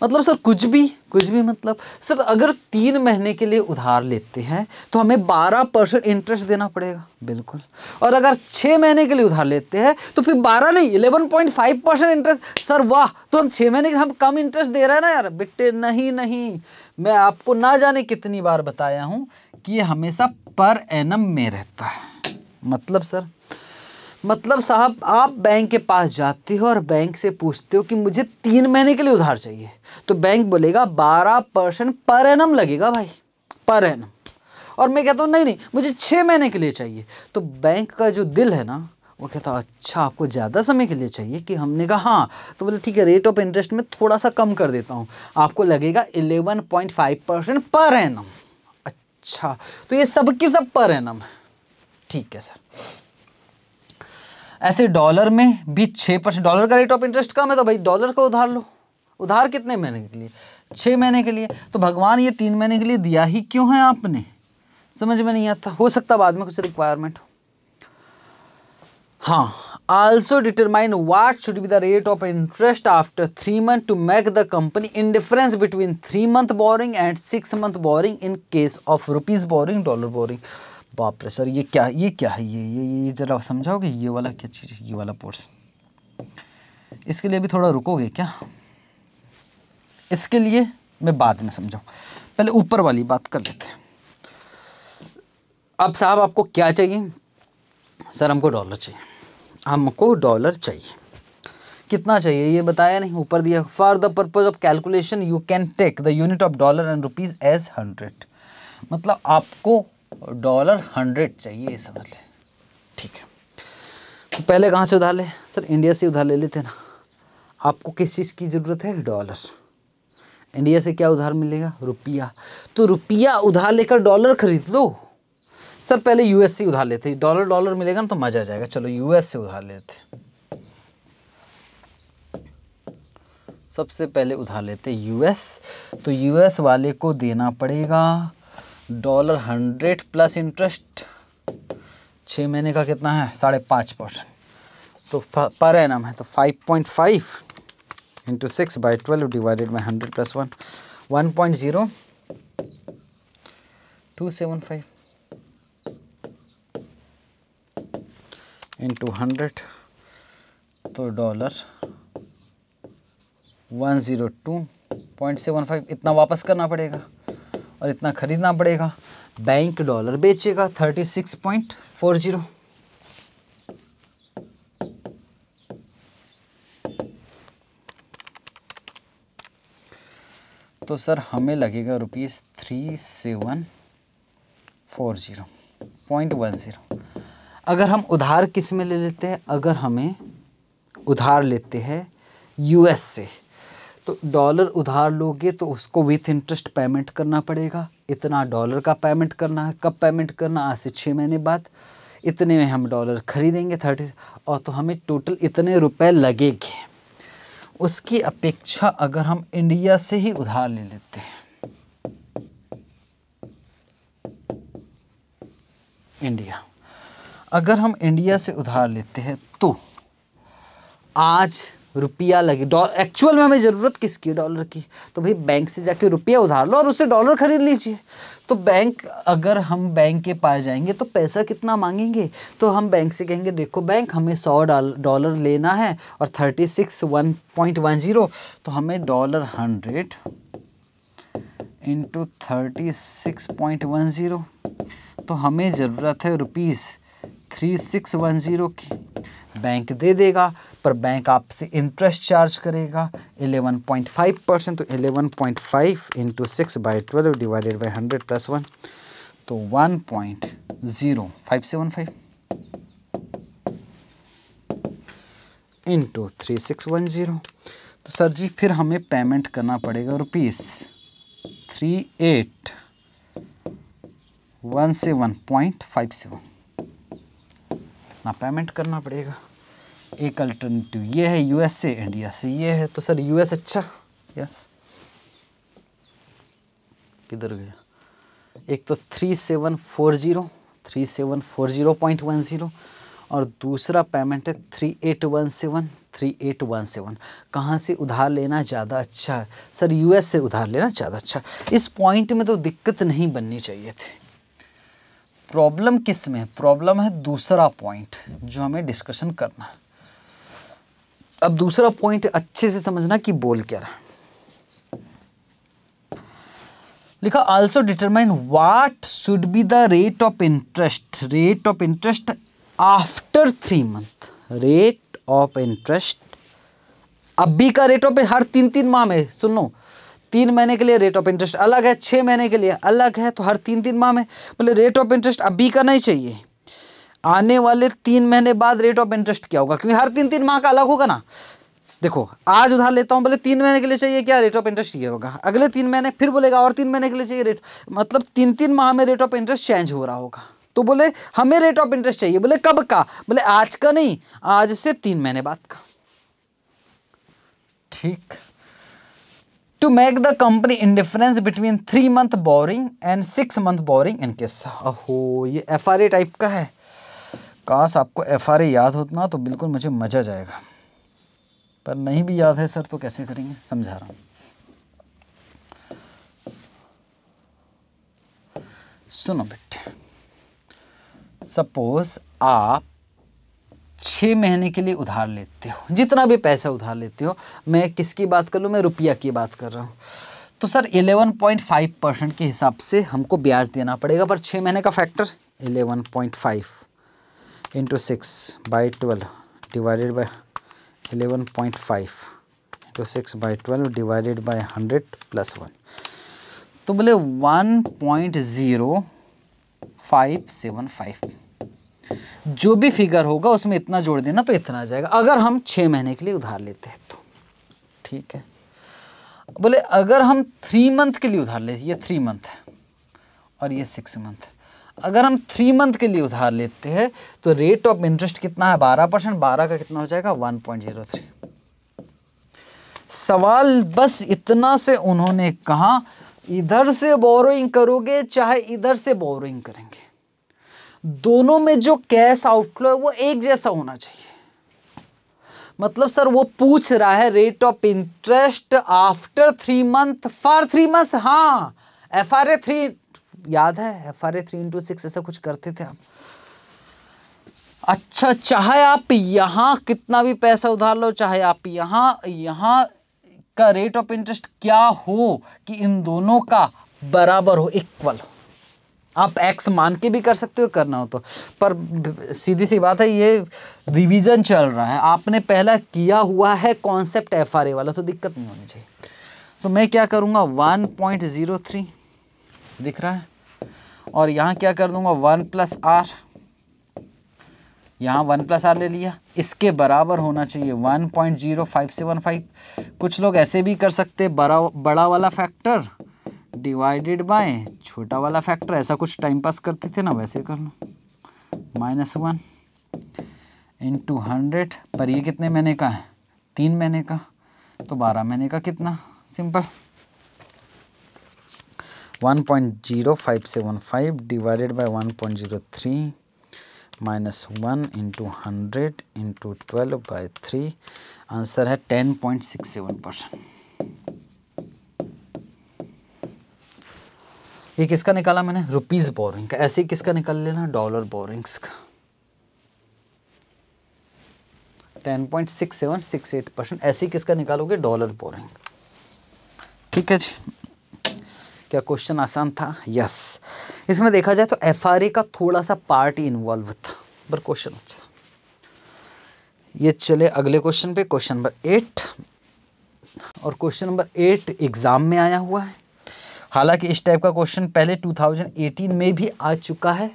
Speaker 1: मतलब सर कुछ भी कुछ भी मतलब सर अगर तीन महीने के लिए उधार लेते हैं तो हमें बारह परसेंट इंटरेस्ट देना पड़ेगा बिल्कुल और अगर छः महीने के लिए उधार लेते हैं तो फिर बारह नहीं eleven point five percent interest sir वाह तो हम छः महीने के हम कम इंटरेस्ट दे रहे हैं ना यार बेटे नहीं नहीं मैं आपको ना जाने कितनी बार बताया हूँ कि ये हमेशा पर एनम में रहता है मतलब सर मतलब साहब आप बैंक के पास जाते हो और बैंक से पूछते हो कि मुझे तीन महीने के लिए उधार चाहिए तो बैंक बोलेगा बारह परसेंट पर एनम लगेगा भाई पर एनम और मैं कहता हूँ नहीं नहीं मुझे छः महीने के लिए चाहिए तो बैंक का जो दिल है ना वो कहता अच्छा आपको ज़्यादा समय के लिए चाहिए कि हमने कहा हाँ तो बोले ठीक है रेट ऑफ इंटरेस्ट में थोड़ा सा कम कर देता हूँ आपको लगेगा eleven point five percent per annum अच्छा तो ये सब की सब पर एनम है ठीक है सर ऐसे डॉलर में भी छः परसेंट डॉलर का रेट ऑफ इंटरेस्ट कम है तो भाई डॉलर को उधार लो उधार कितने महीने के लिए छः महीने के लिए तो भगवान ये तीन महीने के लिए दिया ही क्यों है आपने समझ में नहीं आता हो सकता बाद में कुछ रिक्वायरमेंट हाँ also determine what should be the rate of interest after three month to make the company in difference between three month borrowing and six month borrowing in case of rupees borrowing dollar borrowing बाप रे sir ये क्या ये क्या है ये ये ये ज़रा समझाओगे ये वाला क्या चीज़ है ये वाला पोर्शन इसके लिए भी थोड़ा रुकोगे क्या इसके लिए मैं बाद में समझाऊँ पहले ऊपर वाली बात कर लेते हैं अब साहब आपको क्या चाहिए सर हमको डॉलर चाहिए हमको डॉलर चाहिए कितना चाहिए ये बताया नहीं ऊपर दिया for the purpose of calculation you can take the unit of dollar and rupees as hundred मतलब आपको और डॉलर हंड्रेड चाहिए ये समझ लें ठीक है तो पहले कहाँ से उधार ले सर इंडिया से उधार ले लेते ना आपको किस चीज़ की ज़रूरत है डॉलर इंडिया से क्या उधार मिलेगा रुपया तो रुपया उधार लेकर डॉलर खरीद लो सर पहले यूएस से उधार लेते डॉलर डॉलर मिलेगा ना तो मज़ा आ जाएगा चलो यूएस से उधार लेते सबसे पहले उधार लेते यूएस तो यूएस वाले को देना पड़ेगा डॉलर हंड्रेड प्लस इंटरेस्ट छः महीने का कितना है साढ़े पाँच परसेंट तो पर नाम है तो five point five into six by twelve divided by hundred plus one one point zero two seven five into hundred तो dollar one zero two point seven five इतना वापस करना पड़ेगा और इतना ख़रीदना पड़ेगा बैंक डॉलर बेचेगा thirty six point four zero तो सर हमें लगेगा rupees three seven four zero point one zero अगर हम उधार किस में ले लेते हैं अगर हमें उधार लेते हैं यूएस से तो डॉलर उधार लोगे तो उसको विथ इंटरेस्ट पेमेंट करना पड़ेगा इतना डॉलर का पेमेंट करना है कब पेमेंट करना आज से छः महीने बाद इतने में हम डॉलर खरीदेंगे थर्टी और तो हमें टोटल इतने रुपए लगेंगे उसकी अपेक्षा अगर हम इंडिया से ही उधार ले लेते हैं इंडिया अगर हम इंडिया से उधार लेते हैं तो आज रुपया लगे एक्चुअल में हमें ज़रूरत किसकी डॉलर की तो भाई बैंक से जाके रुपया उधार लो और उसे डॉलर खरीद लीजिए तो बैंक अगर हम बैंक के पास जाएंगे तो पैसा कितना मांगेंगे तो हम बैंक से कहेंगे देखो बैंक हमें सौ डॉलर लेना है और thirty six one point one zero तो हमें dollar hundred into thirty six point one zero तो हमें ज़रूरत है rupees three six one zero की बैंक दे देगा पर बैंक आपसे इंटरेस्ट चार्ज करेगा 11.5 परसेंट तो 11.5 point five into six by twelve divided by hundred plus one तो one point zero five seven five into three six one zero तो sir जी फिर हमें पेमेंट करना पड़ेगा rupees three eight one seven point five seven ना payment करना पड़ेगा एक अल्टरनेटिव ये है यूएस से इंडिया से ये है तो सर यूएस अच्छा यस किधर गया एक तो three seven four zero three seven four zero point one zero और दूसरा पेमेंट है three eight one seven three eight one seven कहाँ से उधार लेना ज़्यादा अच्छा है सर यूएस से उधार लेना ज़्यादा अच्छा इस पॉइंट में तो दिक्कत नहीं बननी चाहिए थी प्रॉब्लम किस में प्रॉब्लम है दूसरा पॉइंट जो हमें डिस्कशन करना है अब दूसरा पॉइंट अच्छे से समझना कि बोल क्या रहा लिखा also determine what should be the rate of interest rate of interest after three month rate of interest अभी का रेट ऑफ हर तीन तीन माह में सुन लो तीन महीने के लिए रेट ऑफ इंटरेस्ट अलग है छः महीने के लिए अलग है तो हर तीन तीन माह में बोले रेट ऑफ इंटरेस्ट अभी का नहीं चाहिए आने वाले तीन महीने बाद रेट ऑफ इंटरेस्ट क्या होगा क्योंकि हर तीन तीन माह का अलग होगा ना देखो आज उधार लेता हूँ बोले तीन महीने के लिए चाहिए क्या रेट ऑफ इंटरेस्ट ये होगा अगले तीन महीने फिर बोलेगा और तीन महीने के लिए चाहिए रेट मतलब तीन तीन माह में रेट ऑफ इंटरेस्ट चेंज हो रहा होगा तो बोले हमें रेट ऑफ इंटरेस्ट चाहिए बोले कब का बोले आज का नहीं आज से तीन महीने बाद का ठीक to make the company difference between three month borrowing and six month borrowing इनके केस अहो ये एफ टाइप का है काश आपको एफ याद होता तो बिल्कुल मुझे मज़ा जाएगा पर नहीं भी याद है सर तो कैसे करेंगे समझा रहा हूँ सुनो बेटे सपोज आप छः महीने के लिए उधार लेते हो जितना भी पैसा उधार लेते हो मैं किसकी बात कर लूँ मैं रुपया की बात कर रहा हूँ तो सर 11.5 परसेंट के हिसाब से हमको ब्याज देना पड़ेगा पर छः महीने का factor 11.5 into six by twelve divided by eleven point five into six by twelve divided by hundred plus one तो बोले one point zero five seven five जो भी फिगर होगा उसमें इतना जोड़ देना तो इतना आ जाएगा अगर हम छः महीने के लिए उधार लेते हैं तो ठीक है बोले अगर हम थ्री मंथ के लिए उधार लेते ये थ्री मंथ है और ये सिक्स मंथ है अगर हम थ्री मंथ के लिए उधार लेते हैं तो रेट ऑफ इंटरेस्ट कितना है बारह परसेंट बारह का कितना हो जाएगा वन पॉइंट जीरो थ्री सवाल बस इतना से उन्होंने कहा इधर से बोरोइंग करोगे चाहे इधर से बोरोइंग करेंगे दोनों में जो कैश आउटफ्लो है वो एक जैसा होना चाहिए मतलब सर वो पूछ रहा है rate of interest after three month for three month हाँ एफ आर ए थ्री याद है F R A three into six ऐसा कुछ करते थे हम अच्छा चाहे आप यहाँ कितना भी पैसा उधार लो चाहे आप यहाँ यहाँ का रेट ऑफ इंटरेस्ट क्या हो कि इन दोनों का बराबर हो इक्वल हो आप एक्स मान के भी कर सकते हो करना हो तो पर सीधी सी बात है ये रिवीजन चल रहा है आपने पहला किया हुआ है कॉन्सेप्ट एफ आर ए वाला तो दिक्कत नहीं होनी चाहिए तो मैं क्या करूँगा वन पॉइंट ज़ीरो थ्री दिख रहा है और यहाँ क्या कर दूंगा वन प्लस आर यहाँ वन प्लस आर ले लिया इसके बराबर होना चाहिए one point zero five seven five कुछ लोग ऐसे भी कर सकते बड़ा बड़ा वाला फैक्टर डिवाइडेड बाय छोटा वाला फैक्टर ऐसा कुछ टाइम पास करते थे ना वैसे कर लो minus one into hundred पर ये कितने महीने का है तीन महीने का तो बारह महीने का कितना simple one point zero five seven five divided by one point zero three minus one into hundred into twelve by three answer है ten point six seven percent ये किसका निकाला मैंने रुपीज़ बोरिंग का ऐसे ही किसका निकाल लेना डॉलर बोरिंग्स का ten point six seven six eight percent ऐसे ही किसका निकालोगे डॉलर बोरिंग ठीक है जी क्या क्वेश्चन आसान था यस इसमें देखा जाए तो एफ का थोड़ा सा पार्ट इन्वॉल्व था पर क्वेश्चन अच्छा ये चले अगले क्वेश्चन पे क्वेश्चन नंबर एट और क्वेश्चन नंबर एट एग्ज़ाम में आया हुआ है हालांकि इस टाइप का क्वेश्चन पहले 2018 में भी आ चुका है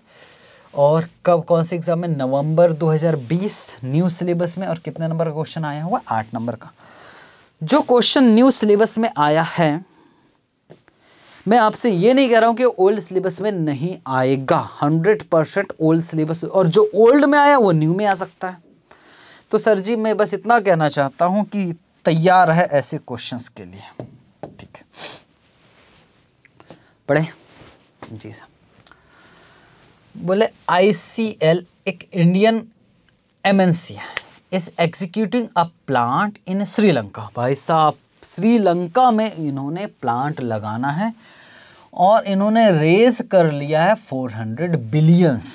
Speaker 1: और कब कौन से एग्ज़ाम में नवंबर 2020 न्यू सिलेबस में और कितने नंबर का क्वेश्चन आया हुआ आठ नंबर का जो क्वेश्चन न्यू सिलेबस में आया है मैं आपसे ये नहीं कह रहा हूँ कि ओल्ड सिलेबस में नहीं आएगा हंड्रेड परसेंट ओल्ड सिलेबस और जो ओल्ड में आया वो न्यू में आ सकता है तो सर जी मैं बस इतना कहना चाहता हूँ कि तैयार है ऐसे क्वेश्चंस के लिए ठीक है पढ़े जी सर बोले आई एक इंडियन एमएनसी है is executing a plant in Sri Lanka भाई साहब श्रीलंका में इन्होंने प्लांट लगाना है और इन्होंने रेज कर लिया है 400 बिलियंस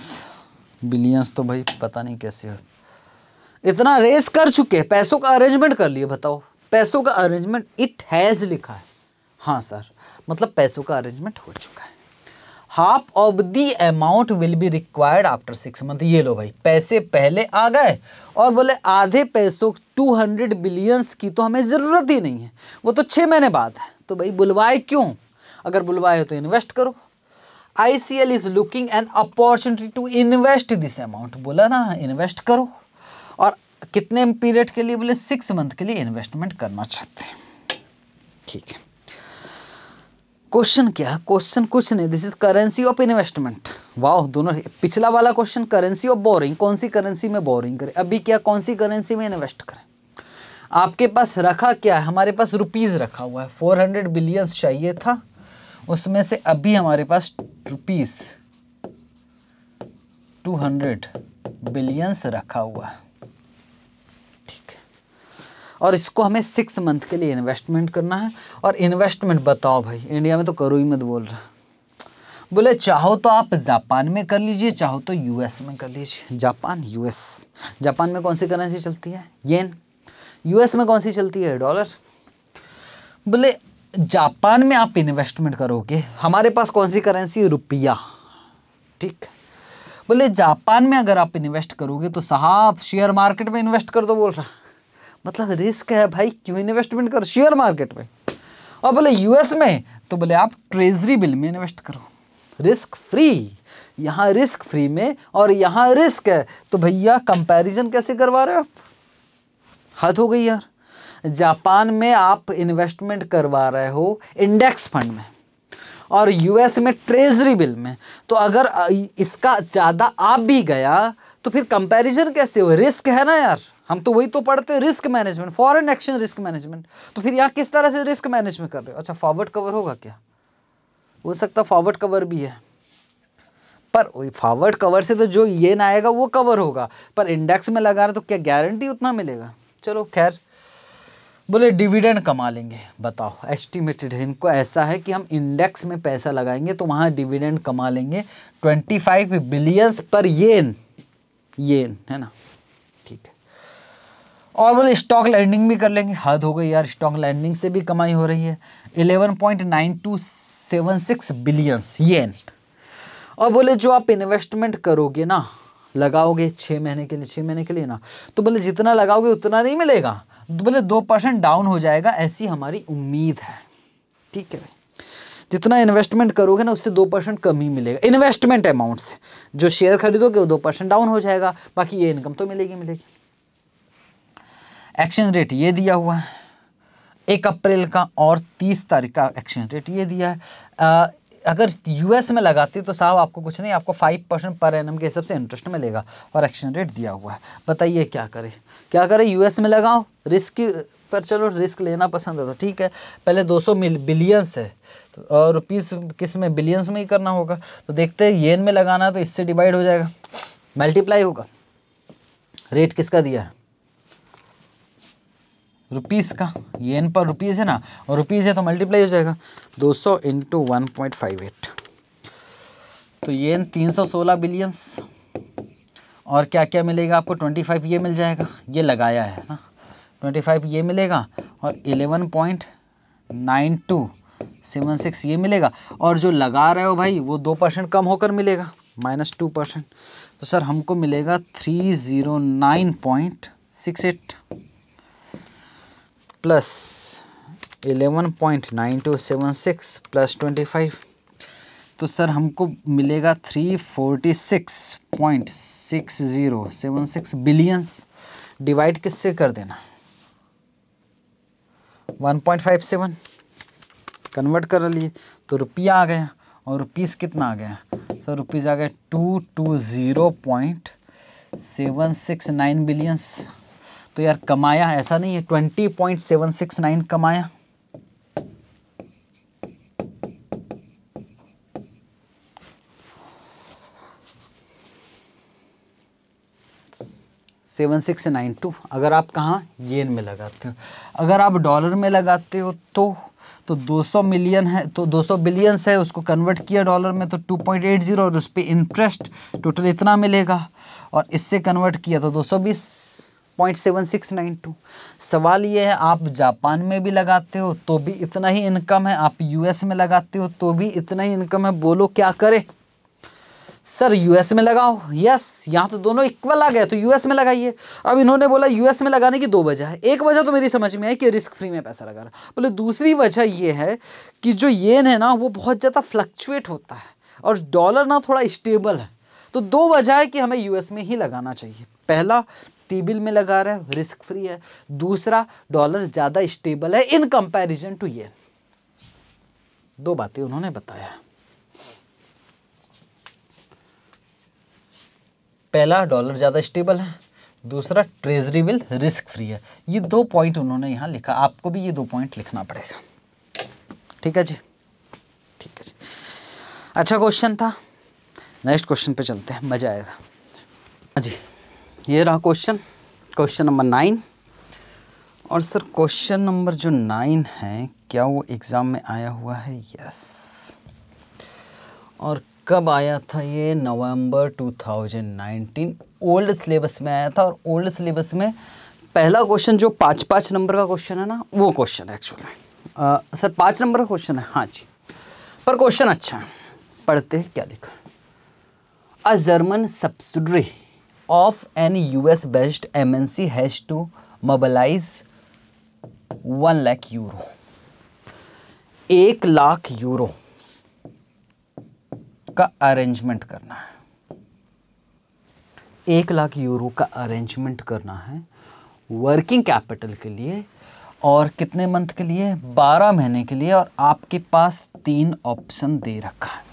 Speaker 1: बिलियंस तो भाई पता नहीं कैसे इतना रेस कर चुके हैं पैसों का अरेंजमेंट कर लिए बताओ पैसों का अरेंजमेंट इट हैज़ लिखा है हाँ सर मतलब पैसों का अरेंजमेंट हो चुका half of the amount will be required after six month ये लो भाई पैसे पहले आ गए और बोले आधे पैसों टू हंड्रेड बिलियंस की तो हमें ज़रूरत ही नहीं है वो तो छः महीने बाद है तो भाई बुलवाए क्यों अगर बुलवाए तो इन्वेस्ट करो I C L is looking an opportunity to invest this amount बोला ना इन्वेस्ट करो और कितने पीरियड के लिए बोले सिक्स मंथ के लिए इन्वेस्टमेंट करना चाहते हैं ठीक है क्वेश्चन क्या क्वेश्चन कुछ नहीं this is currency of investment वाह दोनों पिछला वाला क्वेश्चन करेंसी ऑफ बोरिंग कौन सी करेंसी में बोरिंग करें अभी क्या कौन सी करेंसी में इन्वेस्ट करें आपके पास रखा क्या है हमारे पास रुपीज़ रखा हुआ है फोर हंड्रेड बिलियंस चाहिए था उसमें से अभी हमारे पास रुपीज़ टू हंड्रेड बिलियंस रखा हुआ है और इसको हमें सिक्स मंथ के लिए इन्वेस्टमेंट करना है और इन्वेस्टमेंट बताओ भाई इंडिया में तो करो ही मत बोल रहा बोले चाहो तो आप जापान में कर लीजिए चाहो तो यूएस में कर लीजिए जापान यूएस जापान में कौन सी करेंसी चलती है येन यूएस में कौन सी चलती है डॉलर बोले जापान में आप इन्वेस्टमेंट करोगे हमारे पास कौन सी करेंसी रुपया ठीक बोले जापान में अगर आप इन्वेस्ट करोगे तो साहब शेयर मार्केट में इन्वेस्ट कर दो बोल रहा मतलब रिस्क है भाई क्यों इन्वेस्टमेंट करो शेयर मार्केट में और बोले यूएस में तो बोले आप ट्रेजरी बिल में इन्वेस्ट करो रिस्क फ्री यहाँ रिस्क फ्री में और यहाँ रिस्क है तो भैया कंपैरिजन कैसे करवा रहे हो आप हद हो गई यार जापान में आप इन्वेस्टमेंट करवा रहे हो इंडेक्स फंड में और यूएस में ट्रेजरी बिल में तो अगर इसका ज़्यादा आप भी गया तो फिर कंपैरिजन कैसे हो रिस्क है ना यार हम तो वही तो पढ़ते हैं risk management foreign action risk management तो फिर यहाँ किस तरह से रिस्क मैनेजमेंट कर रहे हो अच्छा फॉरवर्ड कवर होगा क्या हो सकता फॉरवर्ड कवर भी है पर फॉरवर्ड कवर से तो जो ये ना आएगा वो कवर होगा पर इंडेक्स में लगा रहे तो क्या गारंटी उतना मिलेगा चलो खैर बोले डिविडेंड कमा लेंगे बताओ एस्टिमेटेड है इनको ऐसा है कि हम इंडेक्स में पैसा लगाएंगे तो वहाँ डिविडेंड कमा लेंगे ट्वेंटी फाइव बिलियंस पर येन येन है ना और बोले स्टॉक लैंडिंग भी कर लेंगे हद हो गई यार स्टॉक लैंडिंग से भी कमाई हो रही है eleven point nine two seven six billions yen और बोले जो आप इन्वेस्टमेंट करोगे ना लगाओगे छः महीने के लिए छः महीने के लिए ना तो बोले जितना लगाओगे उतना नहीं मिलेगा तो बोले दो परसेंट डाउन हो जाएगा ऐसी हमारी उम्मीद है ठीक है भाई जितना इन्वेस्टमेंट करोगे ना उससे दो परसेंट कम ही मिलेगा इन्वेस्टमेंट अमाउंट से जो शेयर खरीदोगे वो दो परसेंट डाउन हो जाएगा बाकी ये इनकम तो मिलेगी मिलेगी एक्सचेंज रेट ये दिया हुआ है एक अप्रैल का और तीस तारीख का एक्सचेंज रेट ये दिया है आ, अगर यूएस में लगाते तो साहब आपको कुछ नहीं आपको फाइव परसेंट पर एन के हिसाब से इंटरेस्ट मिलेगा और एक्सचेंज रेट दिया हुआ है बताइए क्या करें क्या करें यूएस में लगाओ रिस्क पर चलो रिस्क लेना पसंद है तो ठीक है पहले दो मिल बिलियंस है और तो, रुपीज़ किस में बिलियंस में ही करना होगा तो देखते हैं येन में लगाना तो इससे डिवाइड हो जाएगा मल्टीप्लाई होगा रेट किसका दिया है रुपीस का ये एन पर रुपीज़ है ना और रुपीज़ है तो मल्टीप्लाई हो जाएगा दो सौ into one point five eight तो ये एन तीन सौ सोलह बिलियंस और क्या क्या मिलेगा आपको ट्वेंटी फाइव ये मिल जाएगा ये लगाया है ना ट्वेंटी फाइव ये मिलेगा और eleven point nine two seven six ये मिलेगा और जो लगा रहे हो भाई वो दो परसेंट कम होकर मिलेगा माइनस टू परसेंट तो सर हमको मिलेगा three zero nine point six eight plus eleven point nine two seven six plus twenty five तो सर हमको मिलेगा three forty six point six zero seven six billions divide किससे कर देना one point five seven convert कर लिए तो रुपया आ गया और रुपीस कितना आ गया सर रुपीस आ गया two two zero point seven six nine billions तो यार कमाया ऐसा नहीं है twenty point seven six nine कमाया सेवन सिक्स नाइन टू अगर आप कहाँ येन में लगाते हो अगर आप डॉलर में लगाते हो तो तो 200 मिलियन है तो 200 बिलियंस है उसको कन्वर्ट किया डॉलर में तो 2.80 और उस पर इंटरेस्ट टोटल इतना मिलेगा और इससे कन्वर्ट किया तो 220 point seven six nine two सवाल ये है आप जापान में भी लगाते हो तो भी इतना ही इनकम है आप यूएस में लगाते हो तो भी इतना ही इनकम है बोलो क्या करें सर यूएस में लगाओ यस यहाँ तो दोनों इक्वल आ गए तो यूएस में लगाइए अब इन्होंने बोला यूएस में लगाने की दो वजह है एक वजह तो मेरी समझ में है कि रिस्क फ्री में पैसा लगा रहा बोले दूसरी वजह ये है कि जो येन है ना वो बहुत ज़्यादा फ्लक्चुएट होता है और डॉलर ना थोड़ा स्टेबल है तो दो वजह है कि हमें यूएस में ही लगाना चाहिए पहला टी में लगा रहे है रिस्क फ्री है दूसरा डॉलर ज़्यादा स्टेबल है इन कंपैरिजन टू ये दो बातें उन्होंने बताया पहला डॉलर ज़्यादा स्टेबल है दूसरा ट्रेजरी बिल रिस्क फ्री है ये दो पॉइंट उन्होंने यहाँ लिखा आपको भी ये दो पॉइंट लिखना पड़ेगा ठीक है जी ठीक है जी अच्छा क्वेश्चन था नेक्स्ट क्वेश्चन पे चलते हैं मज़ा आएगा हाँ जी ये रहा क्वेश्चन क्वेश्चन नंबर नाइन और सर क्वेश्चन नंबर जो नाइन है क्या वो एग्ज़ाम में आया हुआ है यस और कब आया था ये नवंबर 2019 ओल्ड सिलेबस में आया था और ओल्ड सिलेबस में पहला क्वेश्चन जो पाँच पाँच नंबर का क्वेश्चन है ना वो क्वेश्चन है एक्चुअली सर पाँच नंबर का क्वेश्चन है हाँ जी पर क्वेश्चन अच्छा है पढ़ते हैं क्या लिखा a German subsidiary of an US based MNC has to mobilize one lakh euro एक लाख यूरो का अरेंजमेंट करना है एक लाख यूरो का अरेंजमेंट करना है वर्किंग कैपिटल के लिए और कितने मंथ के लिए बारह महीने के लिए और आपके पास तीन ऑप्शन दे रखा है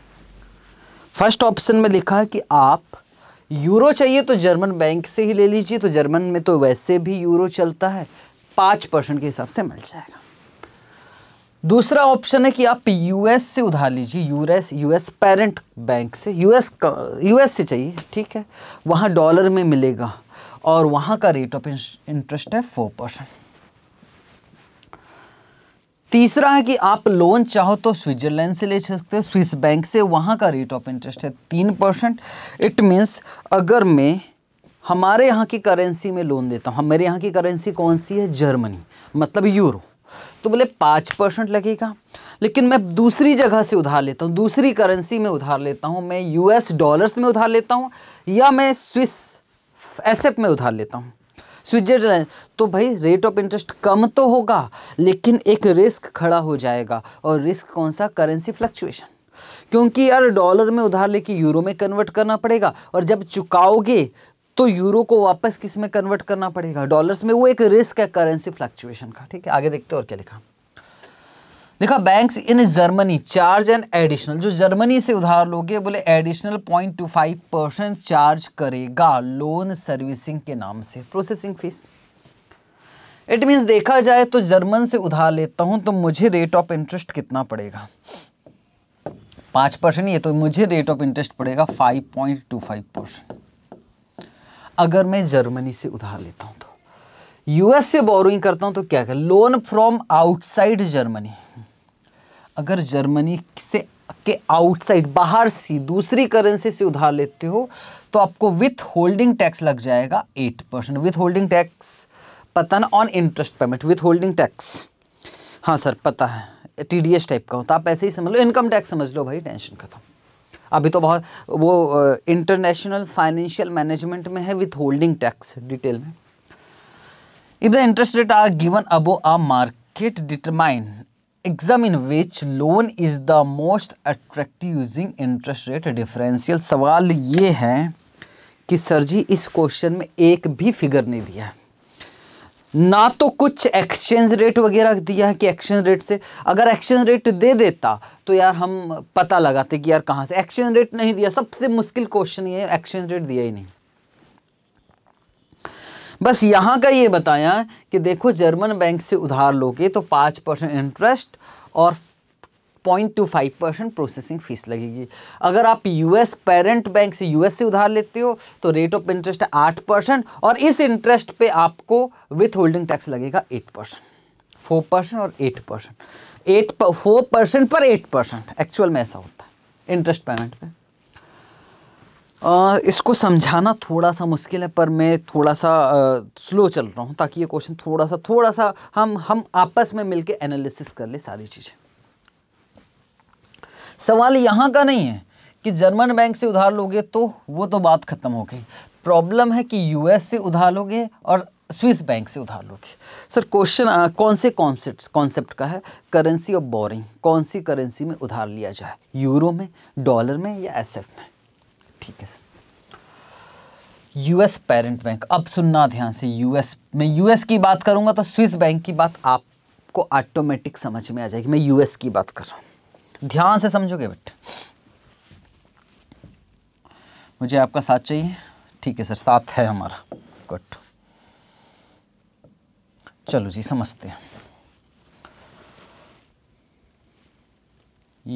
Speaker 1: फर्स्ट ऑप्शन में लिखा है कि आप यूरो चाहिए तो जर्मन बैंक से ही ले लीजिए तो जर्मन में तो वैसे भी यूरो चलता है पाँच परसेंट के हिसाब से मिल जाएगा दूसरा ऑप्शन है कि आप यूएस से उधार लीजिए यूएस यूएस पेरेंट बैंक से यूएस यूएस से चाहिए ठीक है वहाँ डॉलर में मिलेगा और वहाँ का रेट ऑफ इंटरेस्ट है फोर परसेंट तीसरा है कि आप लोन चाहो तो स्विट्जरलैंड से ले सकते हो स्विस बैंक से वहाँ का रेट ऑफ इंटरेस्ट है तीन परसेंट इट मीन्स अगर मैं हमारे यहाँ की करेंसी में लोन देता हूँ मेरे यहाँ की करेंसी कौन सी है जर्मनी मतलब यूरो तो बोले पाँच परसेंट लगेगा लेकिन मैं दूसरी जगह से उधार लेता हूँ दूसरी करेंसी में उधार लेता हूँ मैं यू डॉलर्स में उधार लेता हूँ या मैं स्विस एसेप में उधार लेता हूँ स्विट्जरलैंड तो भाई रेट ऑफ इंटरेस्ट कम तो होगा लेकिन एक रिस्क खड़ा हो जाएगा और रिस्क कौन सा करेंसी फ्लक्चुएशन क्योंकि यार डॉलर में उधार लेके यूरो में कन्वर्ट करना पड़ेगा और जब चुकाओगे तो यूरो को वापस किस में कन्वर्ट करना पड़ेगा डॉलर्स में वो एक रिस्क है करेंसी फ्लक्चुएशन का ठीक है आगे देखते और क्या लिखा देखा banks in Germany charge and additional जो जर्मनी से उधार लोगे बोले additional point two five percent charge करेगा लोन सर्विसिंग के नाम से प्रोसेसिंग फीस इट मीन्स देखा जाए तो जर्मन से उधार लेता हूं तो मुझे रेट ऑफ इंटरेस्ट कितना पड़ेगा पांच परसेंट ये तो मुझे रेट ऑफ इंटरेस्ट पड़ेगा five point two five percent अगर मैं जर्मनी से उधार लेता हूँ तो यूएस तो से बोरोइंग तो, करता हूं तो क्या कर लोन फ्रॉम आउटसाइड जर्मनी अगर जर्मनी से के आउटसाइड बाहर सी दूसरी करेंसी से उधार लेते हो तो आपको विथ होल्डिंग टैक्स लग जाएगा eight percent with holding tax पता ना on interest payment with holding tax हाँ सर पता है टी टाइप का होता आप ऐसे ही समझ लो इनकम टैक्स समझ लो भाई टेंशन खत्म अभी तो बहुत वो इंटरनेशनल फाइनेंशियल मैनेजमेंट में है विथ होल्डिंग टैक्स डिटेल में if the interest rate are given above a market determine examine which loan is the most attractive using interest rate differential सवाल ये है कि सर जी इस क्वेश्चन में एक भी फिगर नहीं दिया है ना तो कुछ एक्सचेंज रेट वगैरह दिया है कि एक्सचेंज रेट से अगर एक्सचेंज रेट दे देता तो यार हम पता लगाते कि यार कहाँ से एक्सचेंज रेट नहीं दिया सबसे मुश्किल क्वेश्चन ये एक्सचेंज रेट दिया ही नहीं बस यहाँ का ये बताया कि देखो जर्मन बैंक से उधार लोगे तो पाँच परसेंट इंटरेस्ट और point two five percent processing fees लगेगी अगर आप यूएस पेरेंट बैंक से यूएस से उधार लेते हो तो रेट ऑफ इंटरेस्ट आठ परसेंट और इस इंटरेस्ट पे आपको विथ होल्डिंग टैक्स लगेगा एट परसेंट फोर परसेंट और eight percent eight four percent पर एट परसेंट एक्चुअल में ऐसा होता है इंटरेस्ट पेमेंट पे आ, इसको समझाना थोड़ा सा मुश्किल है पर मैं थोड़ा सा आ, स्लो चल रहा हूँ ताकि ये क्वेश्चन थोड़ा सा थोड़ा सा हम हम आपस में मिलके एनालिसिस कर ले सारी चीज़ें सवाल यहाँ का नहीं है कि जर्मन बैंक से उधार लोगे तो वो तो बात ख़त्म हो गई प्रॉब्लम है कि यूएस से उधार लोगे और स्विस बैंक से उधार लोगे सर क्वेश्चन कौन से कॉन्सेप्ट कॉन्सेप्ट का है करेंसी ऑफ बोरिंग कौन सी करेंसी में उधार लिया जाए यूरो में डॉलर में या एसएफ में ठीक है सर यूएस पेरेंट बैंक अब सुनना ध्यान से यूएस मैं यूएस की बात करूंगा तो स्विस बैंक की बात आपको ऑटोमेटिक समझ में आ जाएगी मैं यूएस की बात कर रहा हूं ध्यान से समझोगे बट मुझे आपका साथ चाहिए ठीक है सर साथ है हमारा गुड चलो जी समझते हैं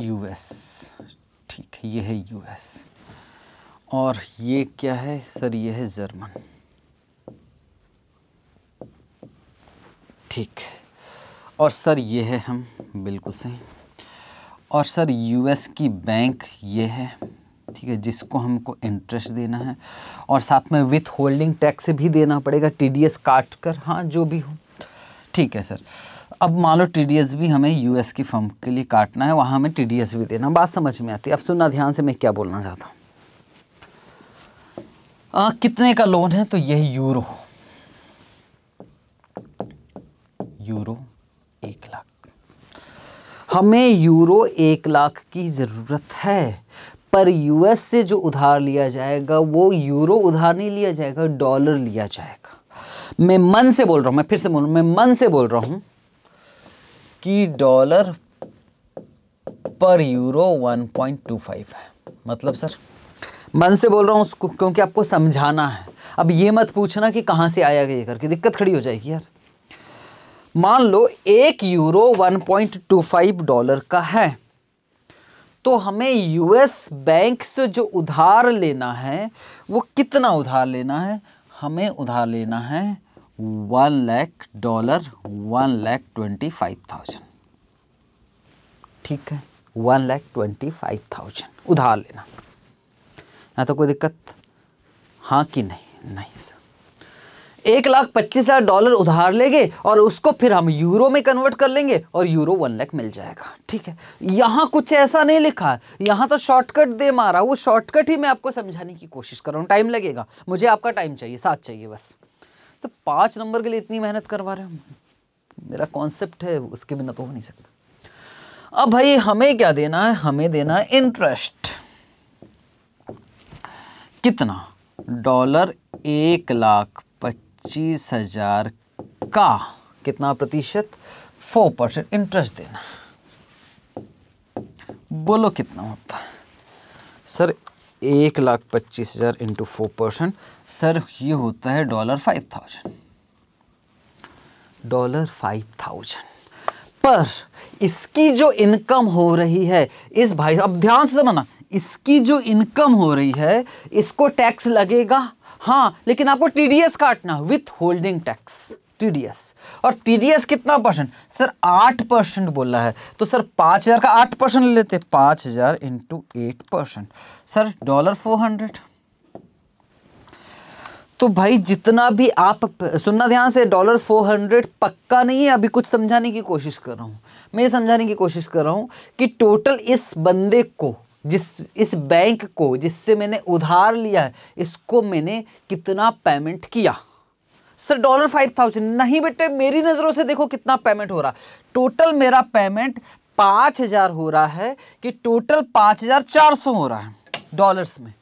Speaker 1: यूएस ठीक है ये है यूएस और ये क्या है सर ये है जर्मन ठीक और सर ये है हम बिल्कुल सही और सर यूएस की बैंक ये है ठीक है जिसको हमको इंटरेस्ट देना है और साथ में विथ होल्डिंग टैक्स भी देना पड़ेगा टीडीएस काट कर हाँ जो भी हो ठीक है सर अब मान लो टी भी हमें यूएस की फर्म के लिए काटना है वहाँ हमें टी भी देना बात समझ में आती है अब सुनना ध्यान से मैं क्या बोलना चाहता हूँ आ, कितने का लोन है तो यह यूरो यूरो एक लाख हमें यूरो एक लाख की ज़रूरत है पर यूएस से जो उधार लिया जाएगा वो यूरो उधार नहीं लिया जाएगा डॉलर लिया जाएगा मैं मन से बोल रहा हूं मैं फिर से बोल रहा हूं मैं मन से बोल रहा हूं कि डॉलर पर यूरो 1.25 है मतलब सर मन से बोल रहा हूँ उसको क्योंकि आपको समझाना है अब ये मत पूछना कि कहाँ से आया ये करके दिक्कत खड़ी हो जाएगी यार मान लो एक यूरो 1.25 डॉलर का है तो हमें यूएस बैंक से जो उधार लेना है वो कितना उधार लेना है हमें उधार लेना है one lakh dollar one lakh twenty five thousand ठीक है one lakh twenty five thousand उधार लेना यहाँ तो कोई दिक्कत हाँ कि नहीं नहीं एक लाख पच्चीस हज़ार डॉलर उधार लेंगे और उसको फिर हम यूरो में कन्वर्ट कर लेंगे और यूरो वन लाख मिल जाएगा ठीक है यहाँ कुछ ऐसा नहीं लिखा है यहाँ तो शॉर्टकट दे मारा वो शॉर्टकट ही मैं आपको समझाने की कोशिश कर रहा हूँ टाइम लगेगा मुझे आपका टाइम चाहिए साथ चाहिए बस सर पाँच नंबर के लिए इतनी मेहनत करवा रहे हम मेरा कॉन्सेप्ट है उसके बिना तो हो नहीं सकता अब भाई हमें क्या देना है हमें देना है इंटरेस्ट कितना डॉलर एक लाख पच्चीस हजार का कितना प्रतिशत फोर परसेंट इंटरेस्ट देना बोलो कितना होता है सर एक लाख पच्चीस हज़ार इंटू फोर परसेंट सर ये होता है dollar five thousand dollar five thousand पर इसकी जो इनकम हो रही है इस भाई अब ध्यान से समझना इसकी जो इनकम हो रही है इसको टैक्स लगेगा हाँ लेकिन आपको टीडीएस काटना विथ होल्डिंग टैक्स टीडीएस और टीडीएस कितना परसेंट सर आठ परसेंट बोला है तो सर पाँच हज़ार का आठ परसेंट लेते पाँच हज़ार into eight percent sir dollar four hundred तो भाई जितना भी आप सुनना ध्यान से डॉलर फोर हंड्रेड पक्का नहीं है अभी कुछ समझाने की कोशिश कर रहा हूँ मैं ये समझाने की कोशिश कर रहा हूँ कि टोटल इस बंदे को जिस इस बैंक को जिससे मैंने उधार लिया है इसको मैंने कितना पेमेंट किया सर डॉलर फाइव थाउजेंड नहीं बेटे मेरी नज़रों से देखो कितना पेमेंट हो रहा टोटल मेरा पेमेंट पाँच हज़ार हो रहा है कि टोटल पाँच हज़ार चार सौ हो रहा है डॉलर्स में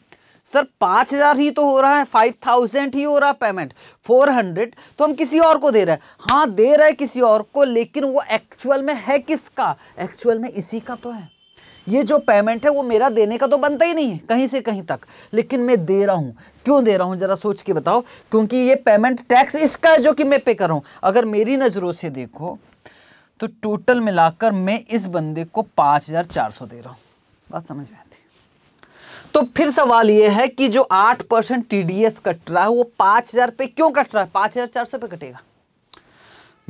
Speaker 1: सर पाँच हज़ार ही तो हो रहा है फाइव थाउजेंड ही हो रहा पेमेंट फोर हंड्रेड तो हम किसी और को दे रहे हैं हाँ दे रहे हैं किसी और को लेकिन वो एक्चुअल में है किसका एक्चुअल में इसी का तो है ये जो पेमेंट है वो मेरा देने का तो बनता ही नहीं है कहीं से कहीं तक लेकिन मैं दे रहा हूँ क्यों दे रहा हूँ ज़रा सोच के बताओ क्योंकि ये पेमेंट टैक्स इसका है जो कि मैं पे कर रहा हूँ अगर मेरी नज़रों से देखो तो टोटल मिलाकर मैं इस बंदे को पाँच हज़ार चार सौ दे रहा हूँ बात समझ में आती तो फिर सवाल ये है कि जो आठ परसेंट टी कट रहा है वो पाँच हज़ार पे क्यों कट रहा है पाँच हज़ार चार सौ पे कटेगा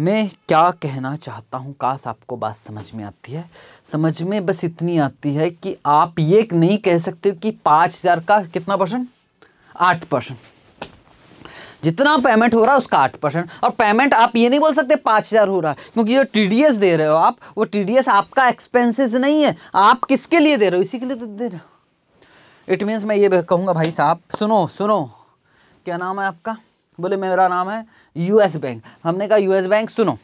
Speaker 1: मैं क्या कहना चाहता हूँ काश आपको बात समझ में आती है समझ में बस इतनी आती है कि आप ये नहीं कह सकते कि पाँच हज़ार का कितना परसेंट आठ परसेंट जितना पेमेंट हो रहा है उसका आठ परसेंट और पेमेंट आप ये नहीं बोल सकते पाँच हज़ार हो रहा है क्योंकि जो टी दे रहे हो आप वो टी आपका एक्सपेंसेस नहीं है आप किसके लिए दे रहे हो इसी के लिए तो दे रहे हो इट मीन्स मैं ये कहूँगा भाई साहब सुनो सुनो क्या नाम है आपका बोले मेरा नाम है यूएस बैंक हमने कहा यूएस बैंक सुनो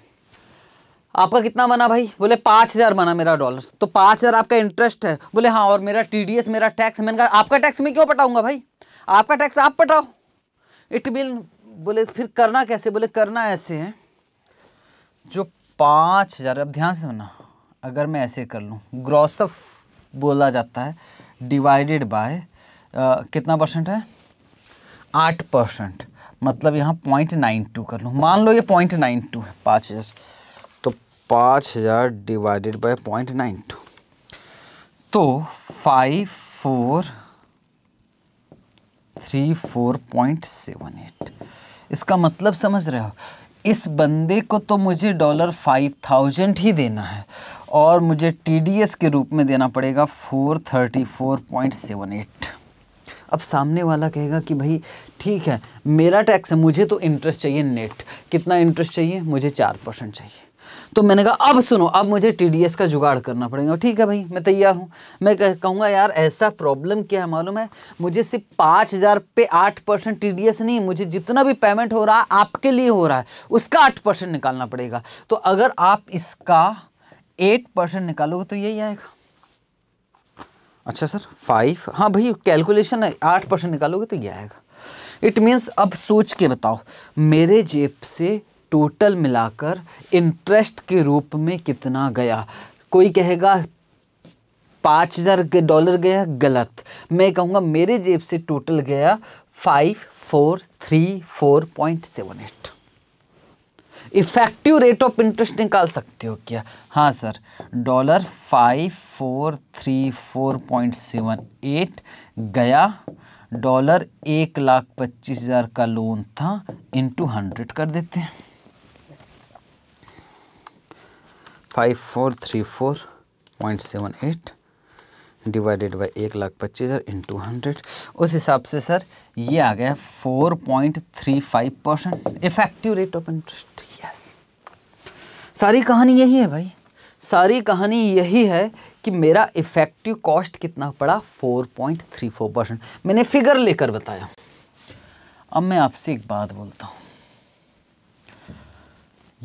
Speaker 1: आपका कितना बना भाई बोले पाँच हज़ार बना मेरा डॉलर तो पाँच हज़ार आपका इंटरेस्ट है बोले हाँ और मेरा टीडीएस मेरा टैक्स मैंने कहा आपका टैक्स मैं क्यों पटाऊंगा भाई आपका टैक्स आप पटाओ इट बिल बोले फिर करना कैसे बोले करना ऐसे है जो पाँच हज़ार अब ध्यान से सुनना अगर मैं ऐसे कर लूँ ग्रॉसअप बोला जाता है डिवाइडेड बाय कितना परसेंट है आठ परसेंट मतलब यहाँ पॉइंट नाइन टू कर लूँ मान लो ये पॉइंट नाइन टू है पाँच हज़ार तो पाँच हज़ार divided by point nine two तो five four three four point seven eight इसका मतलब समझ रहे हो इस बंदे को तो मुझे डॉलर फाइव थाउजेंड ही देना है और मुझे टीडीएस के रूप में देना पड़ेगा four thirty four point seven eight अब सामने वाला कहेगा कि भाई ठीक है मेरा टैक्स है मुझे तो इंटरेस्ट चाहिए नेट कितना इंटरेस्ट चाहिए मुझे चार परसेंट चाहिए तो मैंने कहा अब सुनो अब मुझे टीडीएस का जुगाड़ करना पड़ेगा ठीक है भाई मैं तैयार हूँ मैं कहूँगा यार ऐसा प्रॉब्लम क्या है मालूम है मुझे सिर्फ पाँच हज़ार पे आठ परसेंट टी नहीं मुझे जितना भी पेमेंट हो रहा है आपके लिए हो रहा है उसका आठ परसेंट निकालना पड़ेगा तो अगर आप इसका एट परसेंट निकालोगे तो यही आएगा अच्छा सर फाइव हाँ भाई कैलकुलेशन आठ परसेंट निकालोगे तो ये आएगा इट मीन्स अब सोच के बताओ मेरे जेब से टोटल मिलाकर इंटरेस्ट के रूप में कितना गया कोई कहेगा पाँच हज़ार डॉलर गया गलत मैं कहूँगा मेरे जेब से टोटल गया five four three four point seven eight effective rate of interest निकाल सकते हो क्या हाँ sir dollar five four three four point seven eight गया डॉलर एक लाख पच्चीस हज़ार का लोन था इनटू हंड्रेड कर देते हैं five four three four point seven eight divided by एक लाख पच्चीस हज़ार इंटू हंड्रेड उस हिसाब से सर ये आ गया four point three five percent effective rate of interest yes सारी कहानी यही है भाई सारी कहानी यही है कि मेरा इफ़ेक्टिव कॉस्ट कितना पड़ा 4.34 परसेंट मैंने फिगर लेकर बताया अब मैं आपसे एक बात बोलता हूँ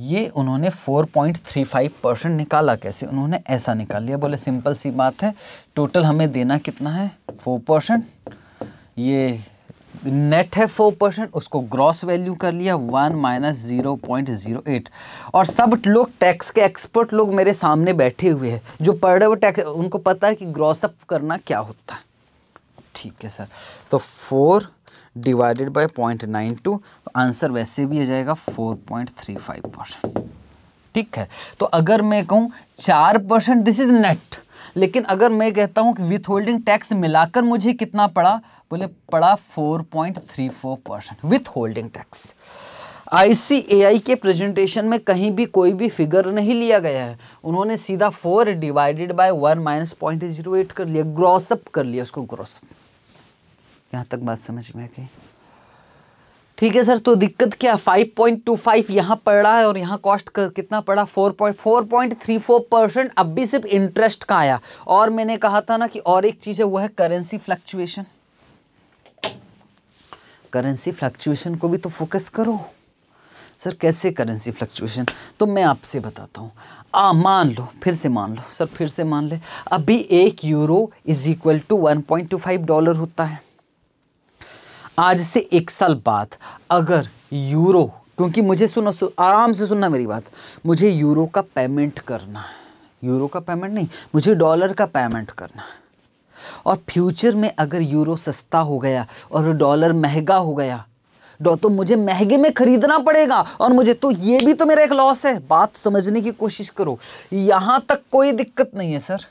Speaker 1: ये उन्होंने 4.35 परसेंट निकाला कैसे उन्होंने ऐसा निकाल लिया बोले सिंपल सी बात है टोटल हमें देना कितना है 4 परसेंट ये नेट है फोर परसेंट उसको ग्रॉस वैल्यू कर लिया one minus zero point zero eight और सब लोग टैक्स के एक्सपर्ट लोग मेरे सामने बैठे हुए हैं जो पढ़ रहे वो टैक्स उनको पता है कि ग्रॉसअप करना क्या होता है ठीक है सर तो four divided by point nine two answer वैसे भी आ जाएगा four point three five percent ठीक है तो अगर मैं कहूँ चार परसेंट दिस इज नेट लेकिन अगर मैं कहता हूँ कि विथ होल्डिंग टैक्स मिलाकर मुझे कितना पड़ा बोले पड़ा 4.34 परसेंट विथ होल्डिंग टैक्स आई के प्रेजेंटेशन में कहीं भी कोई भी फिगर नहीं लिया गया है उन्होंने सीधा four divided by one minus point zero eight कर लिया ग्रॉसअप कर लिया उसको ग्रॉसअप यहाँ तक बात समझ में आ गई ठीक है सर तो दिक्कत क्या फाइव पॉइंट टू फाइव यहाँ पड़ रहा है और यहाँ कॉस्ट कितना पड़ा four point four point three four percent अब भी सिर्फ इंटरेस्ट का आया और मैंने कहा था ना कि और एक चीज़ है वो है करेंसी फ्लक्चुएशन करेंसी फ्लक्चुएशन को भी तो फोकस करो सर कैसे करेंसी फ्लक्चुएशन तो मैं आपसे बताता हूँ आ मान लो फिर से मान लो सर फिर से मान ले अभी एक euro is equal to one point two five dollar होता है आज से एक साल बाद अगर यूरो क्योंकि मुझे सुनो सु, आराम से सुनना मेरी बात मुझे यूरो का पेमेंट करना है यूरो का पेमेंट नहीं मुझे डॉलर का पेमेंट करना है और फ्यूचर में अगर यूरो सस्ता हो गया और डॉलर महंगा हो गया डॉ तो मुझे महंगे में खरीदना पड़ेगा और मुझे तो ये भी तो मेरा एक लॉस है बात समझने की कोशिश करो यहाँ तक कोई दिक्कत नहीं है सर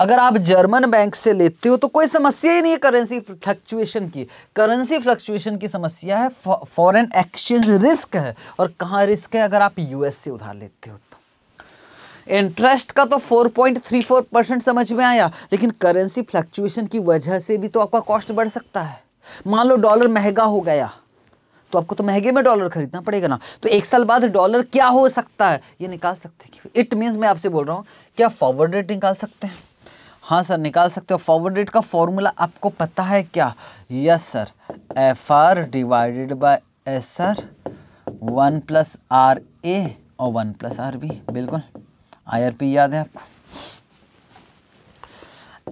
Speaker 1: अगर आप जर्मन बैंक से लेते हो तो कोई समस्या ही नहीं है करेंसी फ्लक्चुएशन की करेंसी फ्लक्चुएशन की समस्या है फॉरेन एक्सचेंज रिस्क है और कहाँ रिस्क है अगर आप यूएस से उधार लेते हो तो इंटरेस्ट का तो 4.34 परसेंट समझ में आया लेकिन करेंसी फ्लक्चुएशन की वजह से भी तो आपका कॉस्ट बढ़ सकता है मान लो डॉलर महंगा हो गया तो आपको तो महंगे में डॉलर खरीदना पड़ेगा ना तो एक साल बाद डॉलर क्या हो सकता है ये निकाल सकते हैं इट मीन्स मैं आपसे बोल रहा हूँ क्या फॉरवर्ड रेट निकाल सकते हैं हाँ सर निकाल सकते हो फॉरवर्ड रेट का फॉर्मूला आपको पता है क्या yes sir F R divided by S R one plus R A और वन प्लस आर बी बिल्कुल आई आर पी याद है आपको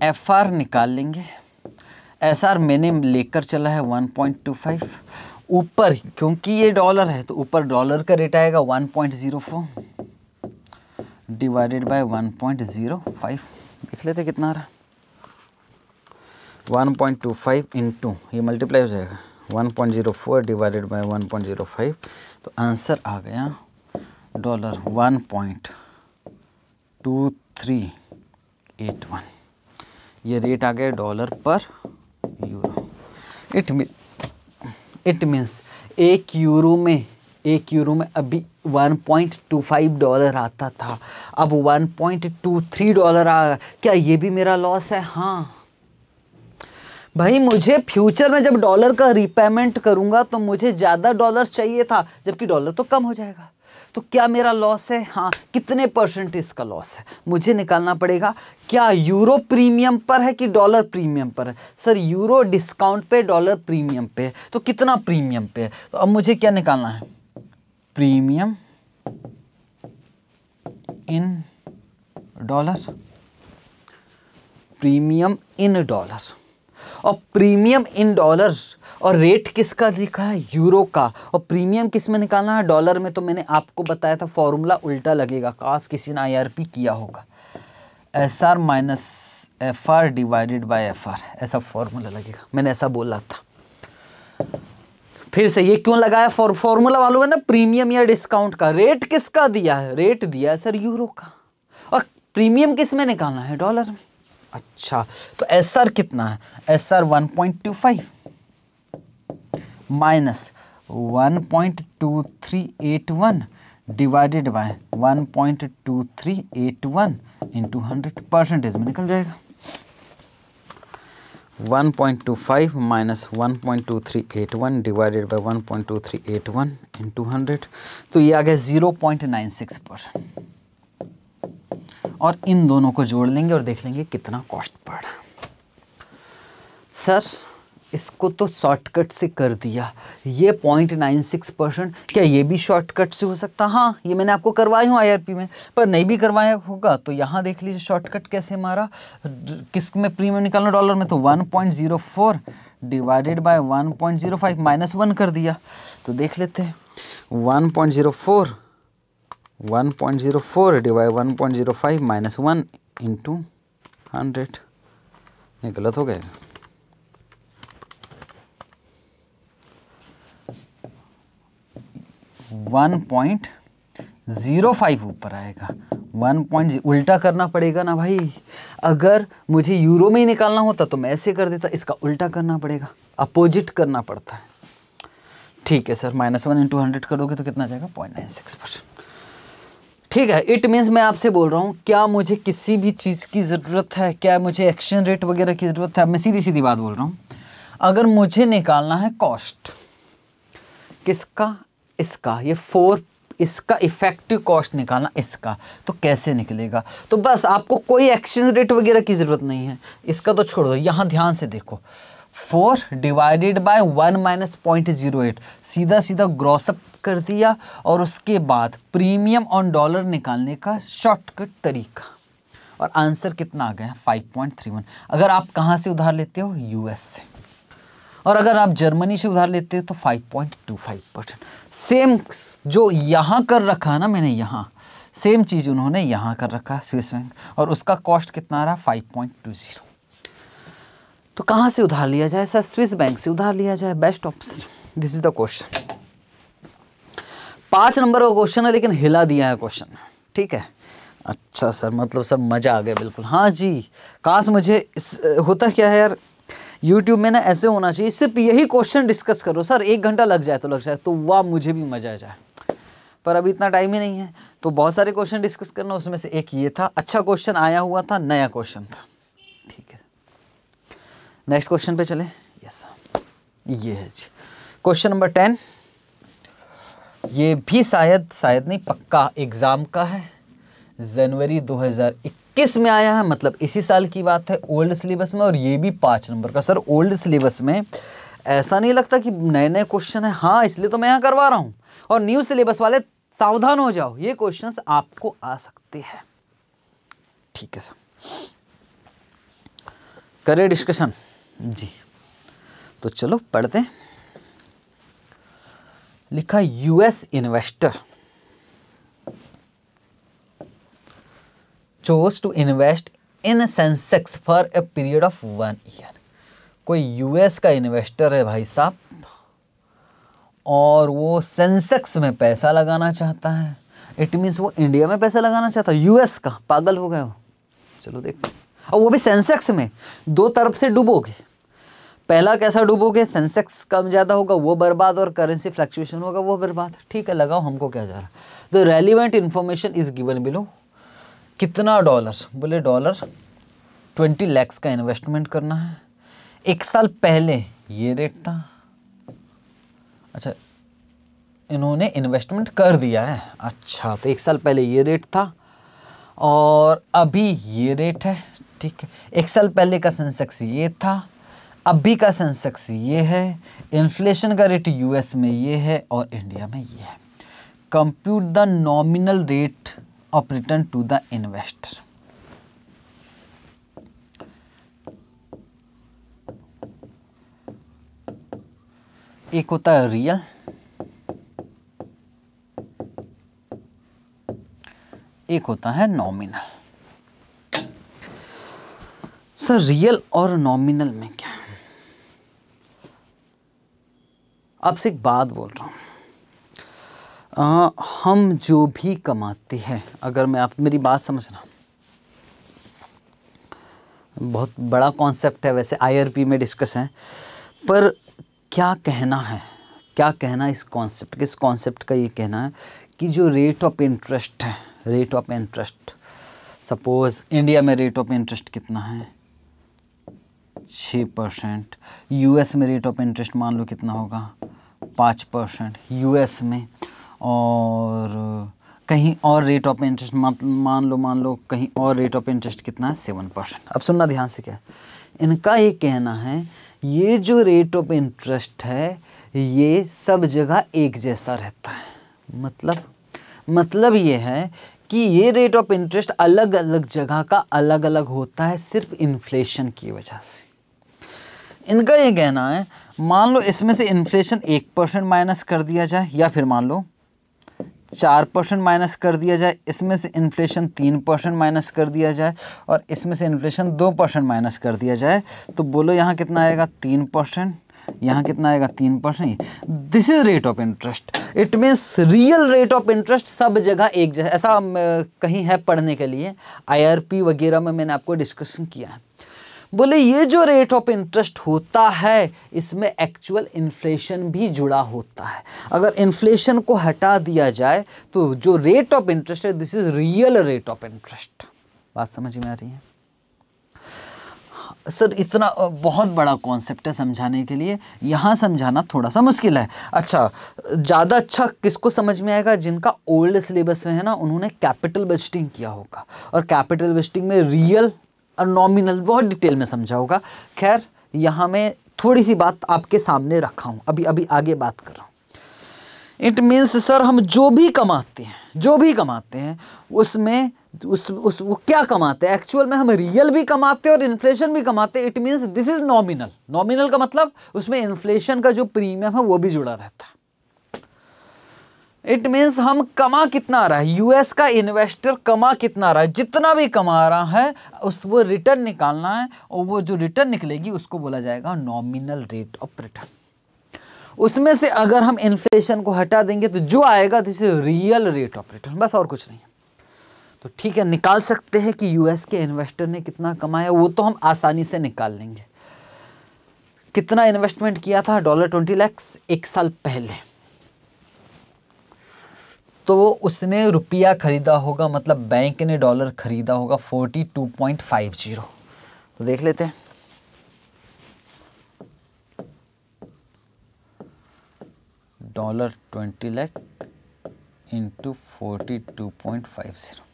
Speaker 1: एफ आर निकाल लेंगे एस आर मैंने लेकर चला है वन पॉइंट टू फाइव ऊपर क्योंकि ये डॉलर है तो ऊपर डॉलर का रेट आएगा one point zero four divided by one point zero five देख लेते कितना आ रहा one point two five into ये मल्टीप्लाई हो जाएगा one point zero four divided by one point zero five तो आंसर आ गया dollar one point two three eight one ये रेट आ गया डॉलर पर euro it mean it means एक यूरो में एक यूरो में अभी 1.25 डॉलर आता था अब 1.23 डॉलर आ क्या ये भी मेरा लॉस है हाँ भाई मुझे फ्यूचर में जब डॉलर का रिपेमेंट करूँगा तो मुझे ज़्यादा डॉलर चाहिए था जबकि डॉलर तो कम हो जाएगा तो क्या मेरा लॉस है हाँ कितने परसेंट इसका लॉस है मुझे निकालना पड़ेगा क्या यूरो प्रीमियम पर है कि डॉलर प्रीमियम पर है सर यूरो डिस्काउंट पे डॉलर प्रीमियम पे है तो कितना प्रीमियम पे है तो अब मुझे क्या निकालना है premium in dollar premium in dollar और प्रीमियम इन डॉलर और रेट किसका लिखा है यूरो का और प्रीमियम किस में निकालना है डॉलर में तो मैंने आपको बताया था फॉर्मूला उल्टा लगेगा काश किसी ने आईआरपी किया होगा SR minus FR divided by FR ऐसा फॉर्मूला लगेगा मैंने ऐसा बोला था फिर से ये क्यों लगाया फॉर फॉर्मूला वालों है ना प्रीमियम या डिस्काउंट का रेट किसका दिया है रेट दिया है सर यूरो का और प्रीमियम किस में निकालना है डॉलर में अच्छा तो एस आर कितना है S R one point two five minus one point two three eight one divided by one point two three eight one into hundred percentage में निकल जाएगा 1.25 माइनस 1.2381 डिवाइडेड बाय 1.2381 इन 200 तो ये आ गया 0.96 पर और इन दोनों को जोड़ लेंगे और देख लेंगे कितना कॉस्ट पड़ा सर इसको तो शॉर्टकट से कर दिया ये पॉइंट नाइन सिक्स परसेंट क्या ये भी शॉर्टकट से हो सकता हाँ ये मैंने आपको करवाया हूँ आईआरपी में पर नहीं भी करवाया होगा तो यहाँ देख लीजिए शॉर्टकट कैसे मारा किस में प्रीमियम निकालना डॉलर में तो one point zero four divided by one point zero five minus one कर दिया तो देख लेते हैं one point zero four one point zero four divide one point zero five minus one into hundred नहीं गलत हो गया 1.05 ऊपर आएगा वन पॉइंट उल्टा करना पड़ेगा ना भाई अगर मुझे यूरो में ही निकालना होता तो मैं ऐसे कर देता इसका उल्टा करना पड़ेगा अपोजिट करना पड़ता है ठीक है sir minus one into hundred करोगे तो कितना जाएगा पॉइंट नाइन सिक्स परसेंट ठीक है इट मीन्स मैं आपसे बोल रहा हूँ क्या मुझे किसी भी चीज़ की ज़रूरत है क्या मुझे एक्शन रेट वगैरह की ज़रूरत है मैं सीधी सीधी बात बोल रहा हूँ अगर मुझे निकालना है कॉस्ट किसका इसका ये फोर इसका इफेक्टिव कॉस्ट निकालना इसका तो कैसे निकलेगा तो बस आपको कोई एक्सचेंज रेट वगैरह की ज़रूरत नहीं है इसका तो छोड़ दो यहाँ ध्यान से देखो four divided by one minus point zero eight सीधा सीधा ग्रॉसअप कर दिया और उसके बाद प्रीमियम ऑन डॉलर निकालने का शॉर्टकट तरीका और आंसर कितना आ गया फाइव पॉइंट थ्री वन अगर आप कहाँ से उधार लेते हो यूएस से और अगर आप जर्मनी से उधार लेते हैं तो 5.25 परसेंट सेम जो यहाँ कर रखा है ना मैंने यहाँ सेम चीज़ उन्होंने यहाँ कर रखा स्विस बैंक और उसका कॉस्ट कितना रहा फाइव पॉइंट टू ज़ीरो तो कहाँ से उधार लिया जाए सर स्विस बैंक से उधार लिया जाए best option this is the question पाँच नंबर का क्वेश्चन है लेकिन हिला दिया है क्वेश्चन ठीक है अच्छा सर मतलब सर मज़ा आ गया बिल्कुल हाँ जी काश मुझे इस, होता क्या है यार यूट्यूब में ना ऐसे होना चाहिए सिर्फ यही क्वेश्चन डिस्कस करो सर एक घंटा लग जाए तो लग जाए तो वाह मुझे भी मज़ा आ जाए पर अभी इतना टाइम ही नहीं है तो बहुत सारे क्वेश्चन डिस्कस करना उसमें से एक ये था अच्छा क्वेश्चन आया हुआ था नया क्वेश्चन था ठीक है नेक्स्ट क्वेश्चन पे चले यस ये है जी क्वेश्चन नंबर टेन ये भी शायद शायद नहीं पक्का एग्ज़ाम का है जनवरी किस में आया है मतलब इसी साल की बात है ओल्ड सिलेबस में और ये भी पाँच नंबर का सर ओल्ड सिलेबस में ऐसा नहीं लगता कि नए नए क्वेश्चन है हाँ इसलिए तो मैं यहाँ करवा रहा हूँ और न्यू सिलेबस वाले सावधान हो जाओ ये क्वेश्चन आपको आ सकते हैं ठीक है सर करे डिस्कशन जी तो चलो पढ़ते लिखा US investor chose to invest in Sensex for a period of one year कोई यूएस का इन्वेस्टर है भाई साहब और वो सेंसेक्स में पैसा लगाना चाहता है इट मीन्स वो इंडिया में पैसा लगाना चाहता है यूएस का पागल हो गए वो चलो देख और वो भी सेंसेक्स में दो तरफ से डूबोगे पहला कैसा डूबोगे सेंसेक्स कम ज़्यादा होगा वो बर्बाद और करेंसी फ्लक्चुएशन होगा वो बर्बाद ठीक है लगाओ हमको क्या जा रहा the relevant information is given below कितना डॉलर बोले डॉलर ट्वेंटी लैक्स का इन्वेस्टमेंट करना है एक साल पहले ये रेट था अच्छा इन्होंने इन्वेस्टमेंट कर दिया है अच्छा तो एक साल पहले ये रेट था और अभी ये रेट है ठीक है एक साल पहले का सेंसेक्स ये था अभी का सेंसेक्स ये है इन्फ्लेशन का रेट यूएस में ये है और इंडिया में ये है compute the nominal rate of return to the investor एक होता है रियल एक होता है नॉमिनल सर रियल और नॉमिनल में क्या है आपसे एक बात बोल रहा हूं आ, हम जो भी कमाते हैं अगर मैं आप मेरी बात समझना बहुत बड़ा कॉन्सेप्ट है वैसे आईआरपी में डिस्कस है पर क्या कहना है क्या कहना इस कॉन्सेप्ट इस कॉन्सेप्ट का ये कहना है कि जो रेट ऑफ इंटरेस्ट है rate of interest suppose India में रेट ऑफ इंटरेस्ट कितना है छः परसेंट यूएस में रेट ऑफ इंटरेस्ट मान लो कितना होगा पाँच परसेंट यूएस में और कहीं और रेट ऑफ इंटरेस्ट मान लो मान लो कहीं और रेट ऑफ इंटरेस्ट कितना है सेवन परसेंट अब सुनना ध्यान से क्या इनका ये कहना है ये जो रेट ऑफ इंटरेस्ट है ये सब जगह एक जैसा रहता है मतलब मतलब ये है कि ये रेट ऑफ इंटरेस्ट अलग अलग जगह का अलग अलग होता है सिर्फ इन्फ्लेशन की वजह से इनका ये कहना है मान लो इसमें से इन्फ्लेशन एक परसेंट माइनस कर दिया जाए या फिर मान लो चार परसेंट माइनस कर दिया जाए इसमें से इन्फ्लेशन तीन परसेंट माइनस कर दिया जाए और इसमें से इन्फ्लेशन दो परसेंट माइनस कर दिया जाए तो बोलो यहाँ कितना आएगा तीन परसेंट यहाँ कितना आएगा तीन percent this is rate of interest it means real rate of interest सब जगह एक जगह ऐसा कहीं है पढ़ने के लिए आई वगैरह में मैंने आपको डिस्कशन किया है बोले ये जो रेट ऑफ इंटरेस्ट होता है इसमें एक्चुअल इन्फ्लेशन भी जुड़ा होता है अगर इन्फ्लेशन को हटा दिया जाए तो जो रेट ऑफ इंटरेस्ट है this is real rate of interest बात समझ में आ रही है सर इतना बहुत बड़ा कॉन्सेप्ट है समझाने के लिए यहाँ समझाना थोड़ा सा मुश्किल है अच्छा ज़्यादा अच्छा किसको समझ में आएगा जिनका ओल्ड सिलेबस में है ना उन्होंने कैपिटल बजटिंग किया होगा और कैपिटल बजटिंग में रियल नॉमिनल बहुत डिटेल में समझा होगा खैर यहाँ मैं थोड़ी सी बात आपके सामने रखा हूँ अभी अभी आगे बात कर रहा हूँ इट मीन्स सर हम जो भी कमाते हैं जो भी कमाते हैं उसमें उस उस वो क्या कमाते हैं एक्चुअल में हम रियल भी कमाते हैं और इन्फ्लेशन भी कमाते हैं it means this is nominal nominal का मतलब उसमें इन्फ्लेशन का जो प्रीमियम है वो भी जुड़ा रहता है इट मीन्स हम कमा कितना आ रहा है यूएस का इन्वेस्टर कमा कितना आ रहा है जितना भी कमा रहा है उस वो रिटर्न निकालना है और वो जो रिटर्न निकलेगी उसको बोला जाएगा नॉमिनल रेट ऑफ रिटर्न उसमें से अगर हम इन्फ्लेशन को हटा देंगे तो जो आएगा this real rate of return बस और कुछ नहीं है तो ठीक है निकाल सकते हैं कि यूएस के इन्वेस्टर ने कितना कमाया वो तो हम आसानी से निकाल लेंगे कितना इन्वेस्टमेंट किया था डॉलर ट्वेंटी लैक्स एक साल पहले तो उसने रुपया ख़रीदा होगा मतलब बैंक ने डॉलर ख़रीदा होगा forty two point five zero तो देख लेते हैं dollar twenty lakh into forty two point five zero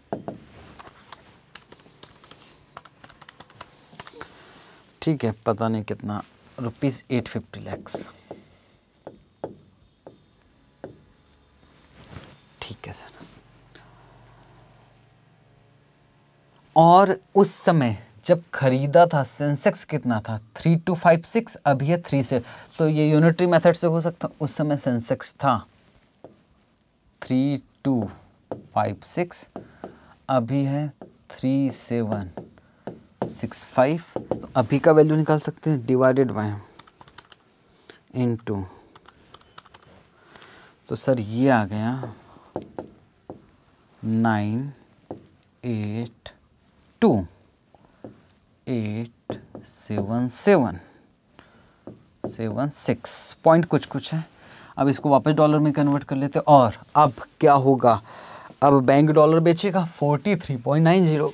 Speaker 1: ठीक है पता नहीं कितना रुपीज़ एट फिफ्टी लैक्स ठीक है सर और उस समय जब खरीदा था सेंसेक्स कितना था थ्री टू फाइव सिक्स अभी है थ्री से तो ये यूनिटरी मेथड से हो सकता उस समय सेंसेक्स था थ्री टू फाइव सिक्स अभी है थ्री सेवन सिक्स फाइव तो अभी का वैल्यू निकाल सकते हैं डिवाइडेड बाय इन टू तो सर ये आ गया nine eight two eight seven seven seven six point कुछ कुछ है अब इसको वापस डॉलर में कन्वर्ट कर लेते और अब क्या होगा अब बैंक डॉलर बेचेगा forty three point nine zero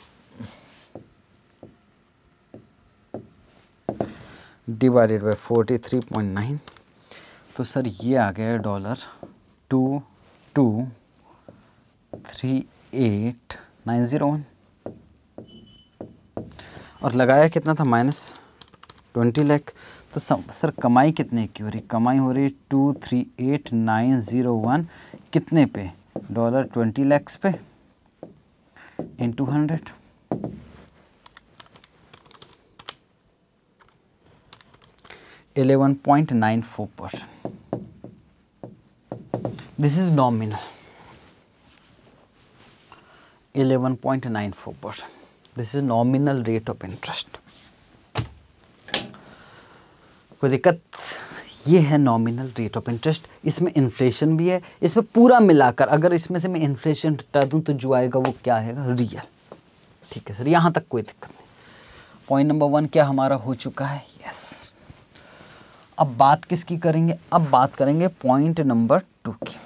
Speaker 1: divided by forty three point nine तो सर ये आ गया dollar two two three eight nine zero और लगाया कितना था माइनस ट्वेंटी लैख तो सर कमाई कितने की हो रही कमाई हो रही two three eight nine zero one कितने पे डॉलर ट्वेंटी लैक्स पे into hundred eleven point nine four percent this is nominal 11.94 percent. This is nominal rate of interest. कोई दिक्कत ये है नॉमिनल रेट ऑफ इंटरेस्ट इसमें इन्फ्लेशन भी है इसमें पूरा मिलाकर अगर इसमें से मैं इन्फ्लेशन हटा दूँ तो जो आएगा वो क्या आएगा रियल ठीक है सर यहाँ तक कोई दिक्कत नहीं पॉइंट नंबर वन क्या हमारा हो चुका है यस अब बात किसकी करेंगे अब बात करेंगे पॉइंट नंबर टू की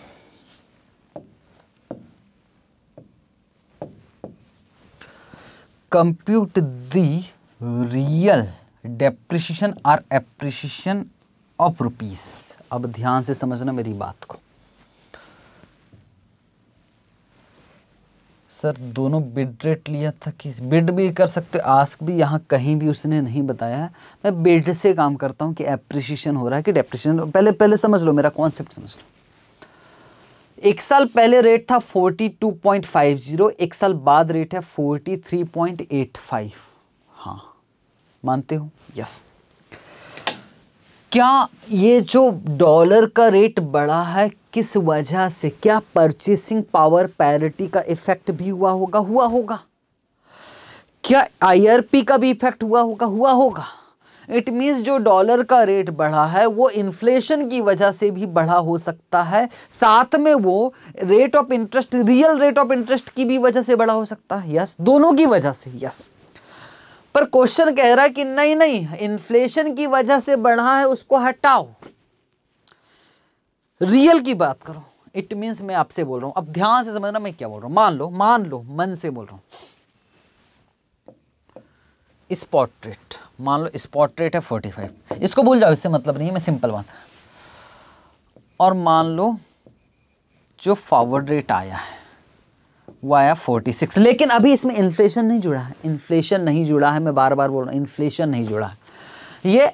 Speaker 1: कंप्यूट द रियल डेप्रिशिएशन और एप्रिशिएशन ऑफ रुपीस अब ध्यान से समझना मेरी बात को सर दोनों बिड रेट लिया था कि बिड भी कर सकते आस्क भी यहाँ कहीं भी उसने नहीं बताया मैं बिड से काम करता हूँ कि एप्रिसिएशन हो रहा है कि डेप्रिशिएशन पहले पहले समझ लो मेरा कॉन्सेप्ट समझ लो एक साल पहले रेट था 42.50 एक साल बाद रेट है 43.85 हाँ मानते हो यस क्या ये जो डॉलर का रेट बढ़ा है किस वजह से क्या परचेसिंग पावर पैरिटी का इफेक्ट भी हुआ होगा हुआ होगा क्या आईआरपी का भी इफेक्ट हुआ होगा हुआ होगा इट मीन्स जो डॉलर का रेट बढ़ा है वो इन्फ्लेशन की वजह से भी बढ़ा हो सकता है साथ में वो rate of interest real rate of interest की भी वजह से बढ़ा हो सकता है यस दोनों की वजह से यस पर क्वेश्चन कह रहा है कि नहीं नहीं इन्फ्लेशन की वजह से बढ़ा है उसको हटाओ रियल की बात करो इट मीन्स मैं आपसे बोल रहा हूँ अब ध्यान से समझना मैं क्या बोल रहा हूँ मान लो मान लो मन से बोल रहा हूँ इस मान लो इस है फोर्टी फाइव इसको भूल जाओ इससे मतलब नहीं है मैं सिंपल बात और मान लो जो फॉरवर्ड रेट आया है वो आया फोर्टी सिक्स लेकिन अभी इसमें इन्फ्लेशन नहीं जुड़ा है इन्फ्लेशन नहीं जुड़ा है मैं बार बार बोल रहा हूँ इन्फ्लेशन नहीं जुड़ा है ये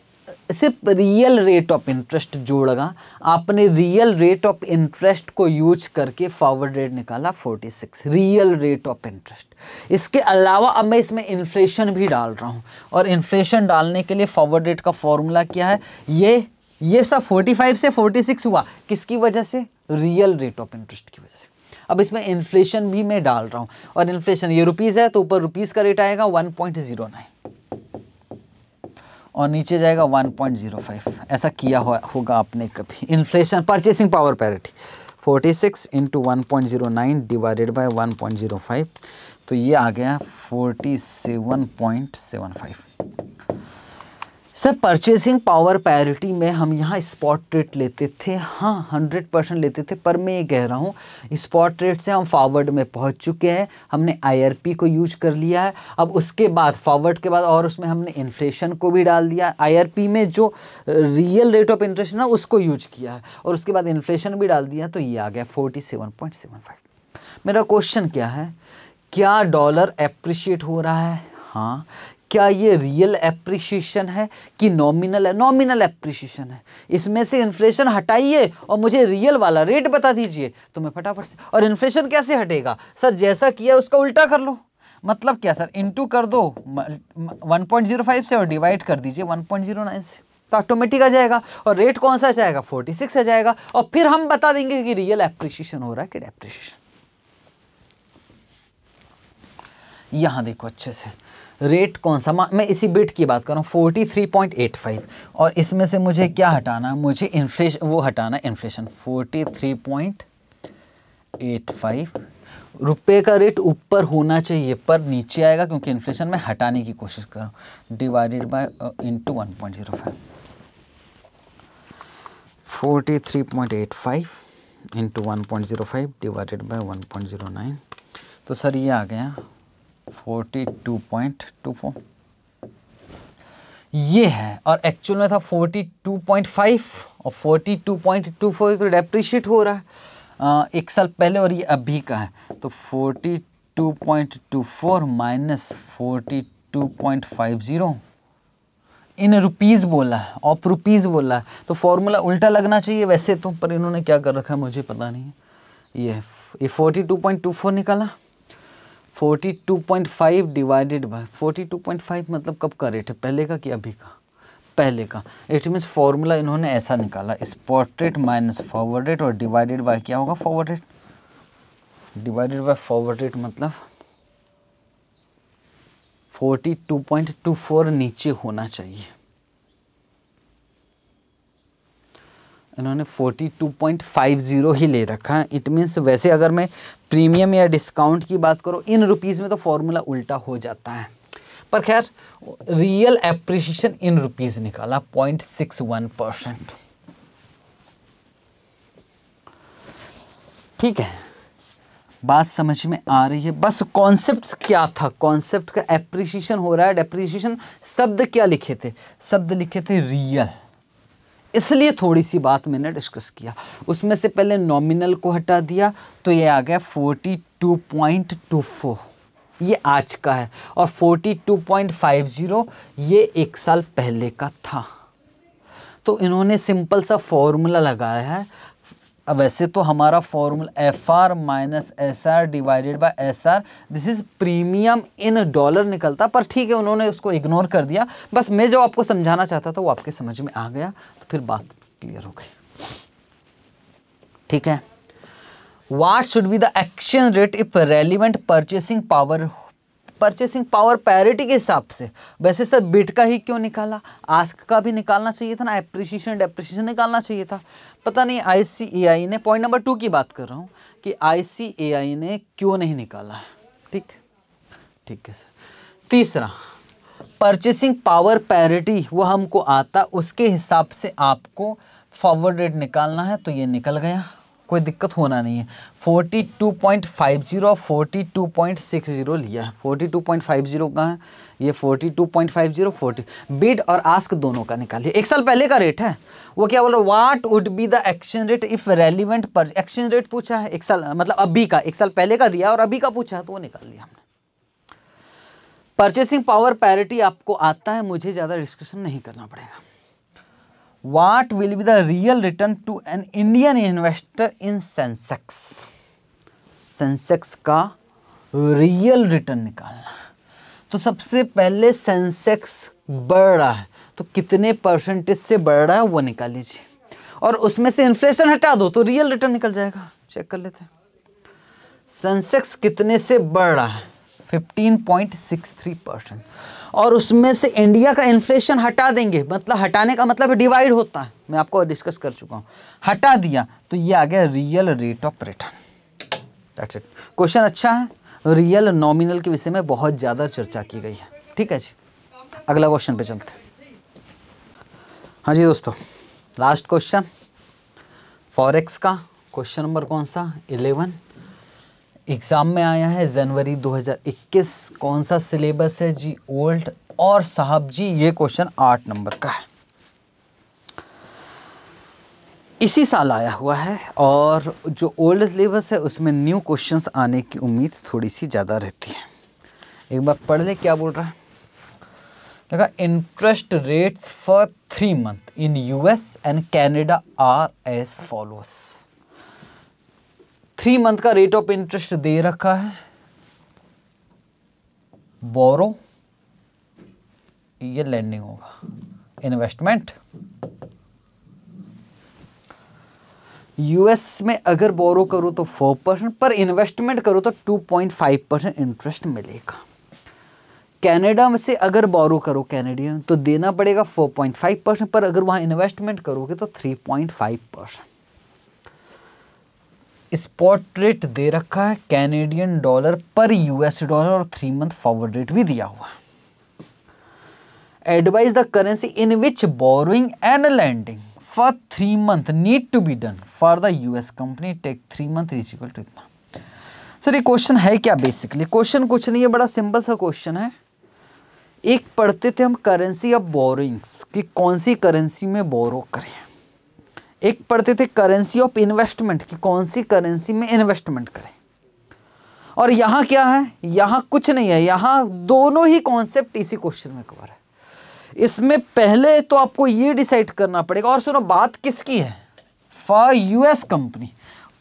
Speaker 1: सिर्फ रियल रेट ऑफ इंटरेस्ट जोड़गा आपने रियल रेट ऑफ इंटरेस्ट को यूज करके फॉरवर्ड रेट निकाला 46 रियल रेट ऑफ इंटरेस्ट इसके अलावा अब मैं इसमें इन्फ्लेशन भी डाल रहा हूँ और इन्फ्लेशन डालने के लिए फॉरवर्ड रेट का फॉर्मूला क्या है ये ये सब 45 से 46 हुआ किसकी वजह से रियल रेट ऑफ इंटरेस्ट की वजह से अब इसमें इन्फ्लेशन भी मैं डाल रहा हूँ और इन्फ्लेशन ये रुपीज़ है तो ऊपर रुपीज़ का रेट आएगा वन पॉइंट जीरो नाइन और नीचे जाएगा 1.05 ऐसा किया हो, होगा आपने कभी inflation purchasing power parity 46 six into one divided by 1.05 तो ये आ गया 47.75 सर परचेसिंग पावर पैरिटी में हम यहाँ स्पॉट रेट लेते थे हाँ हंड्रेड परसेंट लेते थे पर मैं ये कह रहा हूँ स्पॉट रेट से हम फॉरवर्ड में पहुँच चुके हैं हमने आईआरपी को यूज कर लिया है अब उसके बाद फॉरवर्ड के बाद और उसमें हमने इन्फ्लेशन को भी डाल दिया आईआरपी में जो रियल रेट ऑफ इंटरेस्ट ना उसको यूज किया है और उसके बाद इन्फ्लेशन भी डाल दिया तो ये आ गया forty seven point seven five मेरा क्वेश्चन क्या है क्या डॉलर एप्रिशिएट हो रहा है हाँ क्या ये रियल एप्रिशिएशन है कि नॉमिनल है नॉमिनल एप्रिशिएशन है इसमें से इन्फ्लेशन हटाइए और मुझे रियल वाला रेट बता दीजिए तो मैं फटाफट से और इन्फ्लेशन कैसे हटेगा सर जैसा किया उसका उल्टा कर लो मतलब क्या सर इंटू कर दो 1.05 से और डिवाइड कर दीजिए 1.09 से तो ऑटोमेटिक आ जाएगा और रेट कौन सा जाएगा फोर्टी आ जाएगा और फिर हम बता देंगे कि रियल एप्रिशिएशन हो रहा है कि डेप्रिशिएशन यहाँ देखो अच्छे से रेट कौन सा मैं इसी बिट की बात कर रहा हूँ forty three point eight five और इसमें से मुझे क्या हटाना मुझे इन्फ्लेशन वो हटाना inflation forty three point eight five रुपये का रेट ऊपर होना चाहिए पर नीचे आएगा क्योंकि इन्फ्लेशन में हटाने की कोशिश कर रहा हूँ divided by into one point zero five forty three point eight five into one point zero five divided by one point zero nine तो सर ये आ गया 42.24 ये है और एक्चुअल में था 42.5 और 42.24 पॉइंट टू तो डेप्रिशिएट हो रहा है आ, एक साल पहले और ये अभी का है तो 42.24 माइनस 42.50 इन रुपीस बोला है ऑफ रुपीस बोला है तो फॉर्मूला उल्टा लगना चाहिए वैसे तो पर इन्होंने क्या कर रखा है मुझे पता नहीं है ये ये 42.24 निकाला forty two point five divided by forty मतलब कब का रेट है पहले का कि अभी का पहले का इट मीन्स फॉर्मूला इन्होंने ऐसा निकाला spot rate minus forward rate और डिवाइडेड बाय क्या होगा forward rate divided by forward rate मतलब forty two point two four नीचे होना चाहिए इन्होंने 42.50 ही ले रखा है इट मीन्स वैसे अगर मैं प्रीमियम या डिस्काउंट की बात करूँ इन रुपीज़ में तो फॉर्मूला उल्टा हो जाता है पर खैर रियल एप्रिसिएशन इन रुपीज़ निकाला 0.61 परसेंट ठीक है बात समझ में आ रही है बस कॉन्सेप्ट क्या था कॉन्सेप्ट का एप्रिसिएशन हो रहा है डेप्रिसिएशन शब्द क्या लिखे थे शब्द लिखे थे रियल इसलिए थोड़ी सी बात मैंने डिस्कस किया उसमें से पहले नॉमिनल को हटा दिया तो ये आ गया forty two point two four ये आज का है और 42.50 ये एक साल पहले का था तो इन्होंने सिंपल सा फॉर्मूला लगाया है वैसे तो हमारा formula F R minus S R divided by S R this is premium in dollar निकलता पर ठीक है उन्होंने उसको इग्नोर कर दिया बस मैं जो आपको समझाना चाहता था वो आपके समझ में आ गया फिर बात क्लियर हो गई ठीक है what should be the action rate if relevant purchasing power purchasing power parity के हिसाब से वैसे सर बिट का ही क्यों निकाला आस्क का भी निकालना चाहिए था ना एप्रिसिएशन डेप्रिसिएशन निकालना चाहिए था पता नहीं आईसीएआई ने पॉइंट नंबर टू की बात कर रहा हूँ कि आईसीएआई ने क्यों नहीं निकाला है ठीक ठीक है सर तीसरा परचेसिंग पावर पैरिटी वो हमको आता उसके हिसाब से आपको फॉरवर्ड रेट निकालना है तो ये निकल गया कोई दिक्कत होना नहीं है 42.50 और 42.60 लिया है 42.50 का है ये 42.50 40 बिड और आस्क दोनों का निकालिए एक साल पहले का रेट है वो क्या बोल रहा what would be the action rate if relevant पर एक्शन रेट पूछा है एक साल मतलब अभी का एक साल पहले का दिया और अभी का पूछा तो वो निकाल लिया हमने परचेसिंग पावर पैरिटी आपको आता है मुझे ज़्यादा डिस्कशन नहीं करना पड़ेगा what will be the real return to an Indian investor in Sensex Sensex का रियल रिटर्न निकालना तो सबसे पहले सेंसेक्स बढ़ रहा है तो कितने परसेंटेज से बढ़ रहा है वो निकाल लीजिए और उसमें से इन्फ्लेशन हटा दो तो रियल रिटर्न निकल जाएगा चेक कर लेते हैं सेंसेक्स कितने से बढ़ रहा है 15.63 परसेंट और उसमें से इंडिया का इन्फ्लेशन हटा देंगे मतलब हटाने का मतलब डिवाइड होता है मैं आपको डिस्कस कर चुका हूँ हटा दिया तो ये आ गया real rate of return that's it question अच्छा है रियल नॉमिनल के विषय में बहुत ज़्यादा चर्चा की गई है ठीक है जी अगला क्वेश्चन पे चलते हैं हाँ जी दोस्तों लास्ट क्वेश्चन फॉरेक्स का क्वेश्चन नंबर कौन सा इलेवन एग्ज़ाम में आया है जनवरी 2021 कौन सा सिलेबस है जी ओल्ड और साहब जी ये क्वेश्चन आठ नंबर का है इसी साल आया हुआ है और जो ओल्ड सिलेबस है उसमें न्यू क्वेश्चंस आने की उम्मीद थोड़ी सी ज़्यादा रहती है एक बार पढ़ ले क्या बोल रहा है देखा interest rates for three month in US and Canada are as follows three month का रेट ऑफ इंटरेस्ट दे रखा है बोरो ये लैंडिंग होगा इन्वेस्टमेंट यूएस में अगर बोरो करो तो फोर परसेंट पर इन्वेस्टमेंट करो तो two point five percent interest मिलेगा कैनेडा में से अगर बोरो करो कैनेडियन तो देना पड़ेगा फोर पॉइंट फाइव परसेंट पर अगर वहां इन्वेस्टमेंट करोगे तो three point five percent spot rate दे रखा है कैनेडियन डॉलर पर यूएस डॉलर और थ्री मंथ फॉरवर्ड रेट भी दिया हुआ advise the currency in which borrowing and lending for three month need to be done for the US company take three month is equal to इतना sir ये question है क्या basically question कुछ नहीं है बड़ा सिंपल सा क्वेश्चन है एक पढ़ते थे हम करेंसी ऑफ बोरोइंग्स कि कौन सी करेंसी में बोरो करें एक पढ़ते थे करेंसी ऑफ इन्वेस्टमेंट कि कौन सी करेंसी में इन्वेस्टमेंट करें और यहाँ क्या है यहाँ कुछ नहीं है यहाँ दोनों ही कॉन्सेप्ट इसी क्वेश्चन में कवर है इसमें पहले तो आपको ये डिसाइड करना पड़ेगा और सुनो बात किसकी है फॉर यूएस कंपनी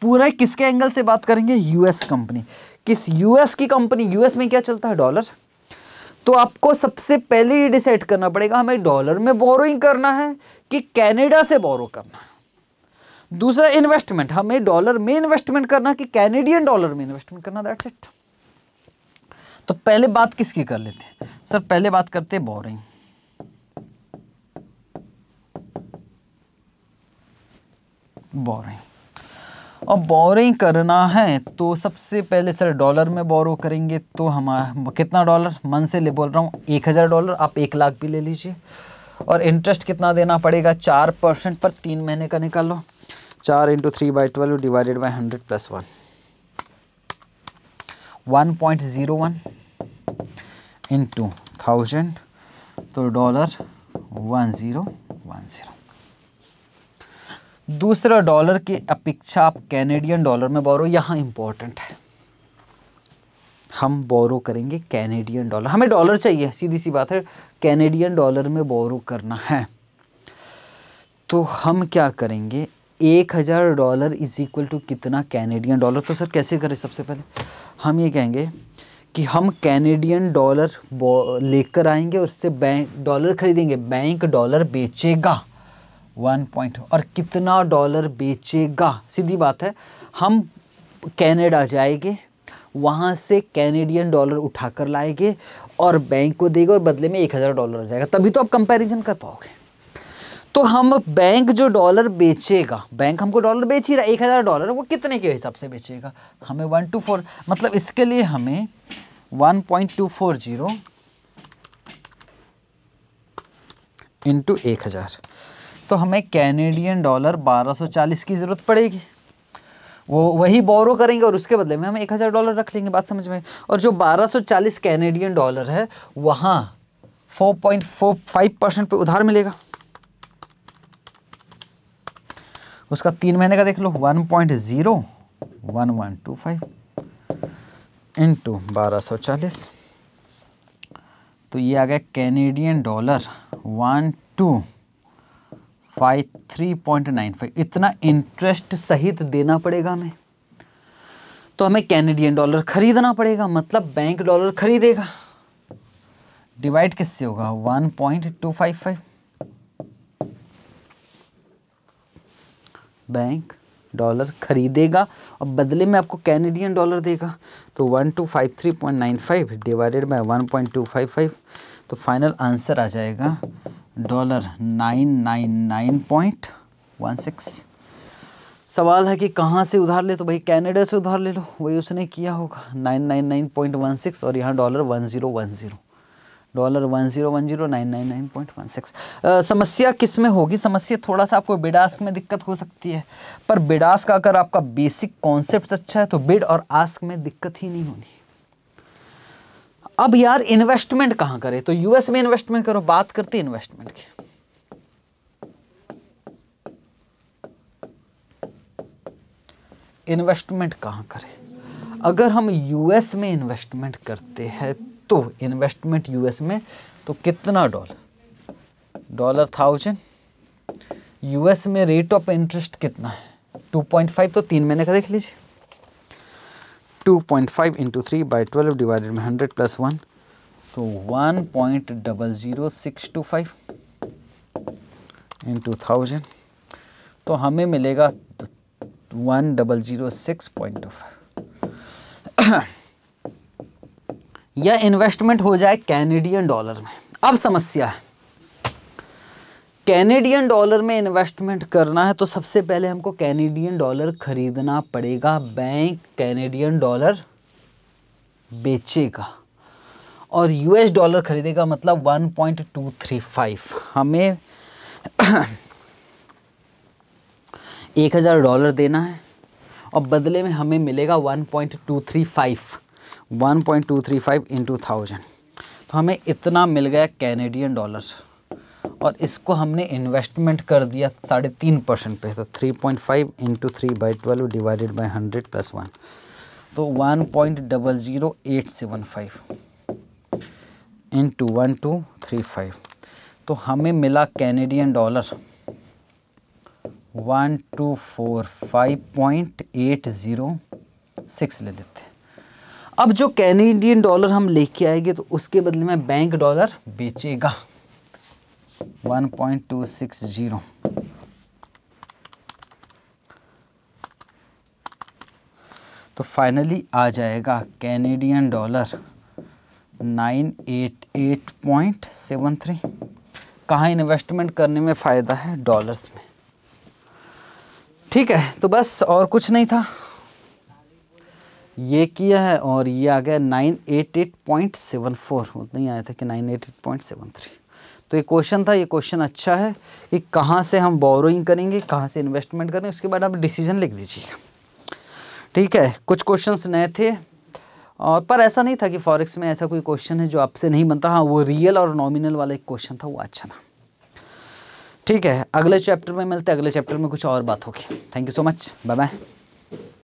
Speaker 1: पूरा किसके एंगल से बात करेंगे यूएस कंपनी किस यूएस की कंपनी यूएस में क्या चलता है डॉलर तो आपको सबसे पहले ये डिसाइड करना पड़ेगा हमें डॉलर में बोरोइंग करना है कि कैनेडा से बोरो करना है दूसरा इन्वेस्टमेंट हमें डॉलर में इन्वेस्टमेंट करना कि कैनेडियन डॉलर में इन्वेस्टमेंट करना दैट्स इट तो पहले बात किसकी कर लेते हैं सर पहले बात करते बोरिंग बोरिंग और बोरिंग करना है तो सबसे पहले सर डॉलर में बोरो करेंगे तो हमारा कितना डॉलर मन से ले बोल रहा हूँ एक हज़ार डॉलर आप एक लाख भी ले लीजिए और इंटरेस्ट कितना देना पड़ेगा चार परसेंट पर तीन महीने का निकाल लो चार into three by twelve divided by hundred plus one one point zero one into thousand तो dollar one zero one zero दूसरा डॉलर की अपेक्षा आप कैनेडियन डॉलर में बोरो यहाँ इम्पोर्टेंट है हम बोरो करेंगे कैनेडियन डॉलर हमें डॉलर चाहिए सीधी सी बात है कैनेडियन डॉलर में बोरो करना है तो हम क्या करेंगे एक हज़ार डॉलर इज इक्वल टू कितना कैनेडियन डॉलर तो सर कैसे करें सबसे पहले हम ये कहेंगे कि हम कैनेडियन डॉलर लेकर आएंगे और उससे बैंक डॉलर खरीदेंगे बैंक डॉलर बेचेगा वन पॉइंट और कितना डॉलर बेचेगा सीधी बात है हम कैनेडा जाएंगे वहाँ से कैनेडियन डॉलर उठा कर लाएंगे और बैंक को देगा और बदले में एक हज़ार डॉलर आ जाएगा तभी तो आप कंपैरिजन कर पाओगे तो हम बैंक जो डॉलर बेचेगा बैंक हमको डॉलर बेच ही रहा एक हज़ार डॉलर वो कितने के हिसाब से बेचेगा हमें वन टू फोर मतलब इसके लिए हमें one point two four zero into एक हज़ार तो हमें कैनेडियन डॉलर बारह सौ चालीस की ज़रूरत पड़ेगी वो वही बोरो करेंगे और उसके बदले में हम एक हज़ार डॉलर रख लेंगे बात समझ में और जो बारह सौ चालीस कैनेडियन डॉलर है वहाँ four point four five percent पर उधार मिलेगा उसका तीन महीने का देख लो one point zero one one two five into बारह सौ चालीस तो ये आ गया Canadian dollar one two five three point nine five इतना इंटरेस्ट सहित देना पड़ेगा हमें तो हमें कैनेडियन डॉलर खरीदना पड़ेगा मतलब बैंक डॉलर खरीदेगा डिवाइड किससे होगा one point two five five bank dollar खरीदेगा और बदले में आपको कैनेडियन डॉलर देगा तो one two five three point nine five divided by one point two five five तो फाइनल आंसर आ जाएगा dollar nine nine nine point one six सवाल है कि कहाँ से उधार ले तो भाई कैनेडा से उधार ले लो वही उसने किया होगा nine nine nine point one six और यहाँ dollar one zero one zero dollar one zero one zero nine nine nine point one six समस्या किस में होगी समस्या थोड़ा सा आपको बिडास्क में दिक्कत हो सकती है पर बिडास्क अगर आपका बेसिक कॉन्सेप्ट अच्छा है तो बिड और आस्क में दिक्कत ही नहीं होनी अब यार इन्वेस्टमेंट कहाँ करें तो यूएस में इन्वेस्टमेंट करो बात करते इन्वेस्टमेंट की इन्वेस्टमेंट कहाँ करें अगर हम यूएस में इन्वेस्टमेंट करते हैं तो इन्वेस्टमेंट यूएस में तो कितना डॉलर डॉलर थाउजेंड यूएस में रेट ऑफ इंटरेस्ट कितना है 2.5 तो तीन महीने का देख लीजिए 2.5 point five into three by twelve divided में हंड्रेड प्लस वन तो one point double zero six two five into thousand तो हमें मिलेगा one double zero six point two five या इन्वेस्टमेंट हो जाए कैनेडियन डॉलर में अब समस्या है कैनेडियन डॉलर में इन्वेस्टमेंट करना है तो सबसे पहले हमको कैनेडियन डॉलर खरीदना पड़ेगा बैंक कैनेडियन डॉलर बेचेगा और यूएस डॉलर खरीदेगा मतलब 1.235 हमें एक हज़ार डॉलर देना है और बदले में हमें मिलेगा 1.235 one point two three five into thousand तो हमें इतना मिल गया कैनेडियन डॉलर और इसको हमने इन्वेस्टमेंट कर दिया साढ़े तीन परसेंट पे तो three point five into three by twelve divided by hundred plus one तो one point double zero eight seven five into one two three five तो हमें मिला Canadian dollar one two four five point eight zero six ले लेते हैं अब जो Canadian dollar हम लेके आएंगे तो उसके बदले में बैंक डॉलर बेचेगा 1.260 तो फाइनली आ जाएगा कैनेडियन डॉलर 988.73 कहाँ इन्वेस्टमेंट करने में फ़ायदा है डॉलर्स में ठीक है तो बस और कुछ नहीं था ये किया है और ये आ गया nine eight eight point seven four उतना ही आया था कि nine eight eight point seven three तो ये क्वेश्चन था ये क्वेश्चन अच्छा है कि कहाँ से हम बोरोइंग करेंगे कहाँ से इन्वेस्टमेंट करेंगे उसके बाद आप डिसीजन लिख दीजिएगा ठीक है कुछ क्वेश्चंस नए थे और पर ऐसा नहीं था कि फॉरेक्स में ऐसा कोई क्वेश्चन है जो आपसे नहीं बनता हाँ वो रियल और नॉमिनल वाला एक क्वेश्चन था वो अच्छा था ठीक है अगले चैप्टर में मिलते अगले चैप्टर में कुछ और बात होगी thank you so much bye bye